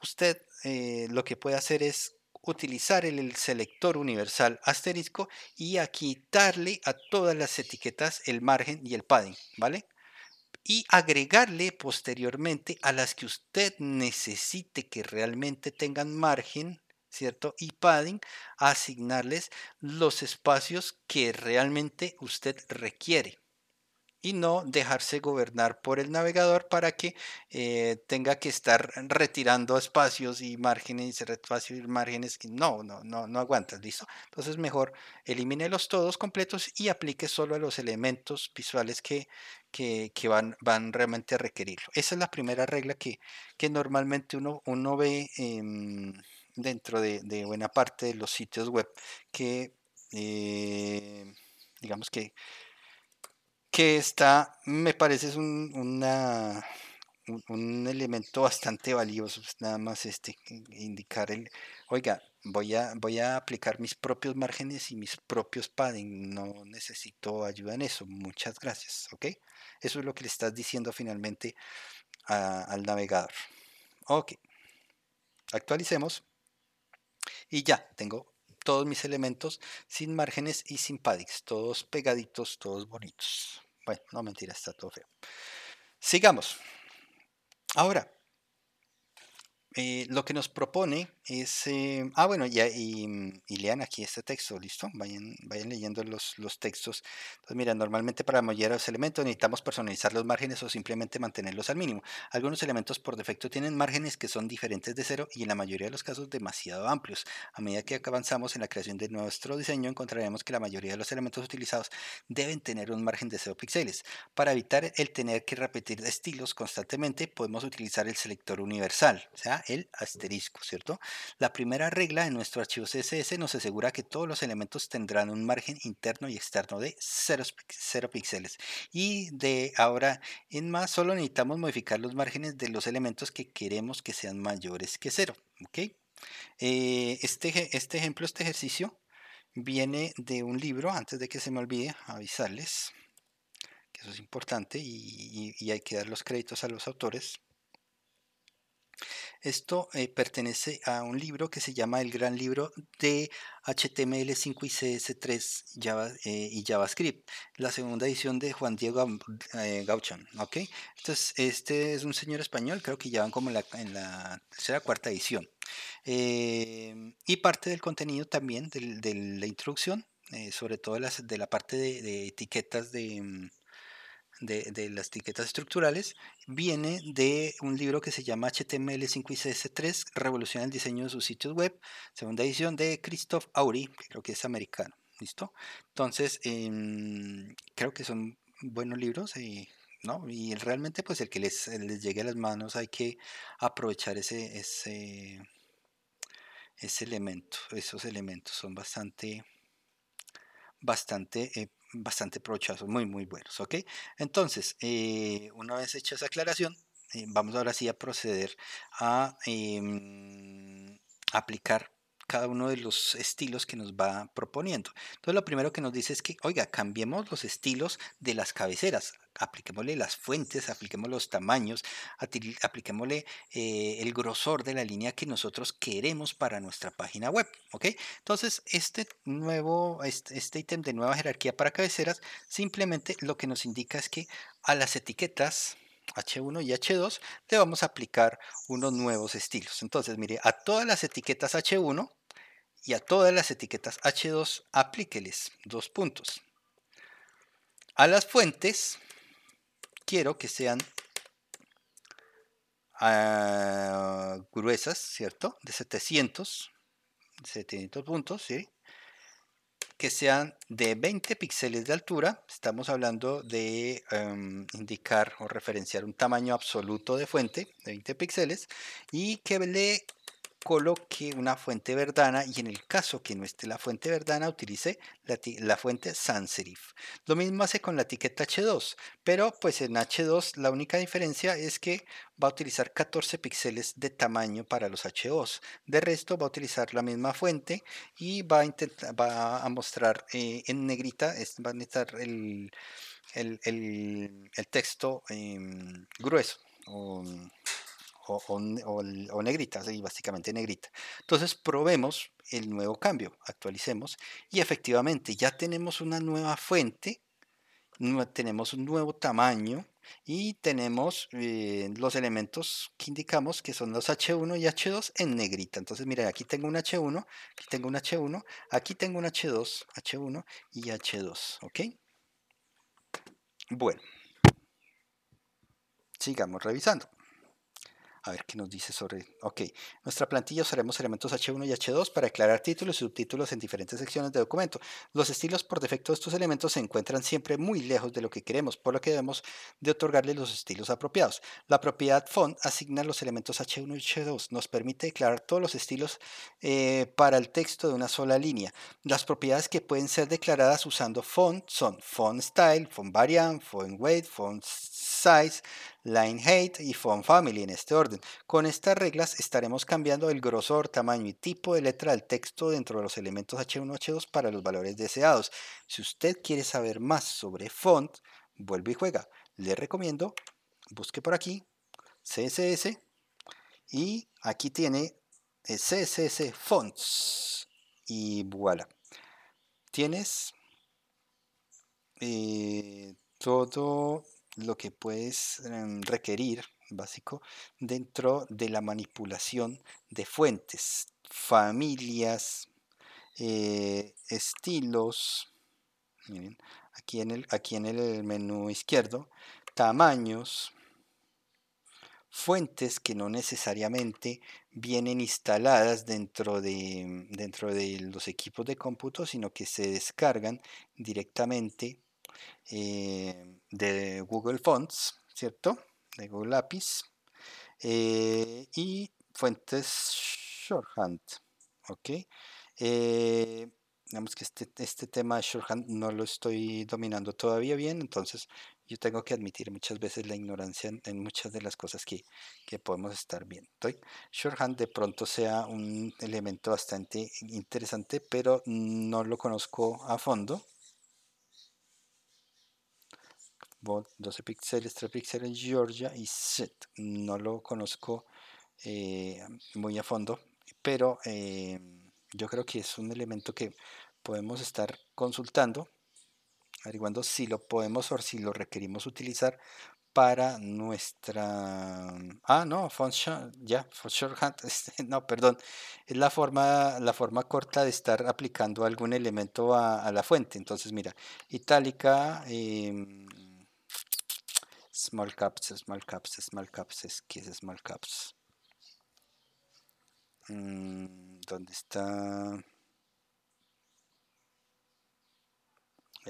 usted eh, lo que puede hacer es utilizar el, el, selector universal asterisco y a quitarle a todas las etiquetas el margen y el padding, ¿vale? y agregarle posteriormente a las que usted necesite que realmente tengan margen, ¿cierto? Y padding, asignarles los espacios que realmente usted requiere y no dejarse gobernar por el navegador para que eh, tenga que estar retirando espacios y márgenes, y espacios y márgenes que no, no, no, no aguantas, ¿listo? Entonces mejor elimine los todos completos y aplique solo a los elementos visuales que que, van, van, realmente a requerirlo. Esa es la primera regla que, normalmente uno, ve em, dentro de, buena parte de los sitios web que, eh, digamos que, que está, me parece, es un, un, elemento bastante valioso, pues, nada más este, indicar el, oiga, voy a, voy a aplicar mis propios márgenes y mis propios padding. No necesito ayuda en eso. Muchas gracias. ¿Ok? Eso es lo que le estás diciendo finalmente al navegador. Ok. Actualicemos. Y ya, tengo todos mis elementos sin márgenes y sin paddings. Todos pegaditos, todos bonitos. Bueno, no mentira, está todo feo. Sigamos. Ahora, eh, lo que nos propone es. Eh, ah, bueno, mm, y, lean aquí este texto, ¿listo? Vayan, vayan leyendo los, los textos. Entonces, mira, normalmente para mollar los elementos necesitamos personalizar los márgenes o simplemente mantenerlos al mínimo. Algunos elementos por defecto tienen márgenes que son diferentes de cero y en la mayoría de los casos demasiado amplios. A medida que avanzamos en la creación de nuestro diseño, encontraremos que la mayoría de los elementos utilizados deben tener un margen de cero píxeles. Para evitar el tener que repetir estilos constantemente, podemos utilizar el selector universal, o sea, el asterisco, ¿cierto? La primera regla en nuestro archivo CSS nos asegura que todos los elementos tendrán un margen interno y externo de 0, 0 píxeles. Y de ahora en más solo necesitamos modificar los márgenes de los elementos que queremos que sean mayores que 0, ¿ok? Eh, este, este ejemplo, este ejercicio viene de un libro, antes de que se me olvide avisarles que eso es importante y, y hay que dar los créditos a los autores. Esto eh, pertenece a un libro que se llama El Gran Libro de HTML5 y CS3 eh, y JavaScript, la segunda edición de Juan Diego eh, Gauchan. Entonces, este es un señor español, creo que ya van como en la, tercera cuarta edición. y parte del contenido también de, la introducción, sobre todo de la parte de etiquetas de mm, de, las etiquetas estructurales viene de un libro que se llama HTML5 y CS3, Revoluciona el diseño de sus sitios web, segunda edición de Christoph Auri, creo que es americano. ¿Listo? Entonces, em, creo que son buenos libros. y ¿no? Y realmente, pues el que les, llegue a las manos hay que aprovechar ese, ese, ese elemento. Esos elementos son bastante, bastante eh, bastante provechosos, muy, muy buenos, ¿ok? Entonces, eh, una vez hecha esa aclaración, eh, vamos ahora sí a proceder a em, aplicar cada uno de los estilos que nos va proponiendo. Entonces lo primero que nos dice es que, oiga, cambiemos los estilos de las cabeceras, apliquémosle las fuentes, apliquemos los tamaños, apliquémosle eh, el grosor de la línea que nosotros queremos para nuestra página web. ¿ok? Entonces este nuevo, este, este ítem de nueva jerarquía para cabeceras simplemente lo que nos indica es que a las etiquetas H1 y H2, le vamos a aplicar unos nuevos estilos. Entonces, mire, a todas las etiquetas H1 y a todas las etiquetas H2, aplíqueles dos puntos. A las fuentes, quiero que sean ah, gruesas, ¿cierto? De 700, 700 puntos, ¿sí? que sean de 20 píxeles de altura. Estamos hablando de em, indicar o referenciar un tamaño absoluto de fuente de 20 píxeles y que le coloque una fuente verdana y en el caso que no esté la fuente verdana utilice la, fuente sans serif. Lo mismo hace con la etiqueta H2, pero pues en H2 la única diferencia es que va a utilizar 14 píxeles de tamaño para los H2. De resto va a utilizar la misma fuente y va a, mostrar eh, en negrita, es, va a necesitar el, texto em, grueso. O, o, negrita, y básicamente negrita. Entonces probemos el nuevo cambio, actualicemos y efectivamente ya tenemos una nueva fuente, tenemos un nuevo tamaño y tenemos eh, los elementos que indicamos que son los H1 y H2 en negrita. Entonces, miren, aquí tengo un H1, aquí tengo un H1, aquí tengo un H2, H1 y H2, ¿ok? Bueno, sigamos revisando. A ver qué nos dice sobre... Ok, nuestra plantilla usaremos elementos H1 y H2 para declarar títulos y subtítulos en diferentes secciones de documento. Los estilos por defecto de estos elementos se encuentran siempre muy lejos de lo que queremos, por lo que debemos de otorgarle los estilos apropiados. La propiedad font asigna los elementos H1 y H2, nos permite declarar todos los estilos eh, para el texto de una sola línea. Las propiedades que pueden ser declaradas usando font son font style, font variant, font weight, font size, Line Height y Font Family en este orden. Con estas reglas estaremos cambiando el grosor, tamaño y tipo de letra del texto dentro de los elementos H1, H2 para los valores deseados. Si usted quiere saber más sobre font, vuelve y juega. Le recomiendo, busque por aquí, CSS, y aquí tiene eh, CSS Fonts, y voilà. Tienes eh, todo lo que puedes em, requerir básico dentro de la manipulación de fuentes, familias, eh, estilos, aquí, en el, aquí en el menú izquierdo, tamaños, fuentes que no necesariamente vienen instaladas dentro de, dentro de los equipos de cómputo, sino que se descargan directamente eh, de Google Fonts, ¿cierto? De Google Apis eh, y fuentes shorthand, ¿ok? Eh, digamos que este, este, tema de shorthand no lo estoy dominando todavía bien, entonces yo tengo que admitir muchas veces la ignorancia en, muchas de las cosas que, podemos estar viendo. Shorthand de pronto sea un elemento bastante interesante, pero no lo conozco a fondo. 12 píxeles, 3 píxeles, Georgia y Set. No lo conozco eh, muy a fondo, pero eh, yo creo que es un elemento que podemos estar consultando, averiguando si lo podemos o si lo requerimos utilizar para nuestra... Ah, no, function, ya, function este, no, perdón, es la forma, la forma corta de estar aplicando algún elemento a, la fuente. Entonces, mira, itálica, em, small caps, small caps, small caps, es es small caps. Mm, ¿Dónde está?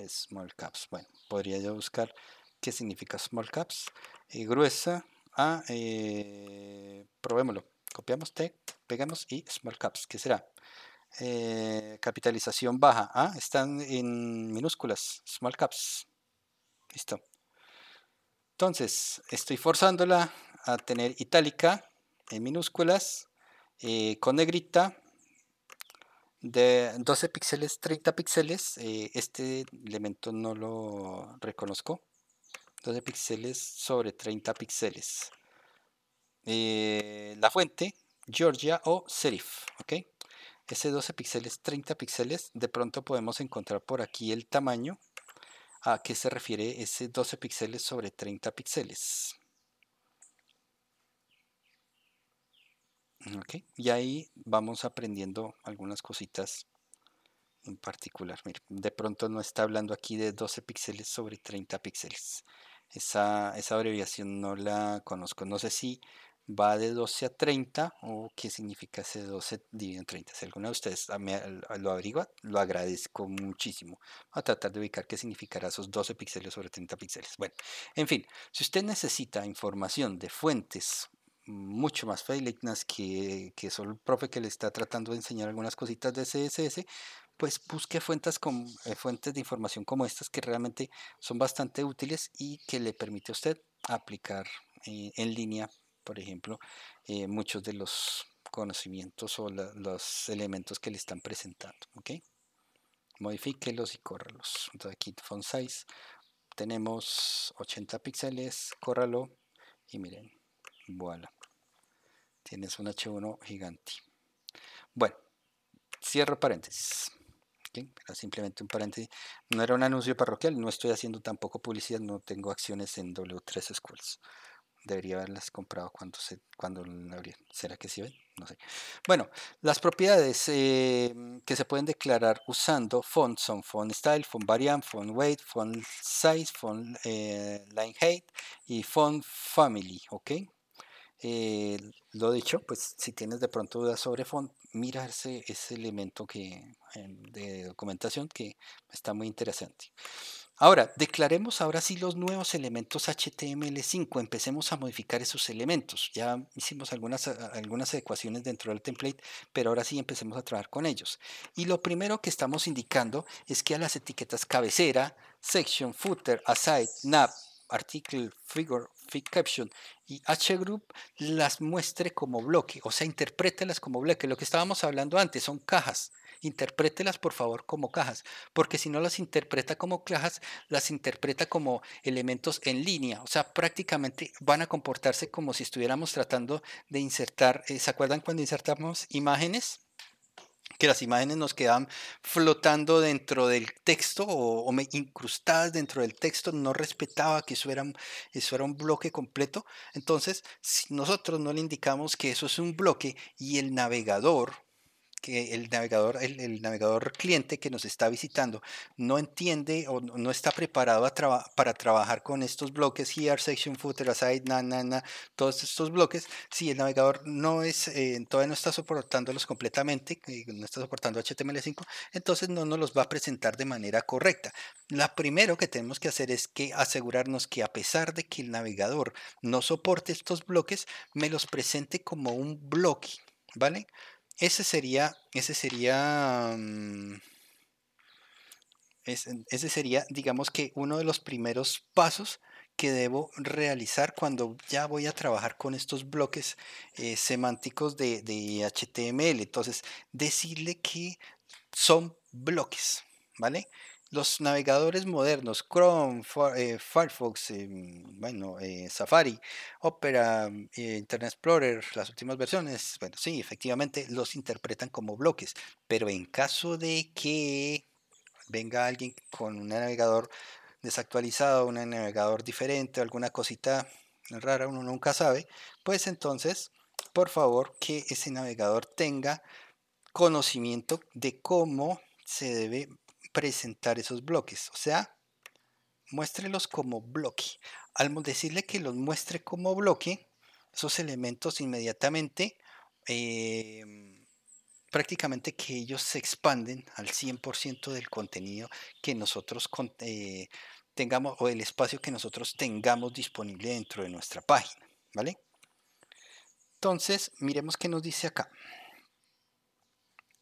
Small caps. Bueno, podría yo buscar qué significa small caps. y eh, gruesa. Ah, eh, probémoslo. Copiamos text, pegamos y small caps. ¿Qué será? Eh, capitalización baja. Ah, están en minúsculas. Small caps. Listo. Entonces, estoy forzándola a tener itálica en minúsculas, eh, con negrita, de 12 píxeles, 30 píxeles. Eh, este elemento no lo reconozco. 12 píxeles sobre 30 píxeles. Eh, la fuente, Georgia o Serif. ¿ok? Ese 12 píxeles, 30 píxeles. De pronto podemos encontrar por aquí el tamaño a qué se refiere ese 12 píxeles sobre 30 píxeles. Y ahí vamos aprendiendo algunas cositas en particular. de pronto no está hablando aquí de 12 píxeles sobre 30 píxeles. Esa, esa abreviación no la conozco. No sé si va de 12 a 30, o qué significa ese 12 dividido en 30. Si alguno de ustedes lo averigua, lo agradezco muchísimo. a tratar de ubicar qué significará esos 12 píxeles sobre 30 píxeles. Bueno, en fin, si usted necesita información de fuentes mucho más felignas que, que solo el profe que le está tratando de enseñar algunas cositas de CSS, pues busque fuentes, con, eh, fuentes de información como estas que realmente son bastante útiles y que le permite a usted aplicar eh, en línea por ejemplo, eh, muchos de los conocimientos o los elementos que le están presentando. okay Modifíquelos y córralos. Entonces aquí font size tenemos 80 píxeles, córralo y miren, voilà. Tienes un H1 gigante. Bueno, cierro paréntesis. simplemente un paréntesis. No era un anuncio parroquial, no estoy haciendo tampoco publicidad, no tengo acciones en W3 Schools. Debería haberlas comprado cuando se cuando abrieron. ¿Será que sí ven? No sé. Bueno, las propiedades em, que se pueden declarar usando font son font style, font variant, font weight, font size, font eh, line height y font family. ¿Ok? Eh, lo dicho, pues si tienes de pronto dudas sobre font, mirarse ese elemento que, em, de documentación que está muy interesante. Ahora, declaremos ahora sí los nuevos elementos HTML5. Empecemos a modificar esos elementos. Ya hicimos algunas, algunas adecuaciones dentro del template, pero ahora sí empecemos a trabajar con ellos. Y lo primero que estamos indicando es que a las etiquetas cabecera, section, footer, aside, nav, article, figure, fit, caption y hgroup las muestre como bloque, o sea, interprételas como bloque. Lo que estábamos hablando antes son cajas interprételas por favor como cajas, porque si no las interpreta como cajas, las interpreta como elementos en línea, o sea, prácticamente van a comportarse como si estuviéramos tratando de insertar, eh, ¿se acuerdan cuando insertamos imágenes? que las imágenes nos quedan flotando dentro del texto o, me incrustadas dentro del texto, no respetaba que eso era, eso era un bloque completo. Entonces, si nosotros no le indicamos que eso es un bloque y el navegador que el navegador, el, navegador cliente que nos está visitando no entiende o no está preparado para trabajar con estos bloques, here, section, footer, aside, na, na, todos estos bloques, si el navegador no es, eh, todavía no está soportándolos completamente, no está soportando HTML5, entonces no nos los va a presentar de manera correcta. La primero que tenemos que hacer es que asegurarnos que a pesar de que el navegador no soporte estos bloques, me los presente como un bloque, ¿vale? Ese sería, ese sería, mm, ese, sería, digamos que uno de los primeros pasos que debo realizar cuando ya voy a trabajar con estos bloques eh, semánticos de, de, HTML. Entonces, decirle que son bloques, ¿vale? los navegadores modernos, Chrome, eh, Firefox, eh, mm, bueno, eh, Safari, Opera, mm, Internet Explorer, las últimas versiones, bueno, sí, efectivamente los interpretan como bloques, pero en caso de que venga alguien con un navegador desactualizado, un navegador diferente, alguna cosita rara, uno nunca sabe, pues entonces, por favor, que ese navegador tenga conocimiento de cómo se debe presentar esos bloques, o sea, muéstrelos como bloque. Al decirle que los muestre como bloque, esos elementos inmediatamente, em, prácticamente que ellos se expanden al 100% del contenido que nosotros eh, tengamos o el espacio que nosotros tengamos disponible dentro de nuestra página, ¿vale? Entonces, miremos qué nos dice acá.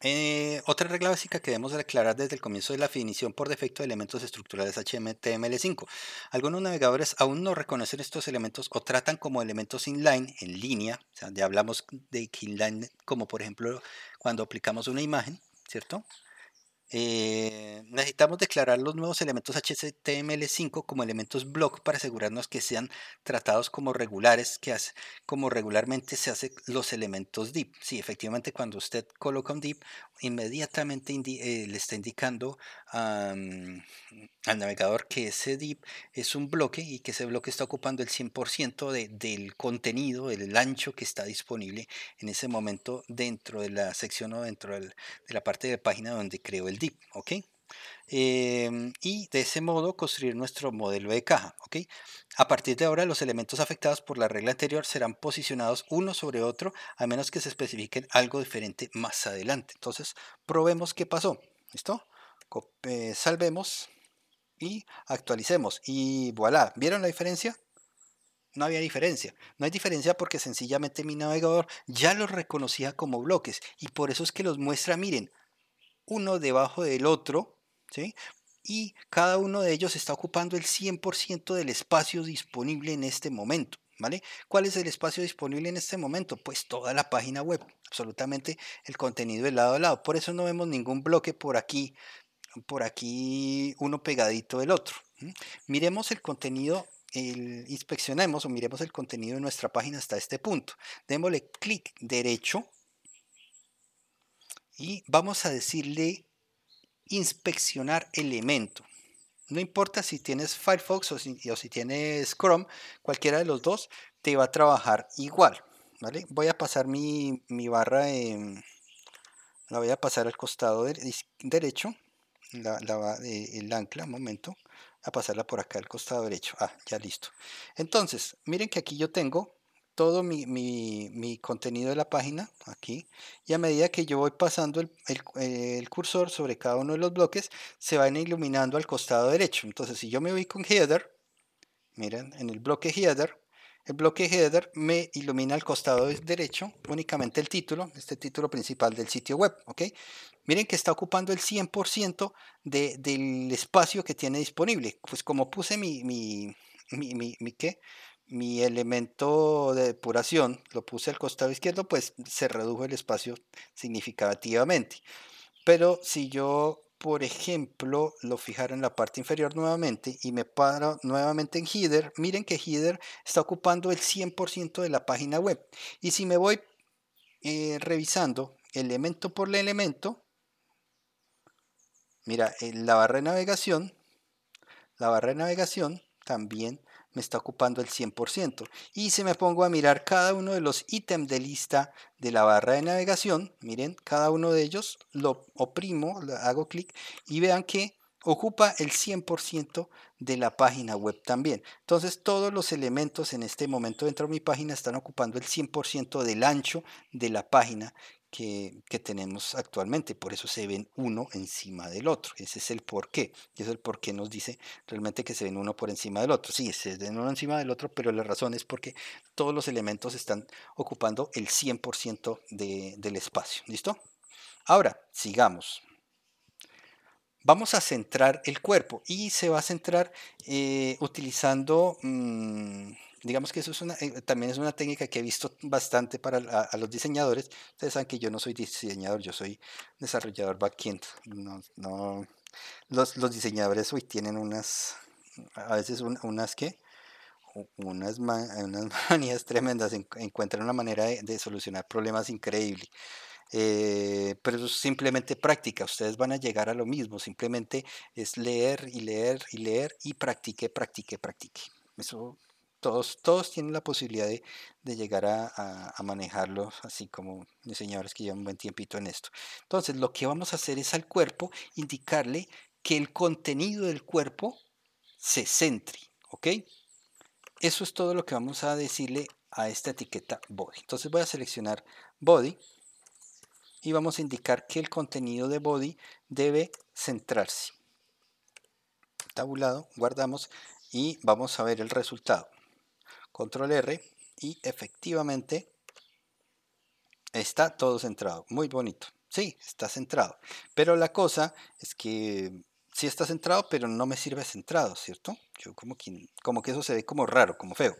Eh, otra regla básica que debemos declarar desde el comienzo de la definición por defecto de elementos estructurales HTML5. Algunos navegadores aún no reconocen estos elementos o tratan como elementos inline, en línea. O sea, ya hablamos de inline como por ejemplo cuando aplicamos una imagen, ¿cierto? Eh, necesitamos declarar los nuevos elementos HTML5 como elementos block para asegurarnos que sean tratados como regulares, que como regularmente se hacen los elementos div. Sí, efectivamente, cuando usted coloca un div, inmediatamente eh, le está indicando mm, al navegador que ese DIP es un bloque y que ese bloque está ocupando el 100% de, del contenido, del ancho que está disponible en ese momento dentro de la sección o dentro de la parte de la página donde creó el DIP. Em, y de ese modo construir nuestro modelo de caja. A partir de ahora, los elementos afectados por la regla anterior serán posicionados uno sobre otro, a menos que se especifiquen algo diferente más adelante. Entonces, probemos qué pasó. ¿Listo? Eh, salvemos y actualicemos. Y voilà, ¿vieron la diferencia? no había diferencia. No hay diferencia porque sencillamente mi navegador ya los reconocía como bloques y por eso es que los muestra, miren, uno debajo del otro ¿sí? Y cada uno de ellos está ocupando el 100% del espacio disponible en este momento. ¿Vale? ¿Cuál es el espacio disponible en este momento? Pues toda la página web, absolutamente el contenido de lado a lado. Por eso no vemos ningún bloque por aquí, por aquí uno pegadito del otro. Miremos el contenido, inspeccionemos o miremos el contenido de nuestra página hasta este punto. Démosle clic derecho y vamos a decirle inspeccionar elemento No importa si tienes Firefox o si, tienes Chrome, cualquiera de los dos te va a trabajar igual. ¿vale? Voy a pasar mi, barra, la voy a pasar al costado derecho, la, eh, el ancla, un momento, a pasarla por acá al costado derecho. Ah, ya listo. Entonces, miren que aquí yo tengo todo mi, contenido de la página aquí y a medida que yo voy pasando el, cursor sobre cada uno de los bloques se van iluminando al costado derecho entonces si yo me voy con header miren en el bloque header el bloque header me ilumina al costado derecho únicamente el título este título principal del sitio web ok miren que está ocupando el 100% del espacio que tiene disponible pues como puse mi mi mi, mi, mi ¿qué? mi elemento de depuración lo puse al costado izquierdo, pues se redujo el espacio significativamente. Pero si yo, por ejemplo, lo fijara en la parte inferior nuevamente y me paro nuevamente en header, miren que header está ocupando el 100% de la página web. Y si me voy eh, revisando elemento por elemento, mira, en eh, la barra de navegación, la barra de navegación también me está ocupando el 100%. Y si me pongo a mirar cada uno de los ítems de lista de la barra de navegación, miren, cada uno de ellos lo oprimo, hago clic y vean que ocupa el 100% de la página web también. Entonces todos los elementos en este momento dentro de mi página están ocupando el 100% del ancho de la página que, tenemos actualmente. Por eso se ven uno encima del otro. Ese es el porqué. Y es el porqué nos dice realmente que se ven uno por encima del otro. Sí, se ven uno encima del otro, pero la razón es porque todos los elementos están ocupando el 100% del espacio. ¿Listo? Ahora, sigamos. Vamos a centrar el cuerpo y se va a centrar eh, utilizando... Mm, Digamos que eso es una, eh, también es una técnica que he visto bastante para a, los diseñadores. Ustedes saben que yo no soy diseñador, yo soy desarrollador backend. No, no, los, los diseñadores hoy tienen unas, a veces unas que, unas, unas manías tremendas, encuentran una manera de, de solucionar problemas increíble. Eh, pero eso es simplemente práctica, ustedes van a llegar a lo mismo, simplemente es leer y leer y leer y practique, practique, practique. Eso todos, todos tienen la posibilidad de, llegar a, manejarlo, manejarlos, así como diseñadores que llevan un buen tiempito en esto. Entonces, lo que vamos a hacer es al cuerpo indicarle que el contenido del cuerpo se centre, ¿ok? Eso es todo lo que vamos a decirle a esta etiqueta body. Entonces voy a seleccionar body y vamos a indicar que el contenido de body debe centrarse. Tabulado, guardamos y vamos a ver el resultado control R y efectivamente está todo centrado. Muy bonito. Sí, está centrado. Pero la cosa es que sí está centrado, pero no me sirve centrado, ¿cierto? Yo como que, como que eso se ve como raro, como feo.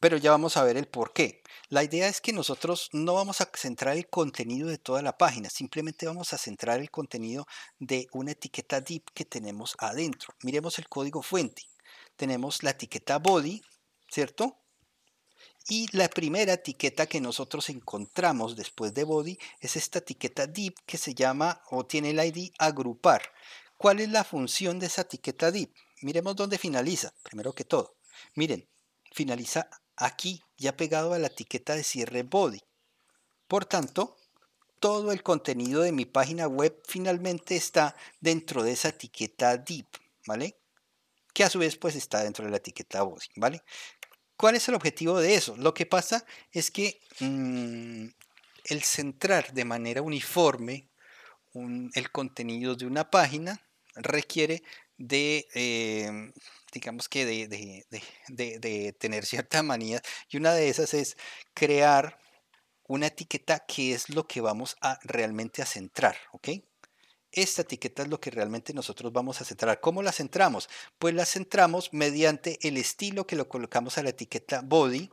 Pero ya vamos a ver el por qué. La idea es que nosotros no vamos a centrar el contenido de toda la página, simplemente vamos a centrar el contenido de una etiqueta deep que tenemos adentro. Miremos el código fuente. Tenemos la etiqueta body, ¿cierto? Y la primera etiqueta que nosotros encontramos después de body es esta etiqueta div que se llama o tiene el ID agrupar. ¿Cuál es la función de esa etiqueta div? Miremos dónde finaliza, primero que todo. Miren, finaliza aquí, ya pegado a la etiqueta de cierre body. Por tanto, todo el contenido de mi página web finalmente está dentro de esa etiqueta div, ¿vale? Que a su vez pues está dentro de la etiqueta body, ¿vale? ¿Cuál es el objetivo de eso? Lo que pasa es que mm, el centrar de manera uniforme el contenido de una página requiere de, em, digamos que de, tener cierta manía. Y una de esas es crear una etiqueta que es lo que vamos a realmente a centrar, ¿ok? Esta etiqueta es lo que realmente nosotros vamos a centrar. ¿Cómo la centramos? Pues la centramos mediante el estilo que lo colocamos a la etiqueta body,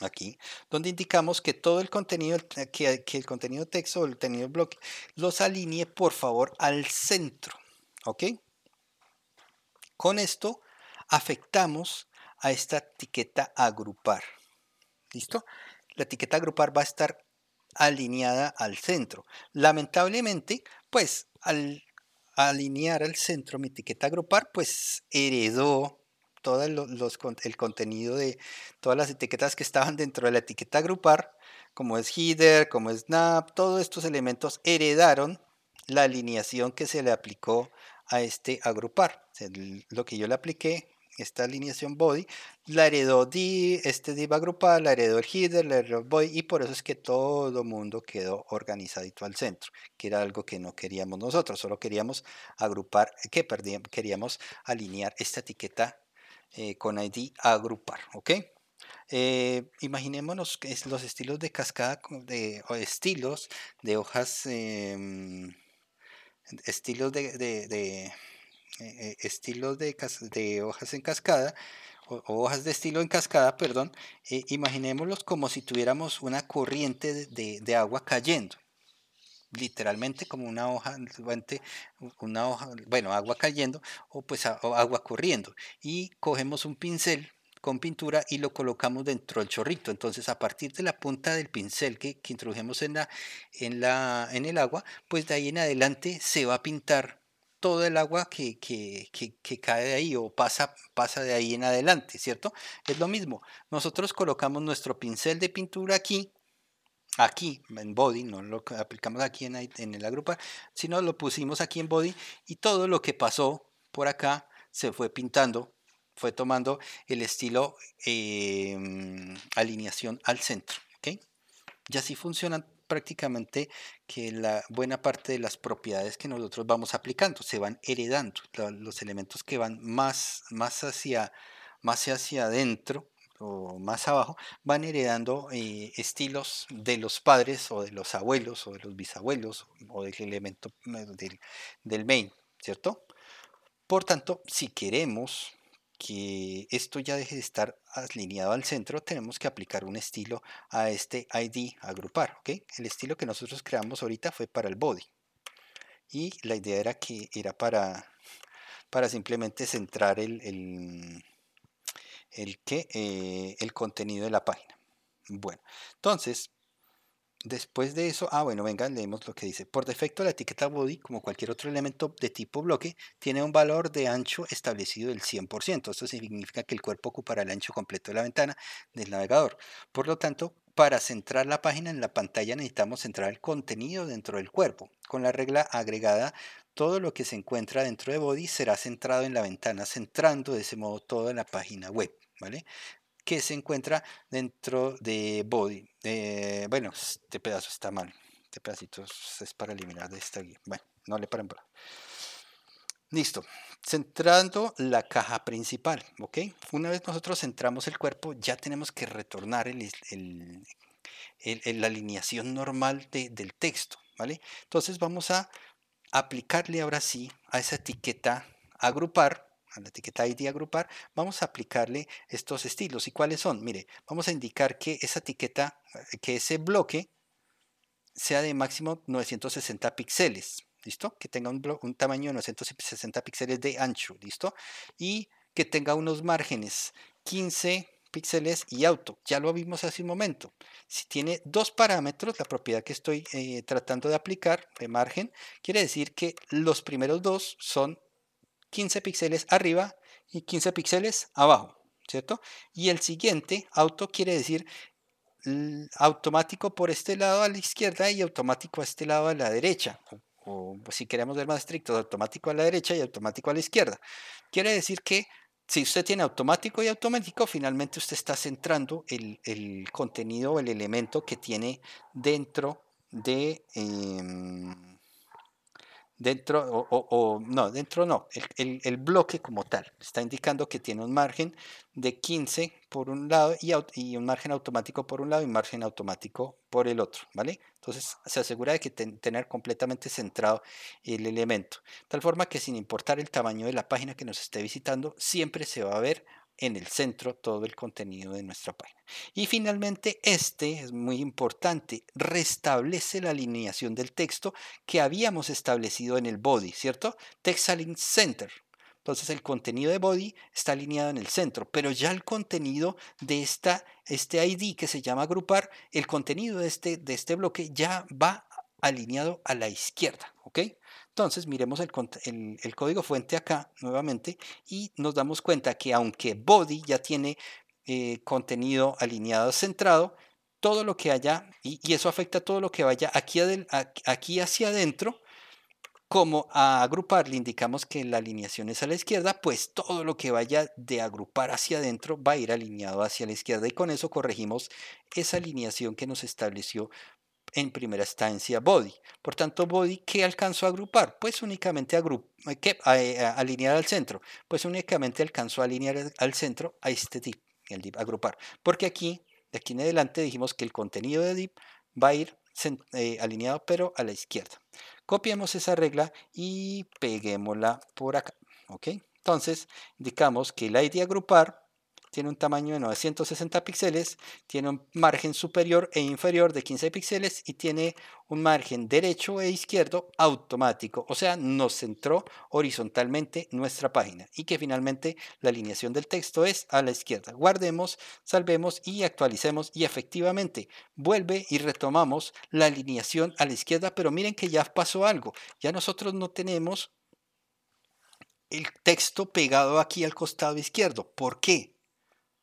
aquí, donde indicamos que todo el contenido, que, el contenido texto o el contenido bloque, los alinee por favor al centro. ¿Ok? Con esto afectamos a esta etiqueta agrupar. ¿Listo? La etiqueta agrupar va a estar alineada al centro. Lamentablemente, pues al alinear al centro mi etiqueta agrupar, pues heredó todo los, el contenido de todas las etiquetas que estaban dentro de la etiqueta agrupar, como es header, como es snap, todos estos elementos heredaron la alineación que se le aplicó a este agrupar. lo que yo le apliqué esta alineación body, la heredó D, este div agrupar la heredó el header, la heredó el body, y por eso es que todo el mundo quedó organizadito al centro, que era algo que no queríamos nosotros, solo queríamos agrupar, que queríamos alinear esta etiqueta eh, con ID agrupar, ¿ok? Eh, imaginémonos los estilos de cascada, de, o estilos de hojas, em, estilos de eh, estilos de, hojas en cascada, o, hojas de estilo en cascada, perdón, eh, imaginémoslos como si tuviéramos una corriente de, agua cayendo literalmente como una hoja, una hoja, bueno, agua cayendo o pues agua corriendo. Y cogemos un pincel con pintura y lo colocamos dentro del chorrito. Entonces, a partir de la punta del pincel que, introdujemos introdujimos en, la, en, la, en el agua, pues de ahí en adelante se va a pintar todo el agua que, cae de ahí o pasa, pasa de ahí en adelante, ¿cierto? Es lo mismo. Nosotros colocamos nuestro pincel de pintura aquí, aquí en body, no lo aplicamos aquí en, en el agrupa sino lo pusimos aquí en body y todo lo que pasó por acá se fue pintando, fue tomando el estilo em, alineación al centro. ¿okay? Y así funcionan prácticamente que la buena parte de las propiedades que nosotros vamos aplicando se van heredando. Los elementos que van más, más hacia más hacia adentro o más abajo, van heredando eh, estilos de los padres o de los abuelos o de los bisabuelos o del elemento eh, del, del main, ¿cierto? Por tanto, si queremos que esto ya deje de estar alineado al centro, tenemos que aplicar un estilo a este ID agrupar. El estilo que nosotros creamos ahorita fue para el body. Y la idea era que era para, para simplemente centrar el, el, el eh, contenido de la página. Bueno, entonces Después de eso, ah bueno, venga, leemos lo que dice. Por defecto, la etiqueta body, como cualquier otro elemento de tipo bloque, tiene un valor de ancho establecido del 100%. Esto significa que el cuerpo ocupará el ancho completo de la ventana del navegador. Por lo tanto, para centrar la página en la pantalla necesitamos centrar el contenido dentro del cuerpo. Con la regla agregada, todo lo que se encuentra dentro de body será centrado en la ventana, centrando de ese modo toda la página web. ¿Vale? que se encuentra dentro de body. bueno, este pedazo está mal. Este pedacito es para eliminar de esta guía. Bueno, no le paren. Listo. Centrando la caja principal, ¿ok? Una vez nosotros centramos el cuerpo, ya tenemos que retornar la alineación normal del texto, ¿vale? Entonces vamos a aplicarle ahora sí a esa etiqueta agrupar a la etiqueta ID agrupar, vamos a aplicarle estos estilos. ¿Y cuáles son? Mire, vamos a indicar que esa etiqueta, eh, que ese bloque sea de máximo 960 píxeles, ¿listo? Que tenga un, un tamaño de 960 píxeles de ancho, ¿listo? Y que tenga unos márgenes 15 píxeles y auto. Ya lo vimos hace un momento. Si tiene dos parámetros, la propiedad que estoy eh, tratando de aplicar de margen, quiere decir que los primeros dos son 15 píxeles arriba y 15 píxeles abajo, ¿cierto? Y el siguiente auto quiere decir automático por este lado a la izquierda y automático a este lado a la derecha. O, pues, si queremos ser más estrictos, automático a la derecha y automático a la izquierda. Quiere decir que si usted tiene automático y automático, finalmente usted está centrando el, contenido o el elemento que tiene dentro de... Em, dentro, o, no, dentro no, el, el, bloque como tal está indicando que tiene un margen de 15 por un lado y, un margen automático por un lado y margen automático por el otro, ¿vale? Entonces se asegura de que tener completamente centrado el elemento, tal forma que sin importar el tamaño de la página que nos esté visitando, siempre se va a ver en el centro todo el contenido de nuestra página. Y finalmente, este es muy importante, restablece la alineación del texto que habíamos establecido en el body, ¿cierto? Text Align Center. Entonces el contenido de body está alineado en el centro, pero ya el contenido de esta, este ID que se llama agrupar, el contenido de este, de este bloque ya va alineado a la izquierda, ¿ok? Entonces, miremos el, código fuente acá nuevamente y nos damos cuenta que aunque body ya tiene eh, contenido alineado centrado, todo lo que haya, y, eso afecta todo lo que vaya aquí, aquí hacia adentro, como a agrupar le indicamos que la alineación es a la izquierda, pues todo lo que vaya de agrupar hacia adentro va a ir alineado hacia la izquierda y con eso corregimos esa alineación que nos estableció en primera instancia body. Por tanto, body, ¿qué alcanzó a agrupar? Pues únicamente eh, eh, alinear al centro. Pues únicamente alcanzó a alinear al centro a este div, el div agrupar. Porque aquí, de aquí en adelante, dijimos que el contenido de div va a ir eh, alineado, pero a la izquierda. Copiamos esa regla y peguémosla por acá. ¿ok? Entonces, indicamos que el ID agrupar tiene un tamaño de 960 píxeles, tiene un margen superior e inferior de 15 píxeles y tiene un margen derecho e izquierdo automático, o sea, nos centró horizontalmente nuestra página y que finalmente la alineación del texto es a la izquierda. Guardemos, salvemos y actualicemos y efectivamente vuelve y retomamos la alineación a la izquierda, pero miren que ya pasó algo, ya nosotros no tenemos el texto pegado aquí al costado izquierdo. ¿Por qué?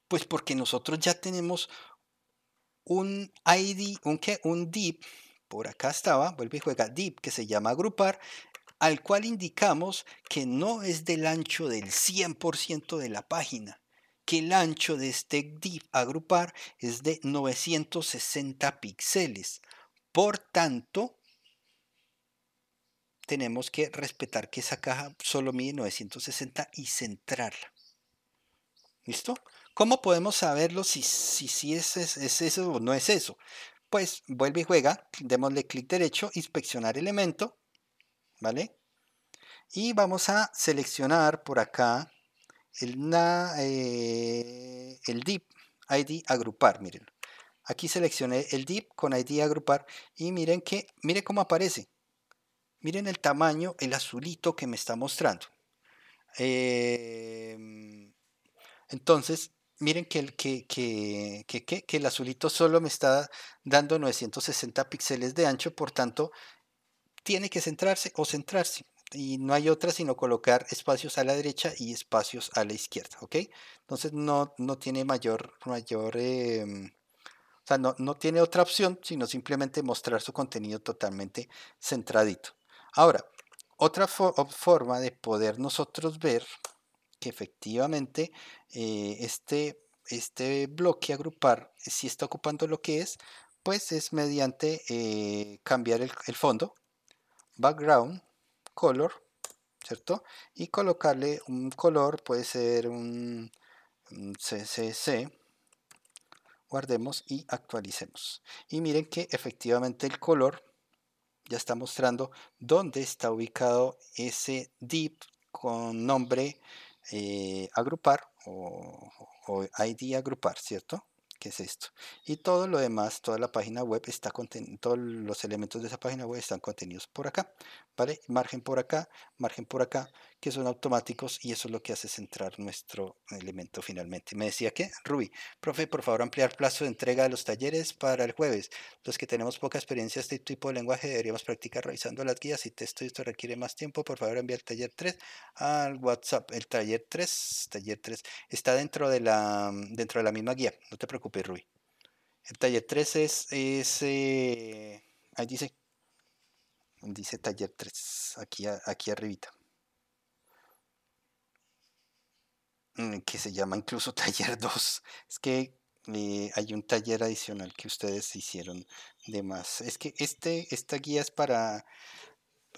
Pues porque nosotros ya tenemos un ID, un, ¿qué? un div, por acá estaba, vuelve y juega div, que se llama agrupar, al cual indicamos que no es del ancho del 100% de la página, que el ancho de este div agrupar es de 960 píxeles. Por tanto, tenemos que respetar que esa caja solo mide 960 y centrarla. ¿Listo? ¿Cómo podemos saberlo si, si, es, eso o no es eso? Pues vuelve y juega, démosle clic derecho, inspeccionar elemento, ¿vale? Y vamos a seleccionar por acá el, na, eh, el div ID agrupar, miren. Aquí seleccioné el dip con ID agrupar y miren que, miren cómo aparece. Miren el tamaño, el azulito que me está mostrando. Eh, entonces, miren que el, el azulito solo me está dando 960 píxeles de ancho, por tanto, tiene que centrarse o centrarse. Y no hay otra sino colocar espacios a la derecha y espacios a la izquierda, Entonces no, tiene mayor, mayor em, o sea, no, tiene otra opción, sino simplemente mostrar su contenido totalmente centradito. Ahora, otra forma de poder nosotros ver que efectivamente eh, este, este bloque agrupar, eh, si está ocupando lo que es, pues es mediante eh, cambiar el, fondo, background, color, ¿cierto? Y colocarle un color, puede ser un, CCC, guardemos y actualicemos. Y miren que efectivamente el color ya está mostrando dónde está ubicado ese div con nombre agrupar o, o ID agrupar, ¿cierto? ¿Qué es esto? Y todo lo demás, toda la página web está conten todos los elementos de esa página web están contenidos por acá. ¿vale? Margen por acá, margen por acá, que son automáticos y eso es lo que hace centrar nuestro elemento finalmente. Me decía que, Ruby, profe, por favor ampliar plazo de entrega de los talleres para el jueves. Los que tenemos poca experiencia de este tipo de lenguaje deberíamos practicar revisando las guías. Si texto esto requiere más tiempo, por favor envía el taller 3 al WhatsApp. El taller 3, taller 3, está dentro de la, dentro de la misma guía. No te preocupes, Ruby. El taller 3 es... es eh, ahí dice dice taller 3, aquí, aquí arribita. Mm, que se llama incluso taller 2. Es que eh, hay un taller adicional que ustedes hicieron de más. Es que este, esta guía es para,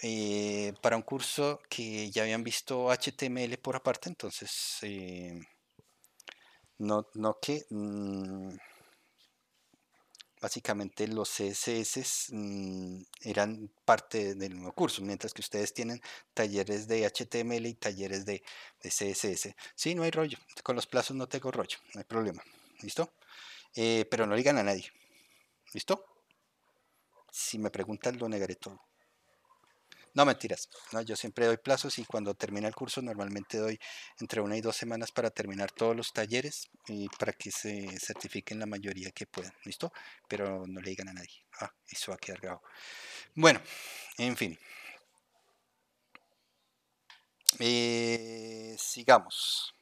eh, para un curso que ya habían visto HTML por aparte, entonces... Eh, no, no que... Mm, básicamente los CSS mm, eran parte del nuevo curso, mientras que ustedes tienen talleres de HTML y talleres de, CSS. Sí, no hay rollo, con los plazos no tengo rollo, no hay problema, ¿listo? Eh, pero no digan a nadie, ¿listo? Si me preguntan lo negaré todo. No, mentiras. No, yo siempre doy plazos y cuando termina el curso normalmente doy entre una y dos semanas para terminar todos los talleres y para que se certifiquen la mayoría que puedan. ¿Listo? Pero no le digan a nadie. Ah, eso va a quedar grabado. Bueno, en fin. Eh, sigamos.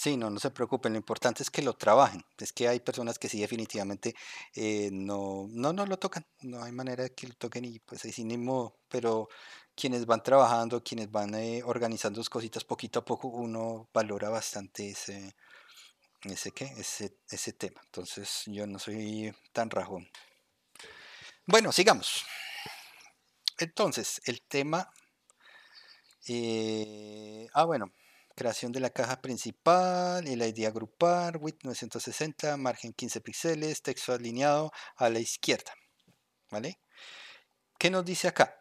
Sí, no, no se preocupen, lo importante es que lo trabajen. Es que hay personas que sí definitivamente eh, no, no, no lo tocan, no hay manera de que lo toquen y pues ahí sí ni modo, pero quienes van trabajando, quienes van eh, organizando sus cositas poquito a poco, uno valora bastante ese, ese, ¿qué? ese, ese tema. Entonces yo no soy tan rajón. Bueno, sigamos. Entonces, el tema... Eh, ah, bueno, creación de la caja principal, y el ID agrupar, width 960, margen 15 píxeles, texto alineado a la izquierda. ¿Vale? ¿Qué nos dice acá?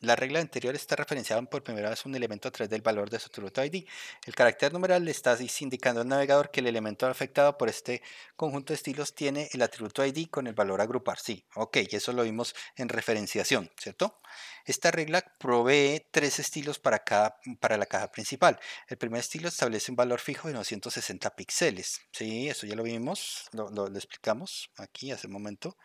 La regla anterior está referenciada por primera vez un elemento a través del valor de su atributo ID. El carácter numeral le está indicando al navegador que el elemento afectado por este conjunto de estilos tiene el atributo ID con el valor agrupar. Sí, ok, eso lo vimos en referenciación, ¿cierto? Esta regla provee tres estilos para, cada, para la caja principal. El primer estilo establece un valor fijo de 960 píxeles. Sí, eso ya lo vimos, lo, explicamos aquí hace un momento.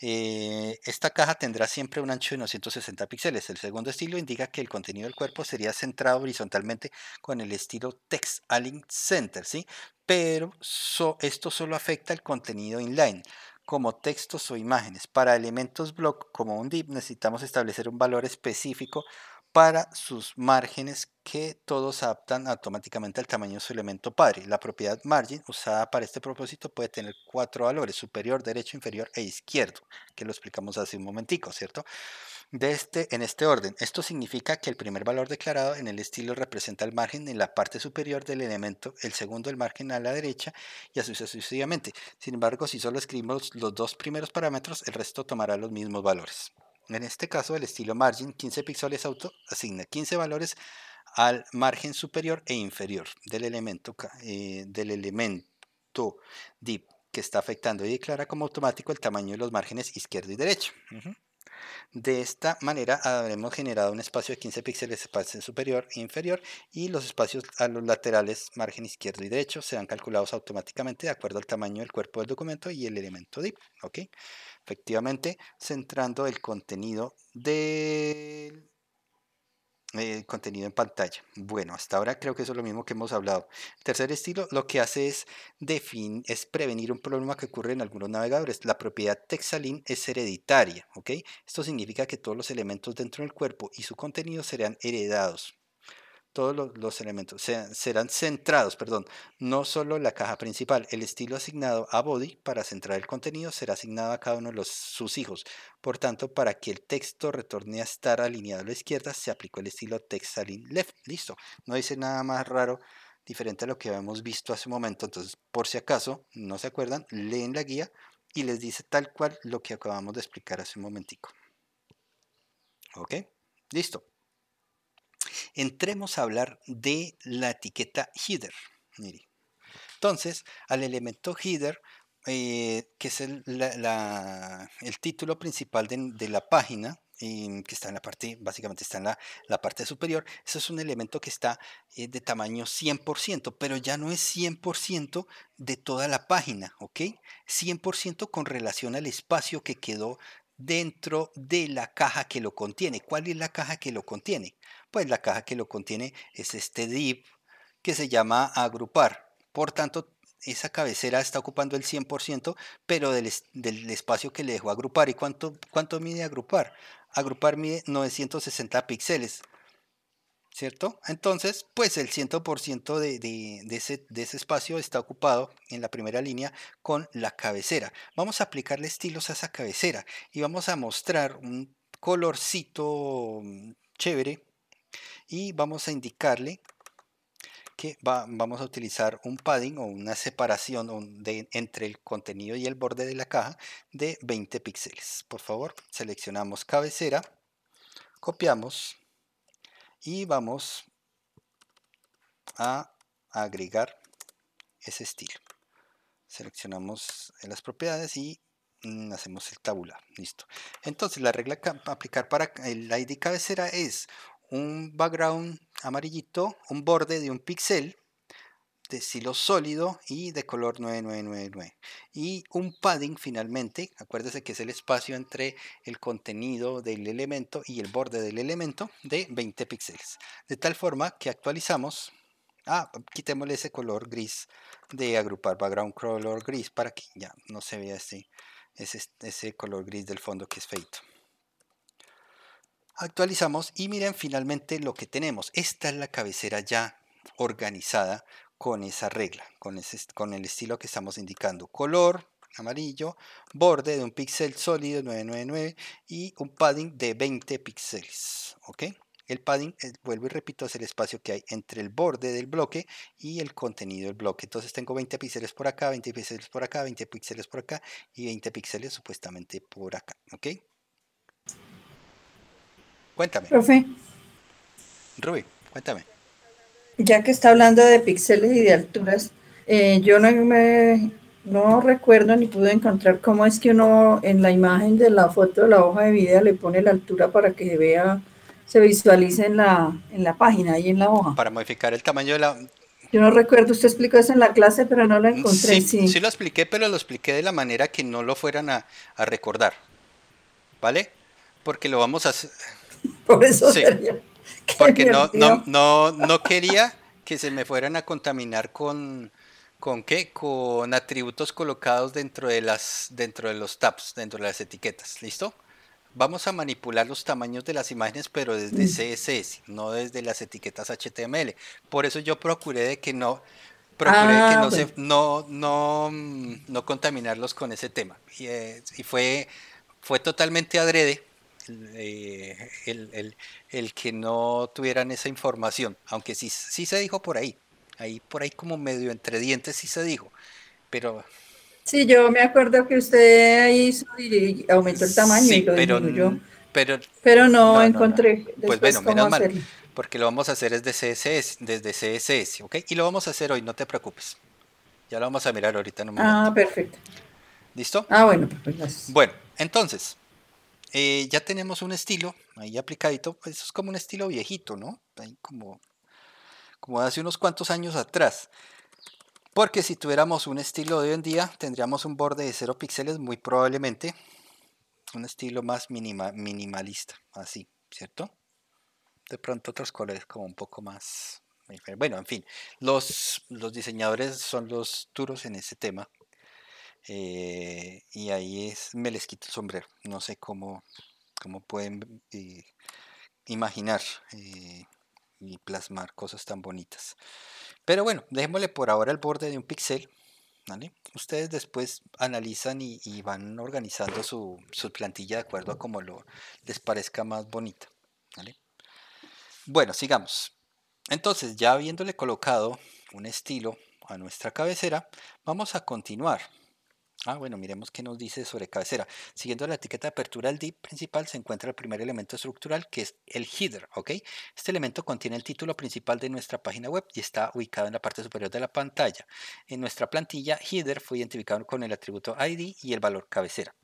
Eh, esta caja tendrá siempre un ancho de 960 píxeles. El segundo estilo indica que el contenido del cuerpo sería centrado horizontalmente con el estilo Text Align Center, ¿sí? pero esto solo afecta el contenido inline como textos o imágenes. Para elementos block como un div necesitamos establecer un valor específico para sus márgenes que todos adaptan automáticamente al tamaño de su elemento padre. La propiedad margin usada para este propósito puede tener cuatro valores, superior, derecho, inferior e izquierdo, que lo explicamos hace un momentico, ¿cierto? este, en este orden. Esto significa que el primer valor declarado en el estilo representa el margen en la parte superior del elemento, el segundo el margen a la derecha y así sucesivamente. Sin embargo, si solo escribimos los dos primeros parámetros, el resto tomará los mismos valores. En este caso, el estilo margin 15 píxeles auto asigna 15 valores al margen superior e inferior del elemento, eh, del elemento div que está afectando y declara como automático el tamaño de los márgenes izquierdo y derecho. De esta manera habremos generado un espacio de 15 píxeles espacio superior e inferior y los espacios a los laterales, margen izquierdo y derecho serán calculados automáticamente de acuerdo al tamaño del cuerpo del documento y el elemento DIP. Efectivamente, centrando el contenido del eh, contenido en pantalla. Bueno, hasta ahora creo que eso es lo mismo que hemos hablado. tercer estilo lo que hace es, definir, es prevenir un problema que ocurre en algunos navegadores. La propiedad Texalin es hereditaria, ¿ok? Esto significa que todos los elementos dentro del cuerpo y su contenido serán heredados todos los, elementos serán centrados, perdón, no solo la caja principal. El estilo asignado a body para centrar el contenido será asignado a cada uno de sus hijos. Por tanto, para que el texto retorne a estar alineado a la izquierda, se aplicó el estilo text align left. Listo. No dice nada más raro diferente a lo que habíamos visto hace un momento. Entonces, por si acaso no se acuerdan, leen la guía y les dice tal cual lo que acabamos de explicar hace un momentico. ¿Ok? Listo. Entremos a hablar de la etiqueta header. Entonces, al elemento header, eh, que es el, título principal de, la página, em, que está en la parte, básicamente está en la, parte superior, eso es un elemento que está eh, de tamaño 100%, pero ya no es 100% de toda la página, ¿ok? 100% con relación al espacio que quedó dentro de la caja que lo contiene. ¿Cuál es la caja que lo contiene? pues la caja que lo contiene es este div que se llama agrupar. Por tanto, esa cabecera está ocupando el 100%, pero del, espacio que le dejó agrupar. ¿Y cuánto, cuánto mide agrupar? Agrupar mide 960 píxeles. ¿Cierto? Entonces, pues el 100% de, de, ese, de ese espacio está ocupado en la primera línea con la cabecera. Vamos a aplicarle estilos a esa cabecera y vamos a mostrar un colorcito mm, chévere y vamos a indicarle que vamos a utilizar un padding o una separación entre el contenido y el borde de la caja de 20 píxeles. Por favor, seleccionamos cabecera, copiamos y vamos a agregar ese estilo. Seleccionamos las propiedades y mm, hacemos el tabular, listo. Entonces la regla a aplicar para el ID cabecera es un background amarillito, un borde de un píxel de estilo sólido y de color 9999. Y un padding finalmente, acuérdese que es el espacio entre el contenido del elemento y el borde del elemento de 20 píxeles. De tal forma que actualizamos, ah, quitémosle ese color gris de agrupar background color gris para que ya no se vea ese, ese color gris del fondo que es feito. Actualizamos y miren finalmente lo que tenemos. Esta es la cabecera ya organizada con esa regla, con, con el estilo que estamos indicando. Color, amarillo, borde de un píxel sólido 999 y un padding de 20 píxeles. ¿ok? El padding, eh, vuelvo y repito, es el espacio que hay entre el borde del bloque y el contenido del bloque. Entonces tengo 20 píxeles por acá, 20 píxeles por acá, 20 píxeles por acá y 20 píxeles supuestamente por acá. ¿ok? Cuéntame. Profe. Ruby, cuéntame. Ya que está hablando de píxeles y de alturas, eh, yo no me no recuerdo ni pude encontrar cómo es que uno en la imagen de la foto de la hoja de vida le pone la altura para que se vea, se visualice en la, página y en la hoja. Para modificar el tamaño de la... Yo no recuerdo, usted explicó eso en la clase, pero no lo encontré. Sí, sí, sí. lo expliqué, pero lo expliqué de la manera que no lo fueran a recordar. ¿Vale? Porque lo vamos a... Por eso sí, porque no, no, no, no quería que se me fueran a contaminar con, ¿Con qué? Con atributos colocados dentro de las dentro de los tabs, dentro de las etiquetas, ¿listo? Vamos a manipular los tamaños de las imágenes, pero desde mm. CSS, no desde las etiquetas HTML. Por eso yo procuré de que no procuré que ah, no, mm, no, contaminarlos con ese tema. Y, eh, y fue, fue totalmente adrede, eh, el, el, que no tuvieran esa información, aunque sí, sí se dijo por ahí, ahí por ahí como medio entre dientes sí se dijo, pero... Sí, yo me acuerdo que usted hizo y aumentó el tamaño y lo pero, Pero, pero no, encontré. Pues bueno, menos mal, porque lo vamos a hacer desde CSS, desde CSS, ¿ok? Y lo vamos a hacer hoy, no te preocupes. Ya lo vamos a mirar ahorita en un ah, momento. Ah, perfecto. ¿Listo? Ah, bueno, pues, pues gracias. Bueno, entonces, eh, ya tenemos un estilo ahí aplicadito, pues, eso es como un estilo viejito, ¿no? como, como hace unos cuantos años atrás. Porque si tuviéramos un estilo de hoy en día, tendríamos un borde de 0 píxeles muy probablemente. Un estilo más minimalista, así, ¿cierto? De pronto otros colores como un poco más... Bueno, en fin, los, los diseñadores son los duros en ese tema. Eh, y ahí es, me les quito el sombrero. No sé cómo, cómo pueden eh, imaginar eh, y plasmar cosas tan bonitas. Pero bueno, dejémosle por ahora el borde de un pixel. ¿vale? Ustedes después analizan y, van organizando su, plantilla de acuerdo a cómo les parezca más bonita. Bueno, sigamos. Entonces, ya habiéndole colocado un estilo a nuestra cabecera, vamos a continuar. Ah, bueno, miremos qué nos dice sobre cabecera. Siguiendo la etiqueta de apertura del DIP principal se encuentra el primer elemento estructural que es el header, ¿ok? Este elemento contiene el título principal de nuestra página web y está ubicado en la parte superior de la pantalla. En nuestra plantilla, header fue identificado con el atributo ID y el valor cabecera.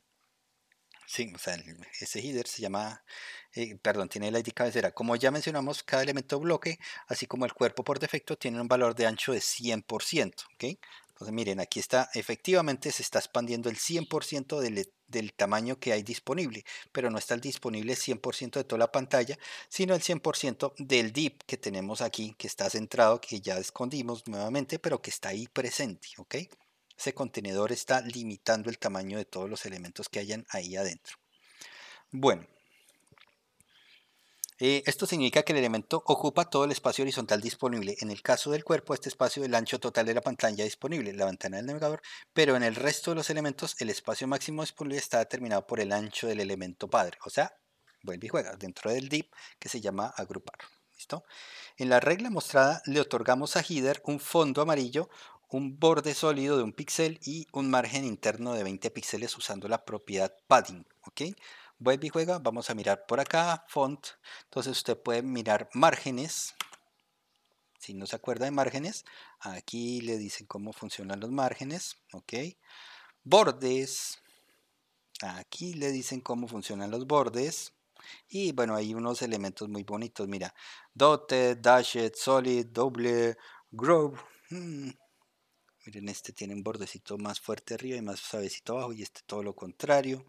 Sí, o sea, ese header se llama, eh, perdón, tiene el ID cabecera. Como ya mencionamos, cada elemento bloque, así como el cuerpo por defecto, tiene un valor de ancho de 100%, ¿ok? Entonces, miren, aquí está, efectivamente se está expandiendo el 100% del, e, del, tamaño que hay disponible, pero no está el disponible 100% de toda la pantalla, sino el 100% del dip que tenemos aquí, que está centrado, que ya escondimos nuevamente, pero que está ahí presente, ¿ok? Ese contenedor está limitando el tamaño de todos los elementos que hayan ahí adentro. Bueno, eh, esto significa que el elemento ocupa todo el espacio horizontal disponible. En el caso del cuerpo, este espacio el ancho total de la pantalla disponible, la ventana del navegador, pero en el resto de los elementos, el espacio máximo disponible está determinado por el ancho del elemento padre. O sea, vuelve y juega dentro del div que se llama agrupar. ¿Listo? En la regla mostrada le otorgamos a header un fondo amarillo, un borde sólido de un píxel y un margen interno de 20 píxeles usando la propiedad padding. ¿ok? web y juega, vamos a mirar por acá, font. Entonces usted puede mirar márgenes. Si no se acuerda de márgenes, aquí le dicen cómo funcionan los márgenes. Ok. Bordes. Aquí le dicen cómo funcionan los bordes. Y bueno, hay unos elementos muy bonitos. Mira, dotted, dashed, solid, doble, grove mm. Miren, este tiene un bordecito más fuerte arriba y más suavecito abajo y este todo lo contrario.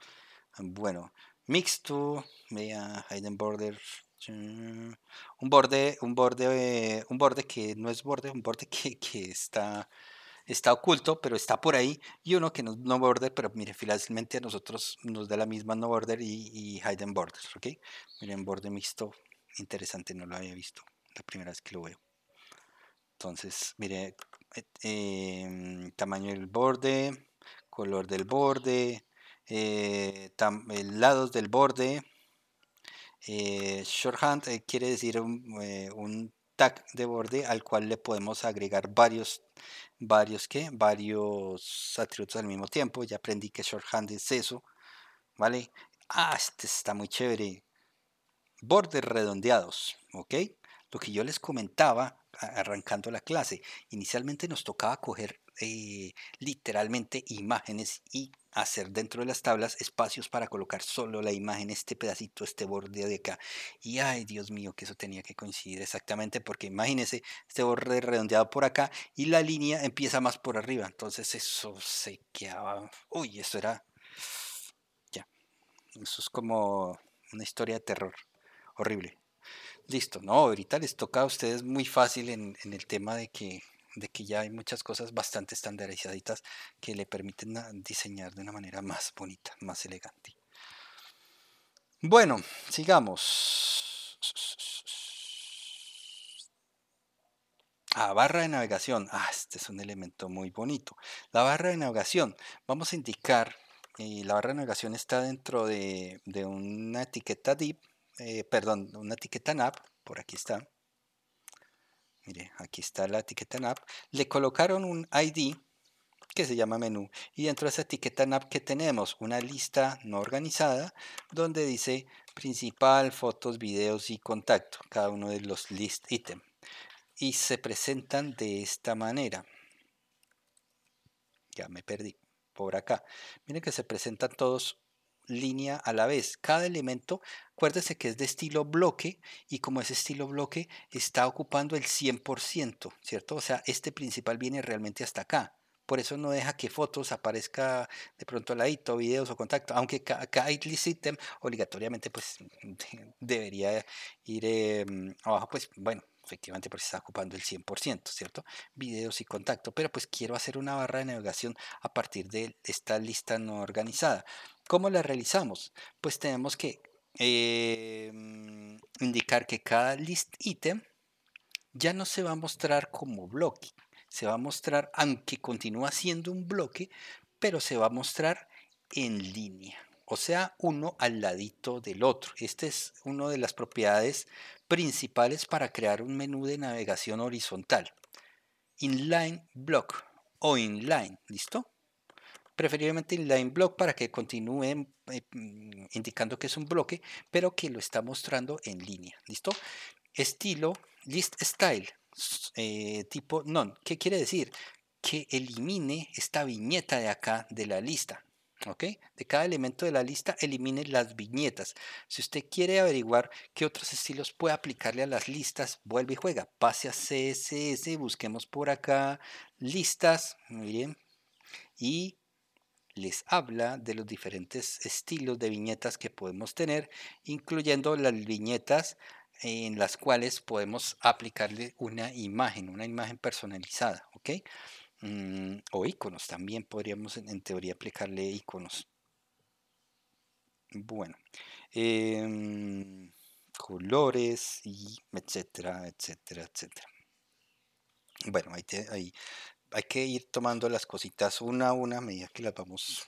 Bueno, mixto, vea hidden border, un borde, un borde, un borde que no es borde, un borde que, está, está oculto, pero está por ahí, y uno que no es no border, pero mire, finalmente a nosotros nos da la misma no border y, y hidden border, ¿ok? Miren, borde mixto, interesante, no lo había visto, la primera vez que lo veo. Entonces, mire, eh, em, tamaño del borde, color del borde, eh, lados del borde. Eh, shorthand eh, quiere decir un, tag de borde al cual le podemos agregar varios, varios, varios atributos al mismo tiempo. Ya aprendí que shorthand es eso. ¿Vale? Ah, este está muy chévere. Bordes redondeados. ¿Ok? Lo que yo les comentaba arrancando la clase. Inicialmente nos tocaba coger literalmente imágenes y hacer dentro de las tablas espacios para colocar solo la imagen, este pedacito, este borde de acá. Y ay, Dios mío, que eso tenía que coincidir exactamente, porque imagínense este borde redondeado por acá y la línea empieza más por arriba. Entonces eso se quedaba. Uy, eso era. Ya. Eso es como una historia de terror. Horrible. Listo, no, ahorita les toca a ustedes muy fácil en, en el tema de que de que ya hay muchas cosas bastante estandarizaditas que le permiten diseñar de una manera más bonita, más elegante. Bueno, sigamos. A ah, barra de navegación. Ah, este es un elemento muy bonito. La barra de navegación. Vamos a indicar, eh, la barra de navegación está dentro de, una etiqueta div, eh, perdón, una etiqueta nav, por aquí está. Mire, aquí está la etiqueta NAP. Le colocaron un ID que se llama menú. Y dentro de esa etiqueta NAP que tenemos una lista no organizada donde dice principal, fotos, videos y contacto, cada uno de los list item. Y se presentan de esta manera. Ya me perdí por acá. Miren que se presentan todos línea a la vez. Cada elemento, acuérdese que es de estilo bloque y como es estilo bloque está ocupando el 100%, ¿cierto? O sea, este principal viene realmente hasta acá. Por eso no deja que fotos aparezca de pronto al ladito, videos o contacto, aunque acá System obligatoriamente pues debería ir eh, abajo, pues bueno, efectivamente porque está ocupando el 100%, ¿cierto? Videos y contacto, pero pues quiero hacer una barra de navegación a partir de esta lista no organizada. ¿Cómo la realizamos? Pues tenemos que em, indicar que cada list item ya no se va a mostrar como bloque, se va a mostrar, aunque continúa siendo un bloque, pero se va a mostrar en línea, o sea, uno al ladito del otro. Esta es una de las propiedades principales para crear un menú de navegación horizontal. Inline block o inline, ¿listo? preferiblemente inline block para que continúe eh, mm, indicando que es un bloque, pero que lo está mostrando en línea. ¿Listo? Estilo, list style, eh, tipo none. ¿Qué quiere decir? Que elimine esta viñeta de acá de la lista. ¿Ok? De cada elemento de la lista elimine las viñetas. Si usted quiere averiguar qué otros estilos puede aplicarle a las listas, vuelve y juega. Pase a CSS, busquemos por acá listas, miren, y les habla de los diferentes estilos de viñetas que podemos tener, incluyendo las viñetas en las cuales podemos aplicarle una imagen, una imagen personalizada, ¿ok? Mm, o iconos, también podríamos en, teoría aplicarle iconos. Bueno, em, colores y etcétera, etcétera, etcétera. Bueno, ahí, te, hay que ir tomando las cositas una a una a medida que las vamos,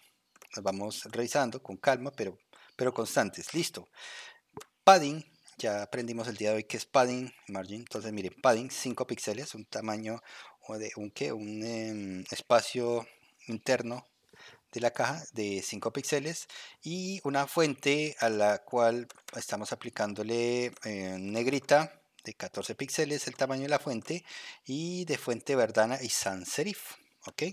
vamos revisando con calma, pero, pero constantes. Listo. Padding, ya aprendimos el día de hoy que es padding, margin. Entonces, miren, padding 5 píxeles, un tamaño o de un, ¿qué? un em, espacio interno de la caja de 5 píxeles y una fuente a la cual estamos aplicándole eh, negrita de 14 píxeles el tamaño de la fuente y de fuente verdana y sans serif. ¿ok?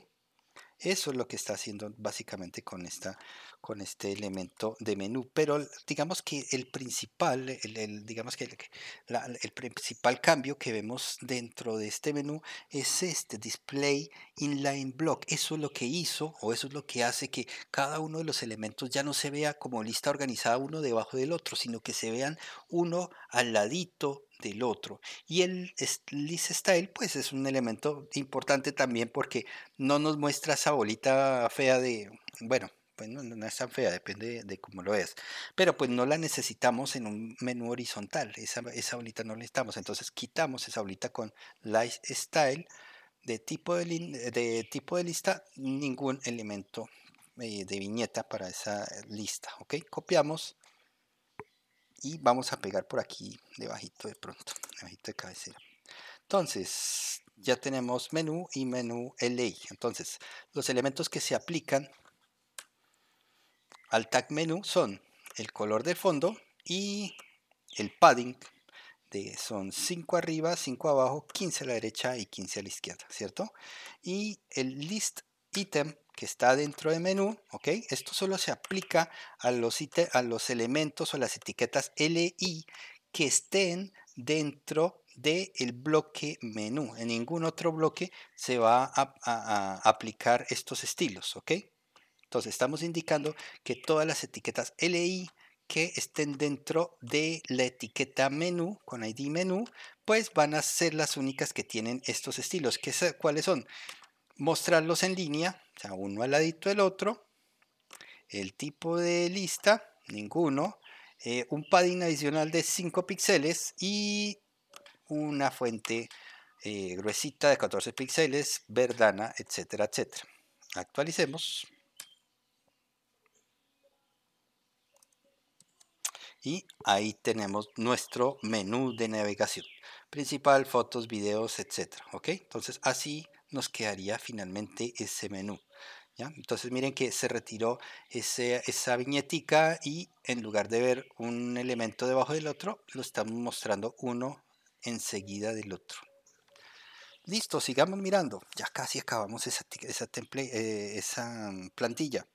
Eso es lo que está haciendo básicamente con, esta, con este elemento de menú. Pero digamos que el principal, digamos que el, principal cambio que vemos dentro de este menú es este display inline block. Eso es lo que hizo o eso es lo que hace que cada uno de los elementos ya no se vea como lista organizada uno debajo del otro, sino que se vean uno al ladito el otro. Y el list style, pues es un elemento importante también porque no nos muestra esa bolita fea de, bueno, pues no, es tan fea, depende de, cómo lo es. Pero pues no la necesitamos en un menú horizontal, esa, esa bolita no la necesitamos. Entonces quitamos esa bolita con style de tipo de, tipo de lista, ningún elemento eh, de viñeta para esa lista. ¿ok? Copiamos y vamos a pegar por aquí debajito de pronto, debajito de cabecera. Entonces, ya tenemos menú y menú LA. Entonces, los elementos que se aplican al tag menú son el color de fondo y el padding de son 5 arriba, 5 abajo, 15 a la derecha y 15 a la izquierda, ¿cierto? Y el list ítem que está dentro de menú, ¿ok? Esto solo se aplica a los, a los elementos o las etiquetas LI que estén dentro del el bloque menú. En ningún otro bloque se va a, aplicar estos estilos, ¿ok? Entonces estamos indicando que todas las etiquetas LI que estén dentro de la etiqueta menú con ID menú, pues van a ser las únicas que tienen estos estilos. ¿Cuáles son? mostrarlos en línea, o sea, uno al ladito del otro, el tipo de lista, ninguno, eh, un padding adicional de 5 píxeles y una fuente eh, gruesita de 14 píxeles, verdana, etcétera, etcétera. Actualicemos. Y ahí tenemos nuestro menú de navegación. Principal, fotos, videos, etcétera. ¿Ok? Entonces así nos quedaría finalmente ese menú. ¿ya? Entonces miren que se retiró esa viñetica y en lugar de ver un elemento debajo del otro, lo estamos mostrando uno enseguida del otro. Listo, sigamos mirando. Ya casi acabamos esa, eh, plantilla.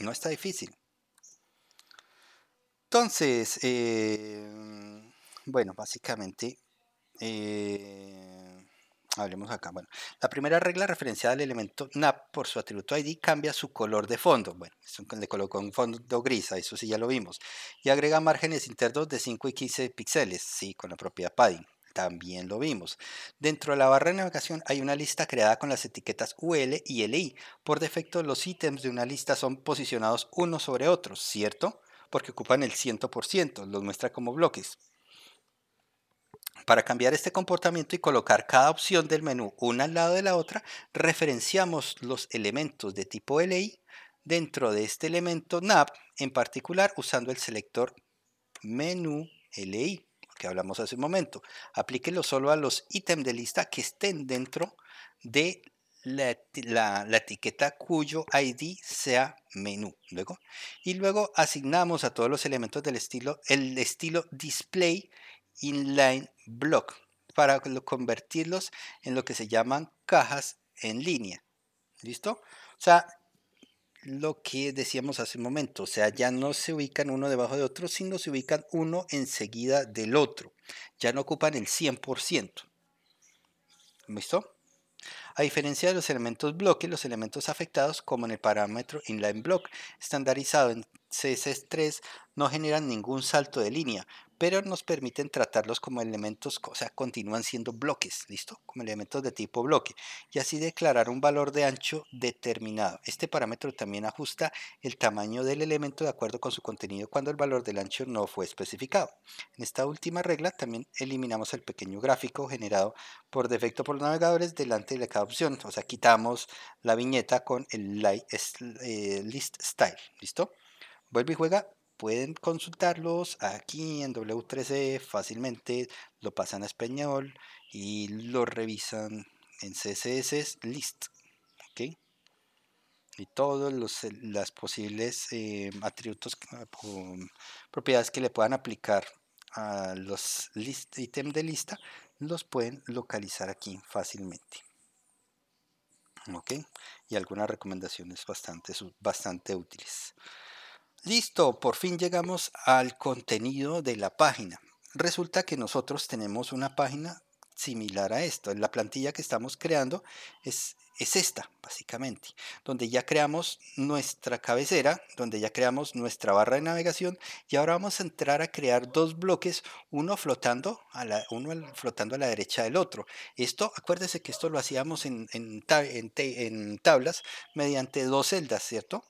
No está difícil. Entonces, eh, bueno, básicamente, eh, hablemos acá. Bueno, la primera regla referenciada al elemento NAP por su atributo ID cambia su color de fondo. Bueno, le colocó un fondo gris, eso sí ya lo vimos. Y agrega márgenes internos de 5 y 15 píxeles, sí, con la propiedad padding. También lo vimos. Dentro de la barra de navegación hay una lista creada con las etiquetas UL y LI. Por defecto, los ítems de una lista son posicionados unos sobre otros, ¿cierto? Porque ocupan el 100%, los muestra como bloques. Para cambiar este comportamiento y colocar cada opción del menú una al lado de la otra, referenciamos los elementos de tipo LI dentro de este elemento NAP, en particular usando el selector menú LI, que hablamos hace un momento. Aplíquelo solo a los ítems de lista que estén dentro de la, etiqueta cuyo ID sea menú. Luego, y luego asignamos a todos los elementos del estilo el estilo display inline block para convertirlos en lo que se llaman cajas en línea. ¿Listo? O sea, lo que decíamos hace un momento, o sea, ya no se ubican uno debajo de otro, sino se ubican uno enseguida del otro. Ya no ocupan el 100%. ¿Listo? A diferencia de los elementos bloque, los elementos afectados, como en el parámetro inline block estandarizado en CSS3, no generan ningún salto de línea, pero nos permiten tratarlos como elementos, o sea, continúan siendo bloques, ¿listo? Como elementos de tipo bloque. Y así declarar un valor de ancho determinado. Este parámetro también ajusta el tamaño del elemento de acuerdo con su contenido cuando el valor del ancho no fue especificado. En esta última regla también eliminamos el pequeño gráfico generado por defecto por los navegadores delante de cada opción. O sea, quitamos la viñeta con el eh, list style, ¿listo? Vuelve y juega pueden consultarlos aquí en W3C e fácilmente, lo pasan a español y lo revisan en CSS list. Y todos los eh, las posibles eh, atributos ah, propiedades que le puedan aplicar a los list, ítems de lista los pueden localizar aquí fácilmente. Y algunas recomendaciones bastante, bastante útiles. Listo, por fin llegamos al contenido de la página. Resulta que nosotros tenemos una página similar a esto. La plantilla que estamos creando es, es esta, básicamente, donde ya creamos nuestra cabecera, donde ya creamos nuestra barra de navegación y ahora vamos a entrar a crear dos bloques, uno flotando a la, uno flotando a la derecha del otro. Esto, acuérdense que esto lo hacíamos en tablas mediante dos celdas, ¿cierto?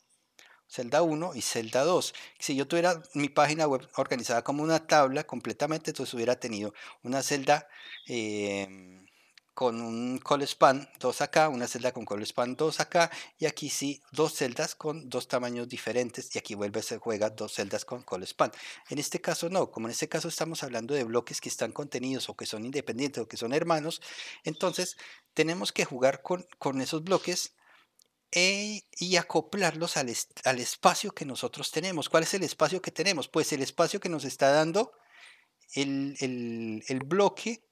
celda 1 y celda 2. Si yo tuviera mi página web organizada como una tabla completamente, entonces hubiera tenido una celda em, con un call span 2 acá, una celda con call span 2 acá, y aquí sí, dos celdas con dos tamaños diferentes, y aquí vuelve a ser juega dos celdas con call span. En este caso no, como en este caso estamos hablando de bloques que están contenidos o que son independientes o que son hermanos, entonces tenemos que jugar con, con esos bloques eh, y acoplarlos al, espacio que nosotros tenemos. ¿Cuál es el espacio que tenemos? Pues el espacio que nos está dando el, bloque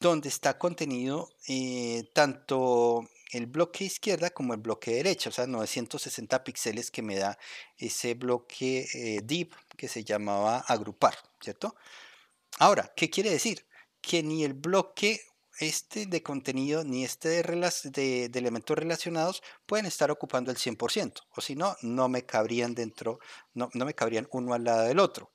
donde está contenido eh, tanto el bloque izquierda como el bloque derecho o sea, 960 píxeles que me da ese bloque eh, div que se llamaba agrupar, ¿cierto? Ahora, ¿qué quiere decir? Que ni el bloque este de contenido ni este de, elementos relacionados pueden estar ocupando el 100%, o si no, no me cabrían dentro, no, me cabrían uno al lado del otro.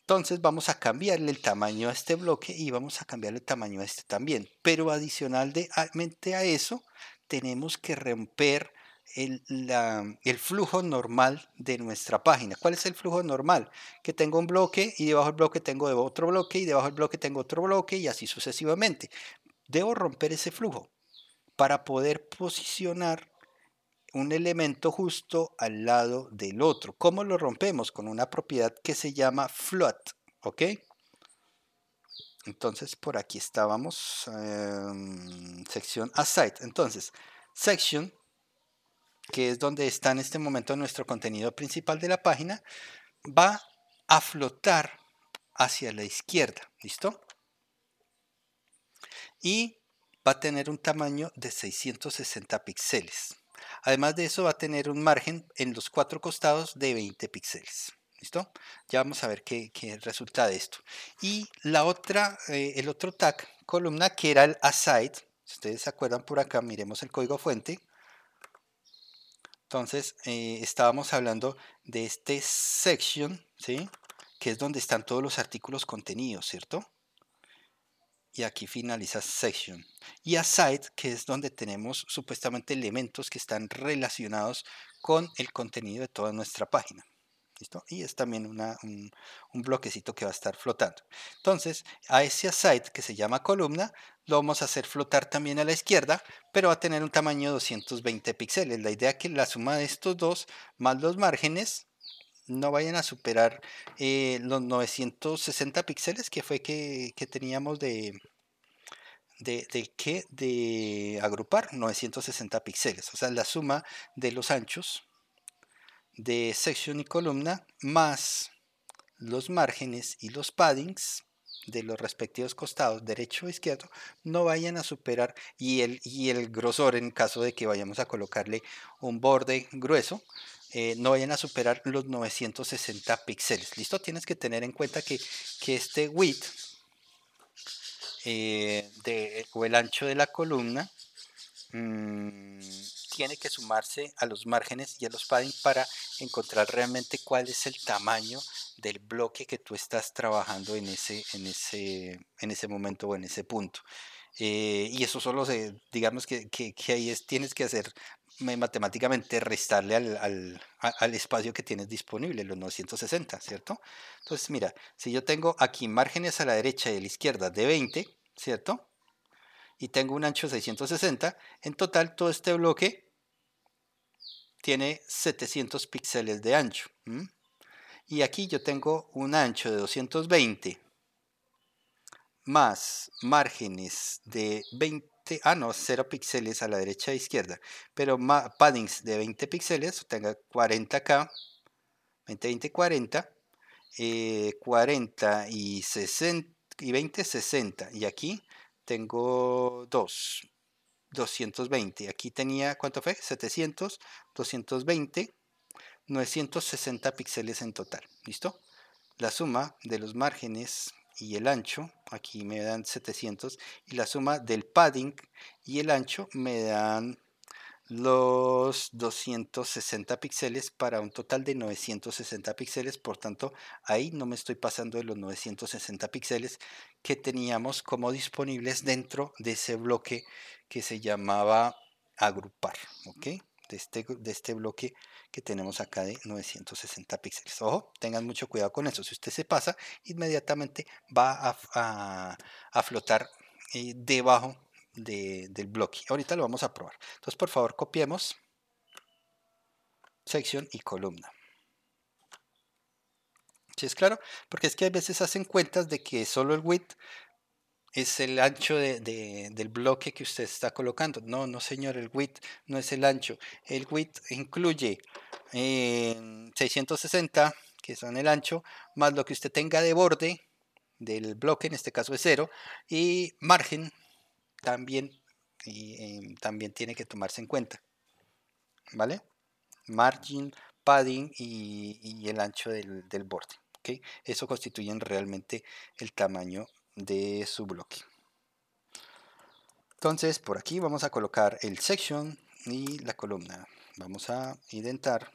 Entonces vamos a cambiarle el tamaño a este bloque y vamos a cambiarle el tamaño a este también. Pero adicionalmente a eso, tenemos que romper el, el, flujo normal de nuestra página. ¿Cuál es el flujo normal? Que tengo un bloque y debajo del bloque tengo otro bloque y debajo del bloque tengo otro bloque y así sucesivamente debo romper ese flujo para poder posicionar un elemento justo al lado del otro. ¿Cómo lo rompemos? Con una propiedad que se llama float, ¿ok? Entonces, por aquí estábamos, eh, sección aside. Entonces, section, que es donde está en este momento nuestro contenido principal de la página, va a flotar hacia la izquierda, ¿listo? y va a tener un tamaño de 660 píxeles. Además de eso va a tener un margen en los cuatro costados de 20 píxeles. ¿Listo? Ya vamos a ver qué, resulta de esto. Y la otra, eh, el otro tag, columna, que era el aside. Si ustedes se acuerdan por acá, miremos el código fuente. Entonces, eh, estábamos hablando de este section, ¿sí? Que es donde están todos los artículos contenidos, ¿cierto? y aquí finaliza section. Y aside, que es donde tenemos supuestamente elementos que están relacionados con el contenido de toda nuestra página. ¿Listo? Y es también un, bloquecito que va a estar flotando. Entonces, a ese aside que se llama columna, lo vamos a hacer flotar también a la izquierda, pero va a tener un tamaño de 220 píxeles. La idea es que la suma de estos dos más los márgenes no vayan a superar eh, los 960 píxeles que fue que, que teníamos de, de, de, que, de agrupar 960 píxeles. O sea, la suma de los anchos de sección y columna más los márgenes y los paddings de los respectivos costados derecho o e izquierdo no vayan a superar y el, y el grosor en caso de que vayamos a colocarle un borde grueso eh, no vayan a superar los 960 píxeles. ¿Listo? Tienes que tener en cuenta que, este width eh, o el ancho de la columna mm, tiene que sumarse a los márgenes y a los padding para encontrar realmente cuál es el tamaño del bloque que tú estás trabajando en ese, en ese, en ese momento o en ese punto. Eh, y eso solo se, digamos que, ahí es, tienes que hacer matemáticamente restarle al, espacio que tienes disponible, los 960, ¿cierto? Entonces, mira, si yo tengo aquí márgenes a la derecha y a la izquierda de 20, ¿cierto? Y tengo un ancho de 660, en total todo este bloque tiene 700 píxeles de ancho. Y aquí yo tengo un ancho de 220 más márgenes de 20 ah no, 0 píxeles a la derecha e izquierda, pero paddings de 20 píxeles, tenga 40K, 20, 20, 40, 40 y, 60, y 20, 60, y aquí tengo 2, 220, aquí tenía, ¿cuánto fue? 700, 220, 960 píxeles en total, ¿listo? La suma de los márgenes y el ancho, aquí me dan 700, y la suma del padding y el ancho me dan los 260 píxeles para un total de 960 píxeles, por tanto ahí no me estoy pasando de los 960 píxeles que teníamos como disponibles dentro de ese bloque que se llamaba agrupar, ¿ok? De este, de este bloque que tenemos acá de 960 píxeles. Ojo, tengan mucho cuidado con eso. Si usted se pasa, inmediatamente va a, flotar eh, debajo del bloque. Ahorita lo vamos a probar. Entonces, por favor, copiemos sección y columna. ¿Sí es claro? Porque es que a veces hacen cuentas de que solo el width es el ancho del bloque que usted está colocando. No, no señor, el width no es el ancho. El width incluye 660, eh, que son el ancho, más lo que usted tenga de borde del bloque, en este caso es cero y margen también, em, también tiene que tomarse en cuenta. ¿Vale? Margin, padding y, el ancho del, borde. ¿okay? Eso constituyen realmente el tamaño de su bloque. Entonces por aquí vamos a colocar el section y la columna. Vamos a indentar.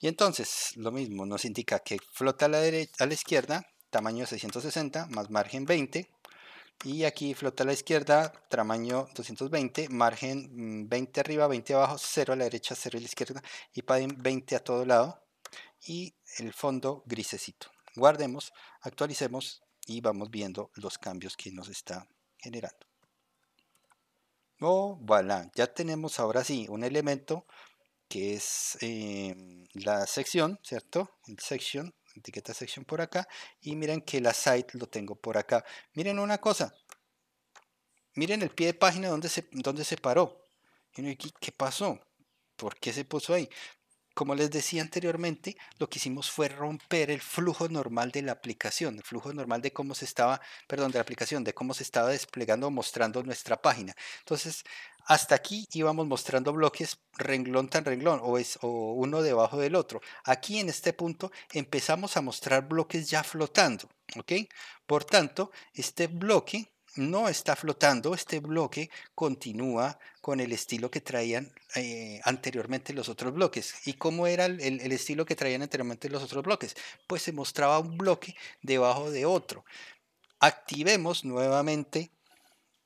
Y entonces lo mismo nos indica que flota a la, derecha, a la izquierda, tamaño 660 más margen 20 y aquí flota a la izquierda, tamaño 220, margen 20 mm, arriba, 20 abajo, 0 a la derecha, 0 a la izquierda y padding 20 a todo lado y el fondo grisecito. Guardemos, actualicemos y vamos viendo los cambios que nos está generando. Oh, voilà, ya tenemos ahora sí un elemento que es em, la sección, ¿cierto? El section etiqueta sección por acá y miren que la site lo tengo por acá. Miren una cosa, miren el pie de página donde se, donde se paró. ¿Qué, ¿Qué pasó? ¿Por qué se puso ahí? Como les decía anteriormente, lo que hicimos fue romper el flujo normal de la aplicación, el flujo normal de cómo se estaba, perdón, de la aplicación, de cómo se estaba desplegando mostrando nuestra página. Entonces, hasta aquí íbamos mostrando bloques renglón tan renglón o, es, uno debajo del otro. Aquí en este punto empezamos a mostrar bloques ya flotando. ¿ok? Por tanto, este bloque no está flotando, este bloque continúa con el estilo que traían eh, anteriormente los otros bloques. ¿Y cómo era el, estilo que traían anteriormente los otros bloques? Pues se mostraba un bloque debajo de otro. Activemos nuevamente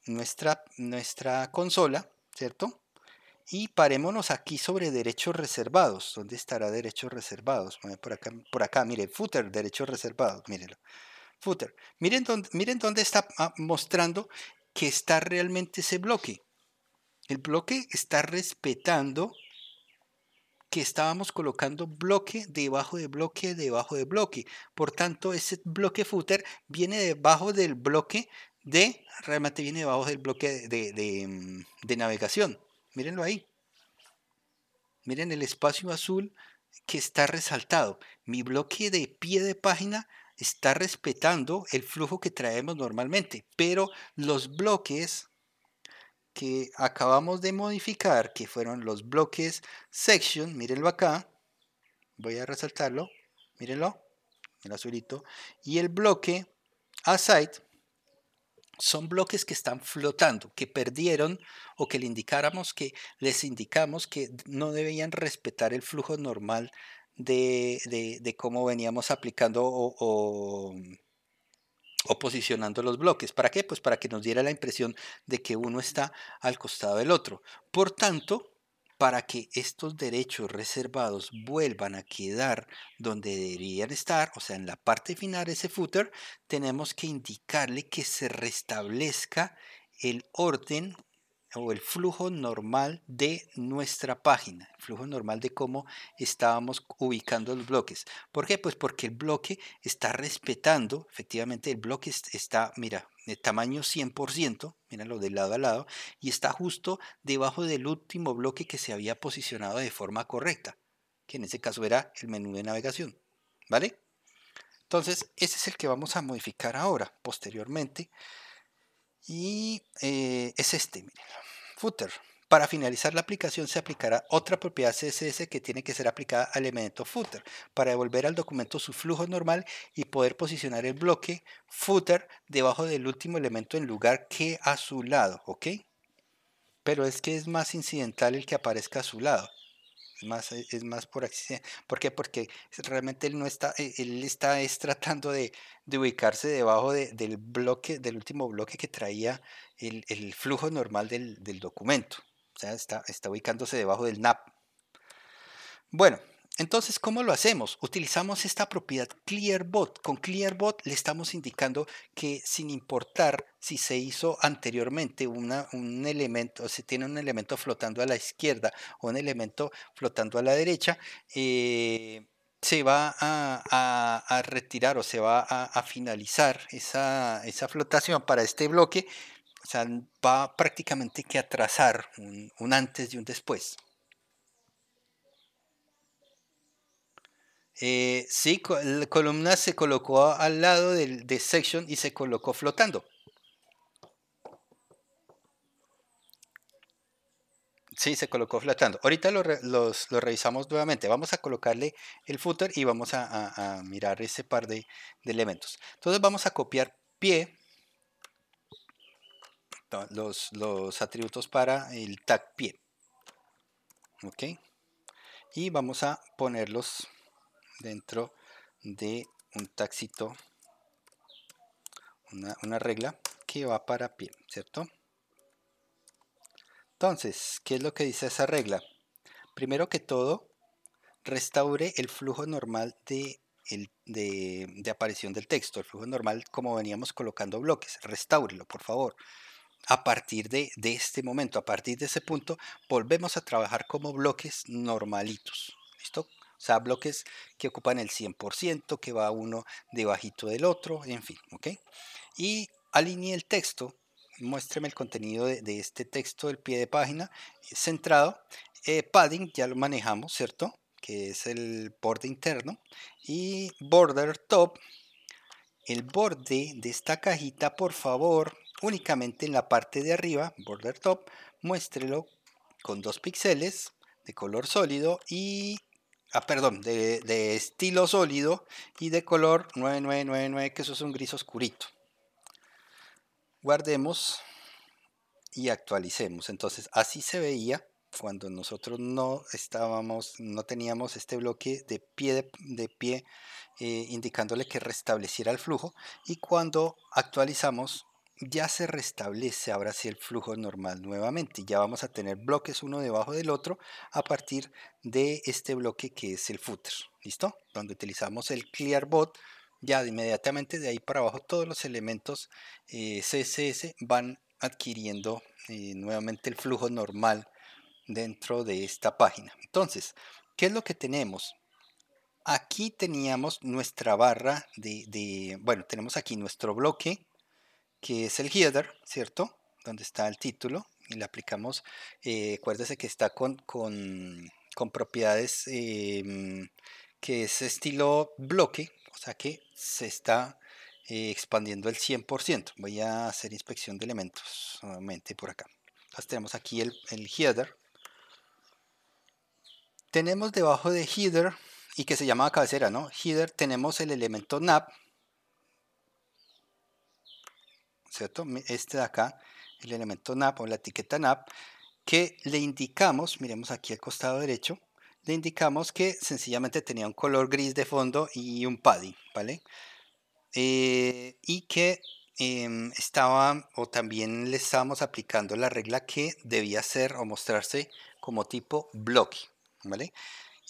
nuestra, nuestra consola, ¿cierto? Y parémonos aquí sobre derechos reservados. ¿Dónde estará derechos reservados? Por acá, por acá miren, footer, derechos reservados, mírenlo. Footer. Miren dónde, miren dónde está ah, mostrando que está realmente ese bloque. El bloque está respetando que estábamos colocando bloque debajo de bloque debajo de bloque. Por tanto, ese bloque footer viene debajo del bloque de realmente viene debajo del bloque mm, de, navegación. Mírenlo ahí. Miren el espacio azul que está resaltado. Mi bloque de pie de página está respetando el flujo que traemos normalmente, pero los bloques que acabamos de modificar, que fueron los bloques section, mírenlo acá, voy a resaltarlo, mírenlo, el azulito, y el bloque aside, son bloques que están flotando, que perdieron o que le indicáramos que les indicamos que no debían respetar el flujo normal de, cómo veníamos aplicando o, posicionando los bloques. ¿Para qué? Pues para que nos diera la impresión de que uno está al costado del otro. Por tanto, para que estos derechos reservados vuelvan a quedar donde deberían estar, o sea, en la parte final de ese footer, tenemos que indicarle que se restablezca el orden o el flujo normal de nuestra página, el flujo normal de cómo estábamos ubicando los bloques. ¿Por qué? Pues porque el bloque está respetando, efectivamente el bloque está, mira, de tamaño 100%, míralo de lado a lado, y está justo debajo del último bloque que se había posicionado de forma correcta, que en ese caso era el menú de navegación. ¿Vale? Entonces, ese es el que vamos a modificar ahora, posteriormente. Y eh, es este, miren, footer. Para finalizar la aplicación se aplicará otra propiedad CSS que tiene que ser aplicada al elemento footer para devolver al documento su flujo normal y poder posicionar el bloque footer debajo del último elemento en lugar que a su lado, ¿ok? Pero es que es más incidental el que aparezca a su lado. Es más, eh, es más por accidente. ¿Por qué? Porque realmente él no está, eh, él está es tratando de, ubicarse debajo del bloque, del último bloque que traía el, flujo normal del documento. O sea, está, ubicándose debajo del NAP. Bueno, entonces, ¿cómo lo hacemos? Utilizamos esta propiedad clearbot. Con clearbot le estamos indicando que sin importar si se hizo anteriormente un elemento, o si tiene un elemento flotando a la izquierda o un elemento flotando a la derecha, eh, se va a, retirar o se va a, finalizar esa flotación para este bloque o sea, va prácticamente que atrasar un, antes y un después. Eh, sí, la columna se colocó al lado del, de section y se colocó flotando. Sí, se colocó flotando. Ahorita lo, revisamos nuevamente. Vamos a colocarle el footer y vamos a, mirar ese par de, de elementos. Entonces vamos a copiar pie los, atributos para el tag pie. ¿Ok? Y vamos a ponerlos dentro de un taxito, una, regla que va para pie, ¿cierto? Entonces, ¿qué es lo que dice esa regla? Primero que todo, restaure el flujo normal de, de, de, aparición del texto, el flujo normal como veníamos colocando bloques, restáurelo por favor a partir de, este momento, a partir de ese punto, volvemos a trabajar como bloques normalitos. ¿Listo? O sea, bloques que ocupan el 100%, que va uno debajito del otro, en fin, ¿ok? Y alineé el texto, muéstrame el contenido de, este texto del pie de página, eh, centrado. Eh, padding ya lo manejamos, ¿cierto? Que es el borde interno. Y border top, el borde de esta cajita, por favor, Únicamente en la parte de arriba, border top, muéstrelo con dos píxeles de color sólido y... Ah, perdón, de, estilo sólido y de color 9999, que eso es un gris oscurito. Guardemos y actualicemos. Entonces, así se veía cuando nosotros no estábamos, no teníamos este bloque de pie de, pie eh, indicándole que restableciera el flujo y cuando actualizamos ya se restablece ahora sí el flujo normal nuevamente. Ya vamos a tener bloques uno debajo del otro a partir de este bloque que es el footer, ¿listo? Donde utilizamos el clearbot, ya de inmediatamente de ahí para abajo todos los elementos eh, CSS van adquiriendo eh, nuevamente el flujo normal dentro de esta página. Entonces, ¿qué es lo que tenemos? Aquí teníamos nuestra barra de bueno, tenemos aquí nuestro bloque que es el header, ¿cierto? Donde está el título y le aplicamos, eh, acuérdese que está con, propiedades em, que es estilo bloque, o sea que se está eh, expandiendo el 100%. Voy a hacer inspección de elementos nuevamente por acá. Entonces tenemos aquí el, el header. Tenemos debajo de header y que se llama cabecera, ¿no? Header tenemos el elemento nap ¿cierto? Este de acá, el elemento NAP o la etiqueta NAP, que le indicamos, miremos aquí al costado derecho, le indicamos que sencillamente tenía un color gris de fondo y un padding, ¿vale? Eh, y que em, estaba, o también le estábamos aplicando la regla que debía ser o mostrarse como tipo bloque, ¿vale?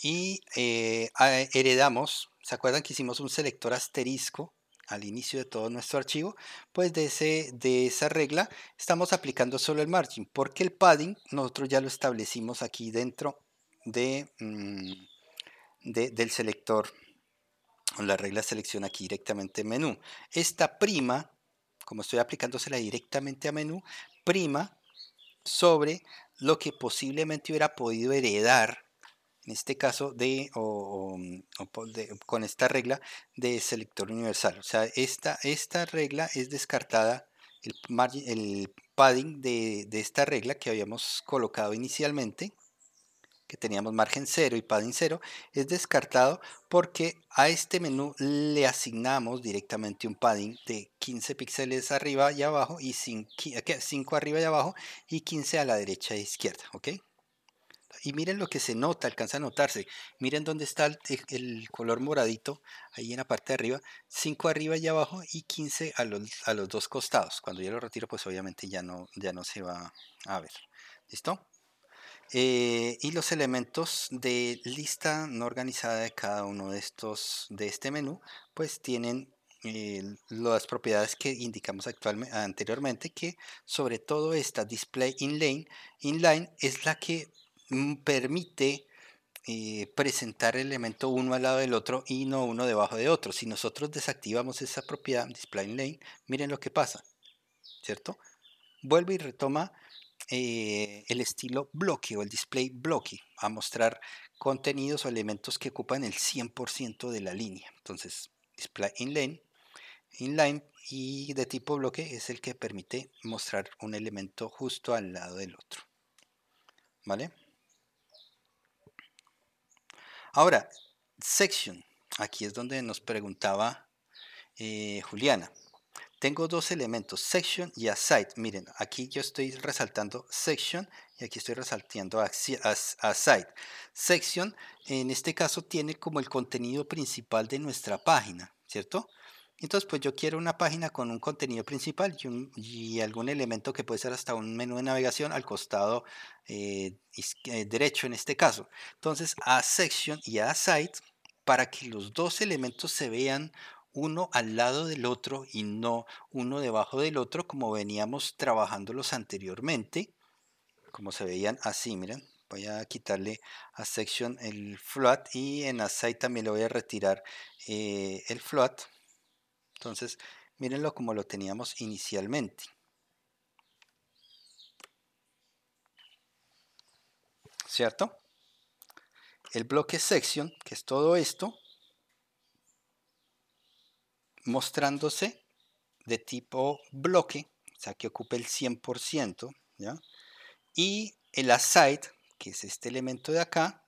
Y eh, heredamos, ¿se acuerdan que hicimos un selector asterisco al inicio de todo nuestro archivo, pues de, ese, de esa regla estamos aplicando solo el margin, porque el padding nosotros ya lo establecimos aquí dentro de, mm, del selector, la regla selecciona aquí directamente menú. Esta prima, como estoy aplicándosela directamente a menú, prima sobre lo que posiblemente hubiera podido heredar en este caso, mm, de, con esta regla de selector universal. O sea, esta, esta regla es descartada, el, el padding de, de esta regla que habíamos colocado inicialmente, que teníamos margen 0 y padding 0, es descartado porque a este menú le asignamos directamente un padding de 15 píxeles arriba y abajo y 5, arriba y abajo y 15 a la derecha e izquierda, ¿ok? Y miren lo que se nota, alcanza a notarse. Miren dónde está el, e, color moradito, ahí en la parte de arriba. 5 arriba y abajo y 15 a los, a los, dos costados. Cuando yo lo retiro, pues obviamente ya no, ya no se va a ver. ¿Listo? Eh, y los elementos de lista no organizada de cada uno de estos de este menú pues tienen eh, las propiedades que indicamos actualmente, anteriormente que sobre todo esta display inline inline es la que Mm, permite eh, presentar el elemento uno al lado del otro y no uno debajo de otro. Si nosotros desactivamos esa propiedad, display lane, miren lo que pasa, ¿cierto? Vuelve y retoma eh, el estilo bloque o el display bloque a mostrar contenidos o elementos que ocupan el 100% de la línea. Entonces, display in inline, inline y de tipo bloque es el que permite mostrar un elemento justo al lado del otro. ¿Vale? Ahora, section. Aquí es donde nos preguntaba eh, Juliana. Tengo dos elementos, section y aside. Miren, aquí yo estoy resaltando section y aquí estoy resaltando aside. Section, en este caso, tiene como el contenido principal de nuestra página, ¿cierto? Entonces, pues yo quiero una página con un contenido principal y, algún elemento que puede ser hasta un menú de navegación al costado eh, eh, derecho en este caso. Entonces, a section y a site, para que los dos elementos se vean uno al lado del otro y no uno debajo del otro como veníamos trabajándolos anteriormente, como se veían así, miren, voy a quitarle a section el float y en a site también le voy a retirar eh, el float entonces, mírenlo como lo teníamos inicialmente. ¿Cierto? El bloque section, que es todo esto, mostrándose de tipo bloque, o sea, que ocupe el 100%, ¿ya? Y el aside, que es este elemento de acá,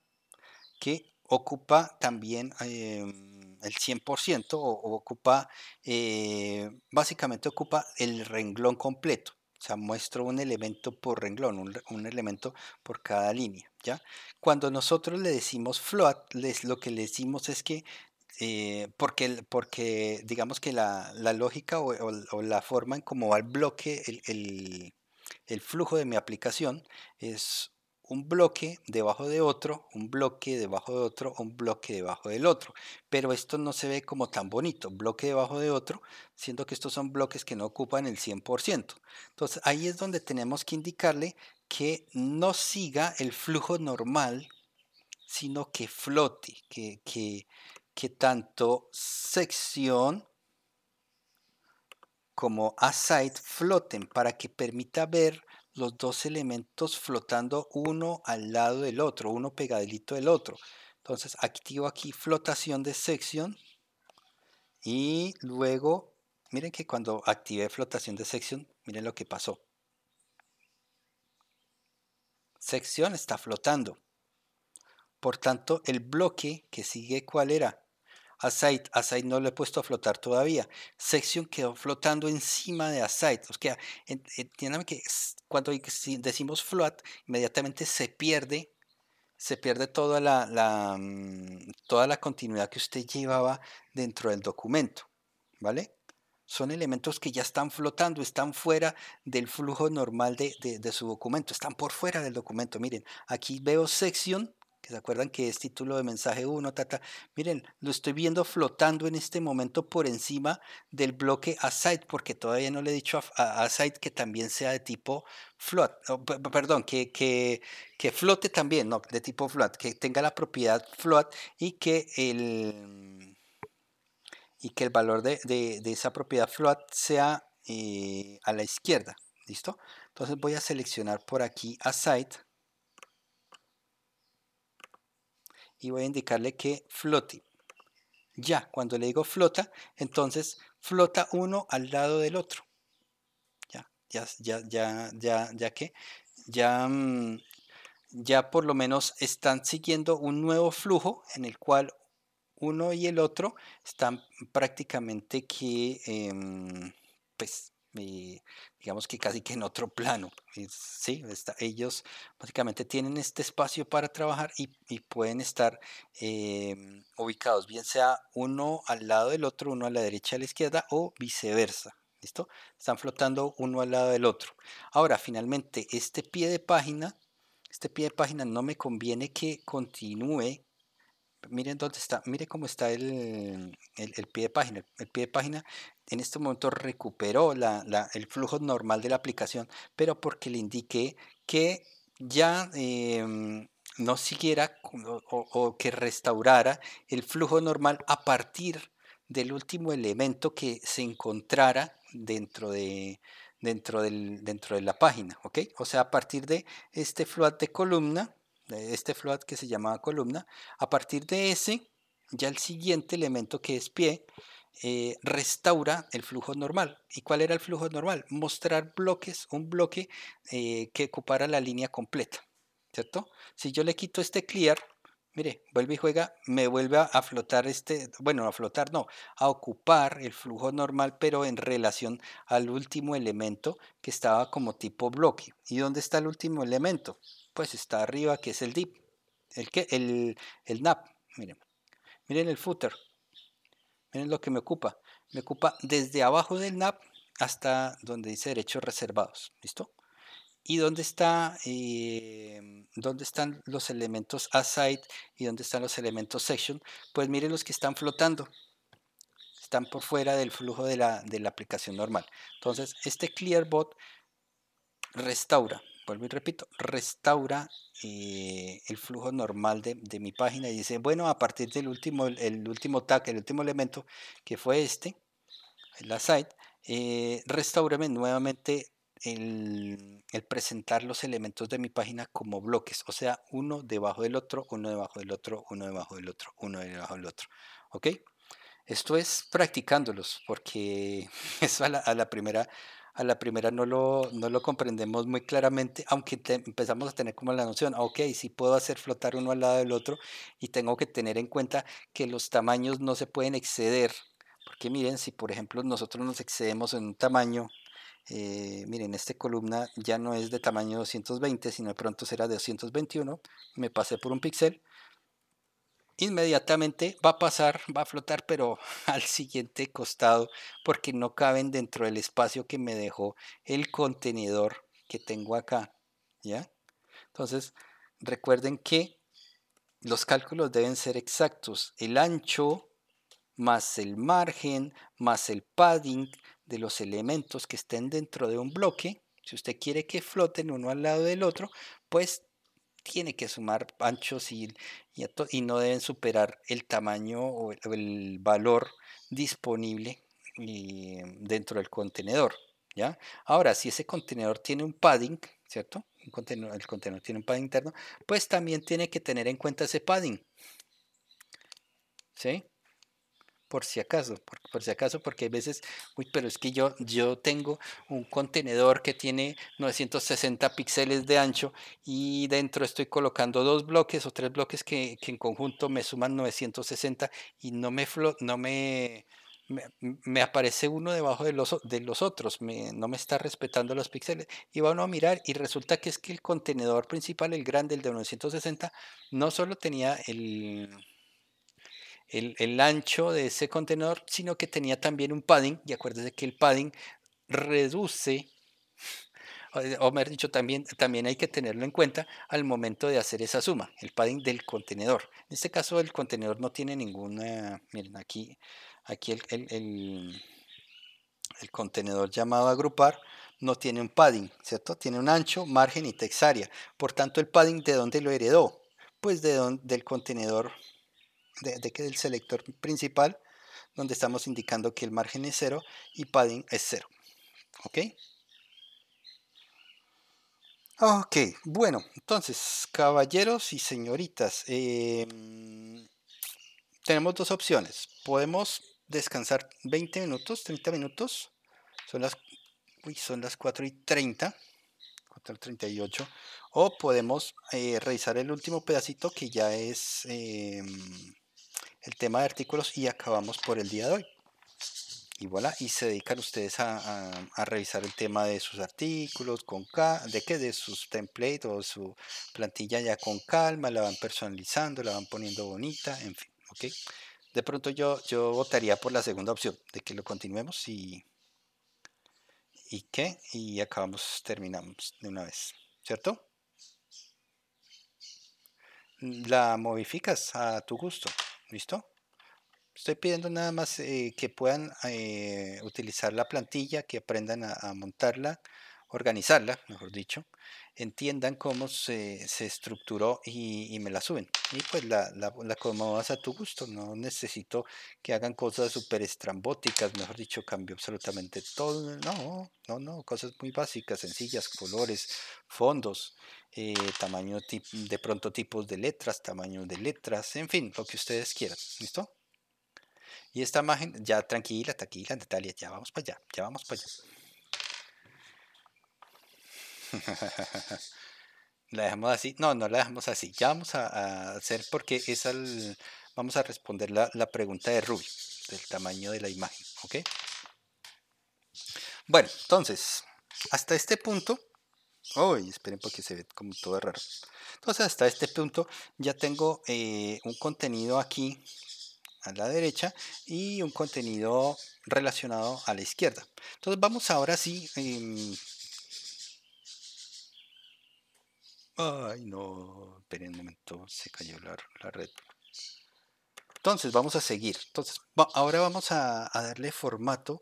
que ocupa también... Em, el 100% ocupa, eh, básicamente ocupa el renglón completo. O sea, muestro un elemento por renglón, un, elemento por cada línea. ¿ya? Cuando nosotros le decimos float, lo que le decimos es que, eh, porque, porque digamos que la, lógica o, la forma en cómo va el bloque, el, el flujo de mi aplicación es un bloque debajo de otro, un bloque debajo de otro, un bloque debajo del otro. Pero esto no se ve como tan bonito, bloque debajo de otro, siendo que estos son bloques que no ocupan el 100%. Entonces ahí es donde tenemos que indicarle que no siga el flujo normal, sino que flote, que, que, tanto sección como aside floten para que permita ver los dos elementos flotando uno al lado del otro, uno pegadito del otro. Entonces activo aquí flotación de sección y luego, miren que cuando activé flotación de sección, miren lo que pasó. Sección está flotando. Por tanto, el bloque que sigue, ¿cuál era? Aside, aside no lo he puesto a flotar todavía. Section quedó flotando encima de aside. O sea, entiéndame que cuando decimos float, inmediatamente se pierde, se pierde toda la, mm, toda la continuidad que usted llevaba dentro del documento. ¿Vale? Son elementos que ya están flotando, están fuera del flujo normal de, de su documento, están por fuera del documento. Miren, aquí veo section que se acuerdan que es título de mensaje 1, ta Miren, lo estoy viendo flotando en este momento por encima del bloque aside, porque todavía no le he dicho a, aside que también sea de tipo float, perdón, que, que, flote también, no, de tipo float, que tenga la propiedad float y que el, y que el valor de, esa propiedad float sea eh, a la izquierda, ¿listo? Entonces voy a seleccionar por aquí aside y voy a indicarle que flote. Ya, cuando le digo flota, entonces flota uno al lado del otro. Ya, ya, ya, ya, ya, ya que ya, mm, ya por lo menos están siguiendo un nuevo flujo en el cual uno y el otro están prácticamente que, em, pues, eh, digamos que casi que en otro plano. Sí, ellos básicamente tienen este espacio para trabajar y, pueden estar eh, ubicados, bien sea uno al lado del otro, uno a la derecha, a la izquierda o viceversa. ¿Listo? Están flotando uno al lado del otro. Ahora, finalmente, este pie de página, este pie de página no me conviene que continúe miren dónde está, mire cómo está el, pie de página. El pie de página en este momento recuperó el flujo normal de la aplicación, pero porque le indiqué que ya em, no siguiera o, que restaurara el flujo normal a partir del último elemento que se encontrara dentro de dentro del dentro de la página, O sea, a partir de este float de columna este float que se llamaba columna, a partir de ese, ya el siguiente elemento que es pie, eh, restaura el flujo normal. ¿Y cuál era el flujo normal? Mostrar bloques, un bloque eh, que ocupara la línea completa, ¿cierto? Si yo le quito este clear, mire, vuelve y juega, me vuelve a flotar este, bueno, a flotar no, a ocupar el flujo normal, pero en relación al último elemento que estaba como tipo bloque. ¿Y dónde está el último elemento? pues está arriba, que es el dip, el, que, el, NAP miren, miren el footer, miren lo que me ocupa, me ocupa desde abajo del NAP hasta donde dice derechos reservados, ¿listo? Y dónde, está, em, dónde están los elementos aside y dónde están los elementos section, pues miren los que están flotando, están por fuera del flujo de la, de la aplicación normal. Entonces, este clearbot restaura, vuelvo y repito, restaura eh, el flujo normal de, de, mi página y dice, bueno, a partir del último, el último tag, el último elemento, que fue este, la site, eh, nuevamente el, presentar los elementos de mi página como bloques, o sea, uno debajo del otro, uno debajo del otro, uno debajo del otro, uno debajo del otro. ¿Ok? Esto es practicándolos, porque eso a la, a la primera a la primera no lo, no lo comprendemos muy claramente, aunque empezamos a tener como la noción, ah, ok, sí puedo hacer flotar uno al lado del otro y tengo que tener en cuenta que los tamaños no se pueden exceder, porque miren, si por ejemplo nosotros nos excedemos en un tamaño, eh, miren, esta columna ya no es de tamaño 220, sino de pronto será de 221, me pasé por un píxel, inmediatamente va a pasar, va a flotar, pero al siguiente costado, porque no caben dentro del espacio que me dejó el contenedor que tengo acá. ¿Ya? Entonces, recuerden que los cálculos deben ser exactos. El ancho más el margen más el padding de los elementos que estén dentro de un bloque. Si usted quiere que floten uno al lado del otro, pues tiene que sumar anchos y, y, no deben superar el tamaño o el, valor disponible eh, dentro del contenedor. ¿ya? Ahora, si ese contenedor tiene un padding, ¿cierto? el contenedor tiene un padding interno, pues también tiene que tener en cuenta ese padding. ¿Sí? por si acaso, por, si acaso, porque hay veces, uy, pero es que yo, yo tengo un contenedor que tiene 960 píxeles de ancho y dentro estoy colocando dos bloques o tres bloques que, en conjunto me suman 960 y no me, no me, me, aparece uno debajo de los, de los otros, no me está respetando los píxeles. Y va uno a mirar y resulta que es que el contenedor principal, el grande, el de 960, no solo tenía el el, ancho de ese contenedor, sino que tenía también un padding, y acuérdense que el padding reduce, o mejor dicho, también, también hay que tenerlo en cuenta al momento de hacer esa suma, el padding del contenedor. En este caso el contenedor no tiene ninguna, miren aquí, aquí el, el, contenedor llamado agrupar, no tiene un padding, ¿cierto? Tiene un ancho, margen y textarea Por tanto, el padding de dónde lo heredó? Pues de donde, del contenedor de, que el selector principal, donde estamos indicando que el margen es 0 y padding es 0. ¿Ok? Ok, bueno, entonces, caballeros y señoritas, em, tenemos dos opciones. Podemos descansar 20 minutos, 30 minutos. Son las, uy, son las 4 y 30, 4 y 38. O podemos eh, revisar el último pedacito que ya es... Eh, el tema de artículos y acabamos por el día de hoy. Y voilà, y se dedican ustedes a, revisar el tema de sus artículos, con de qué, de sus templates o su plantilla ya con calma, la van personalizando, la van poniendo bonita, en fin, ¿ok? De pronto yo, yo votaría por la segunda opción, de que lo continuemos y, y qué, y acabamos, terminamos de una vez, ¿cierto? La modificas a tu gusto. ¿Listo? Estoy pidiendo nada más eh, que puedan eh, utilizar la plantilla, que aprendan a, montarla, organizarla, mejor dicho, entiendan cómo se, estructuró y, me la suben. Y pues la, la, la acomodas a tu gusto, no necesito que hagan cosas súper estrambóticas, mejor dicho, cambio absolutamente todo. No, no, no, cosas muy básicas, sencillas, colores, fondos, eh, tamaño de pronto de letras, tamaño de letras, en fin, lo que ustedes quieran, ¿listo? Y esta imagen, ya tranquila, tranquila, Natalia, ya vamos para allá, ya vamos para allá. la dejamos así, no, no la dejamos así, ya vamos a, hacer porque es al, vamos a responder la, la pregunta de Ruby, del tamaño de la imagen, ¿ok? Bueno, entonces, hasta este punto ¡Uy! Oh, esperen porque se ve como todo raro. Entonces hasta este punto ya tengo eh, un contenido aquí a la derecha y un contenido relacionado a la izquierda. Entonces vamos ahora sí. Em, Ay no, esperen un momento, se cayó la, la red. Entonces vamos a seguir. Entonces ahora vamos a, a darle formato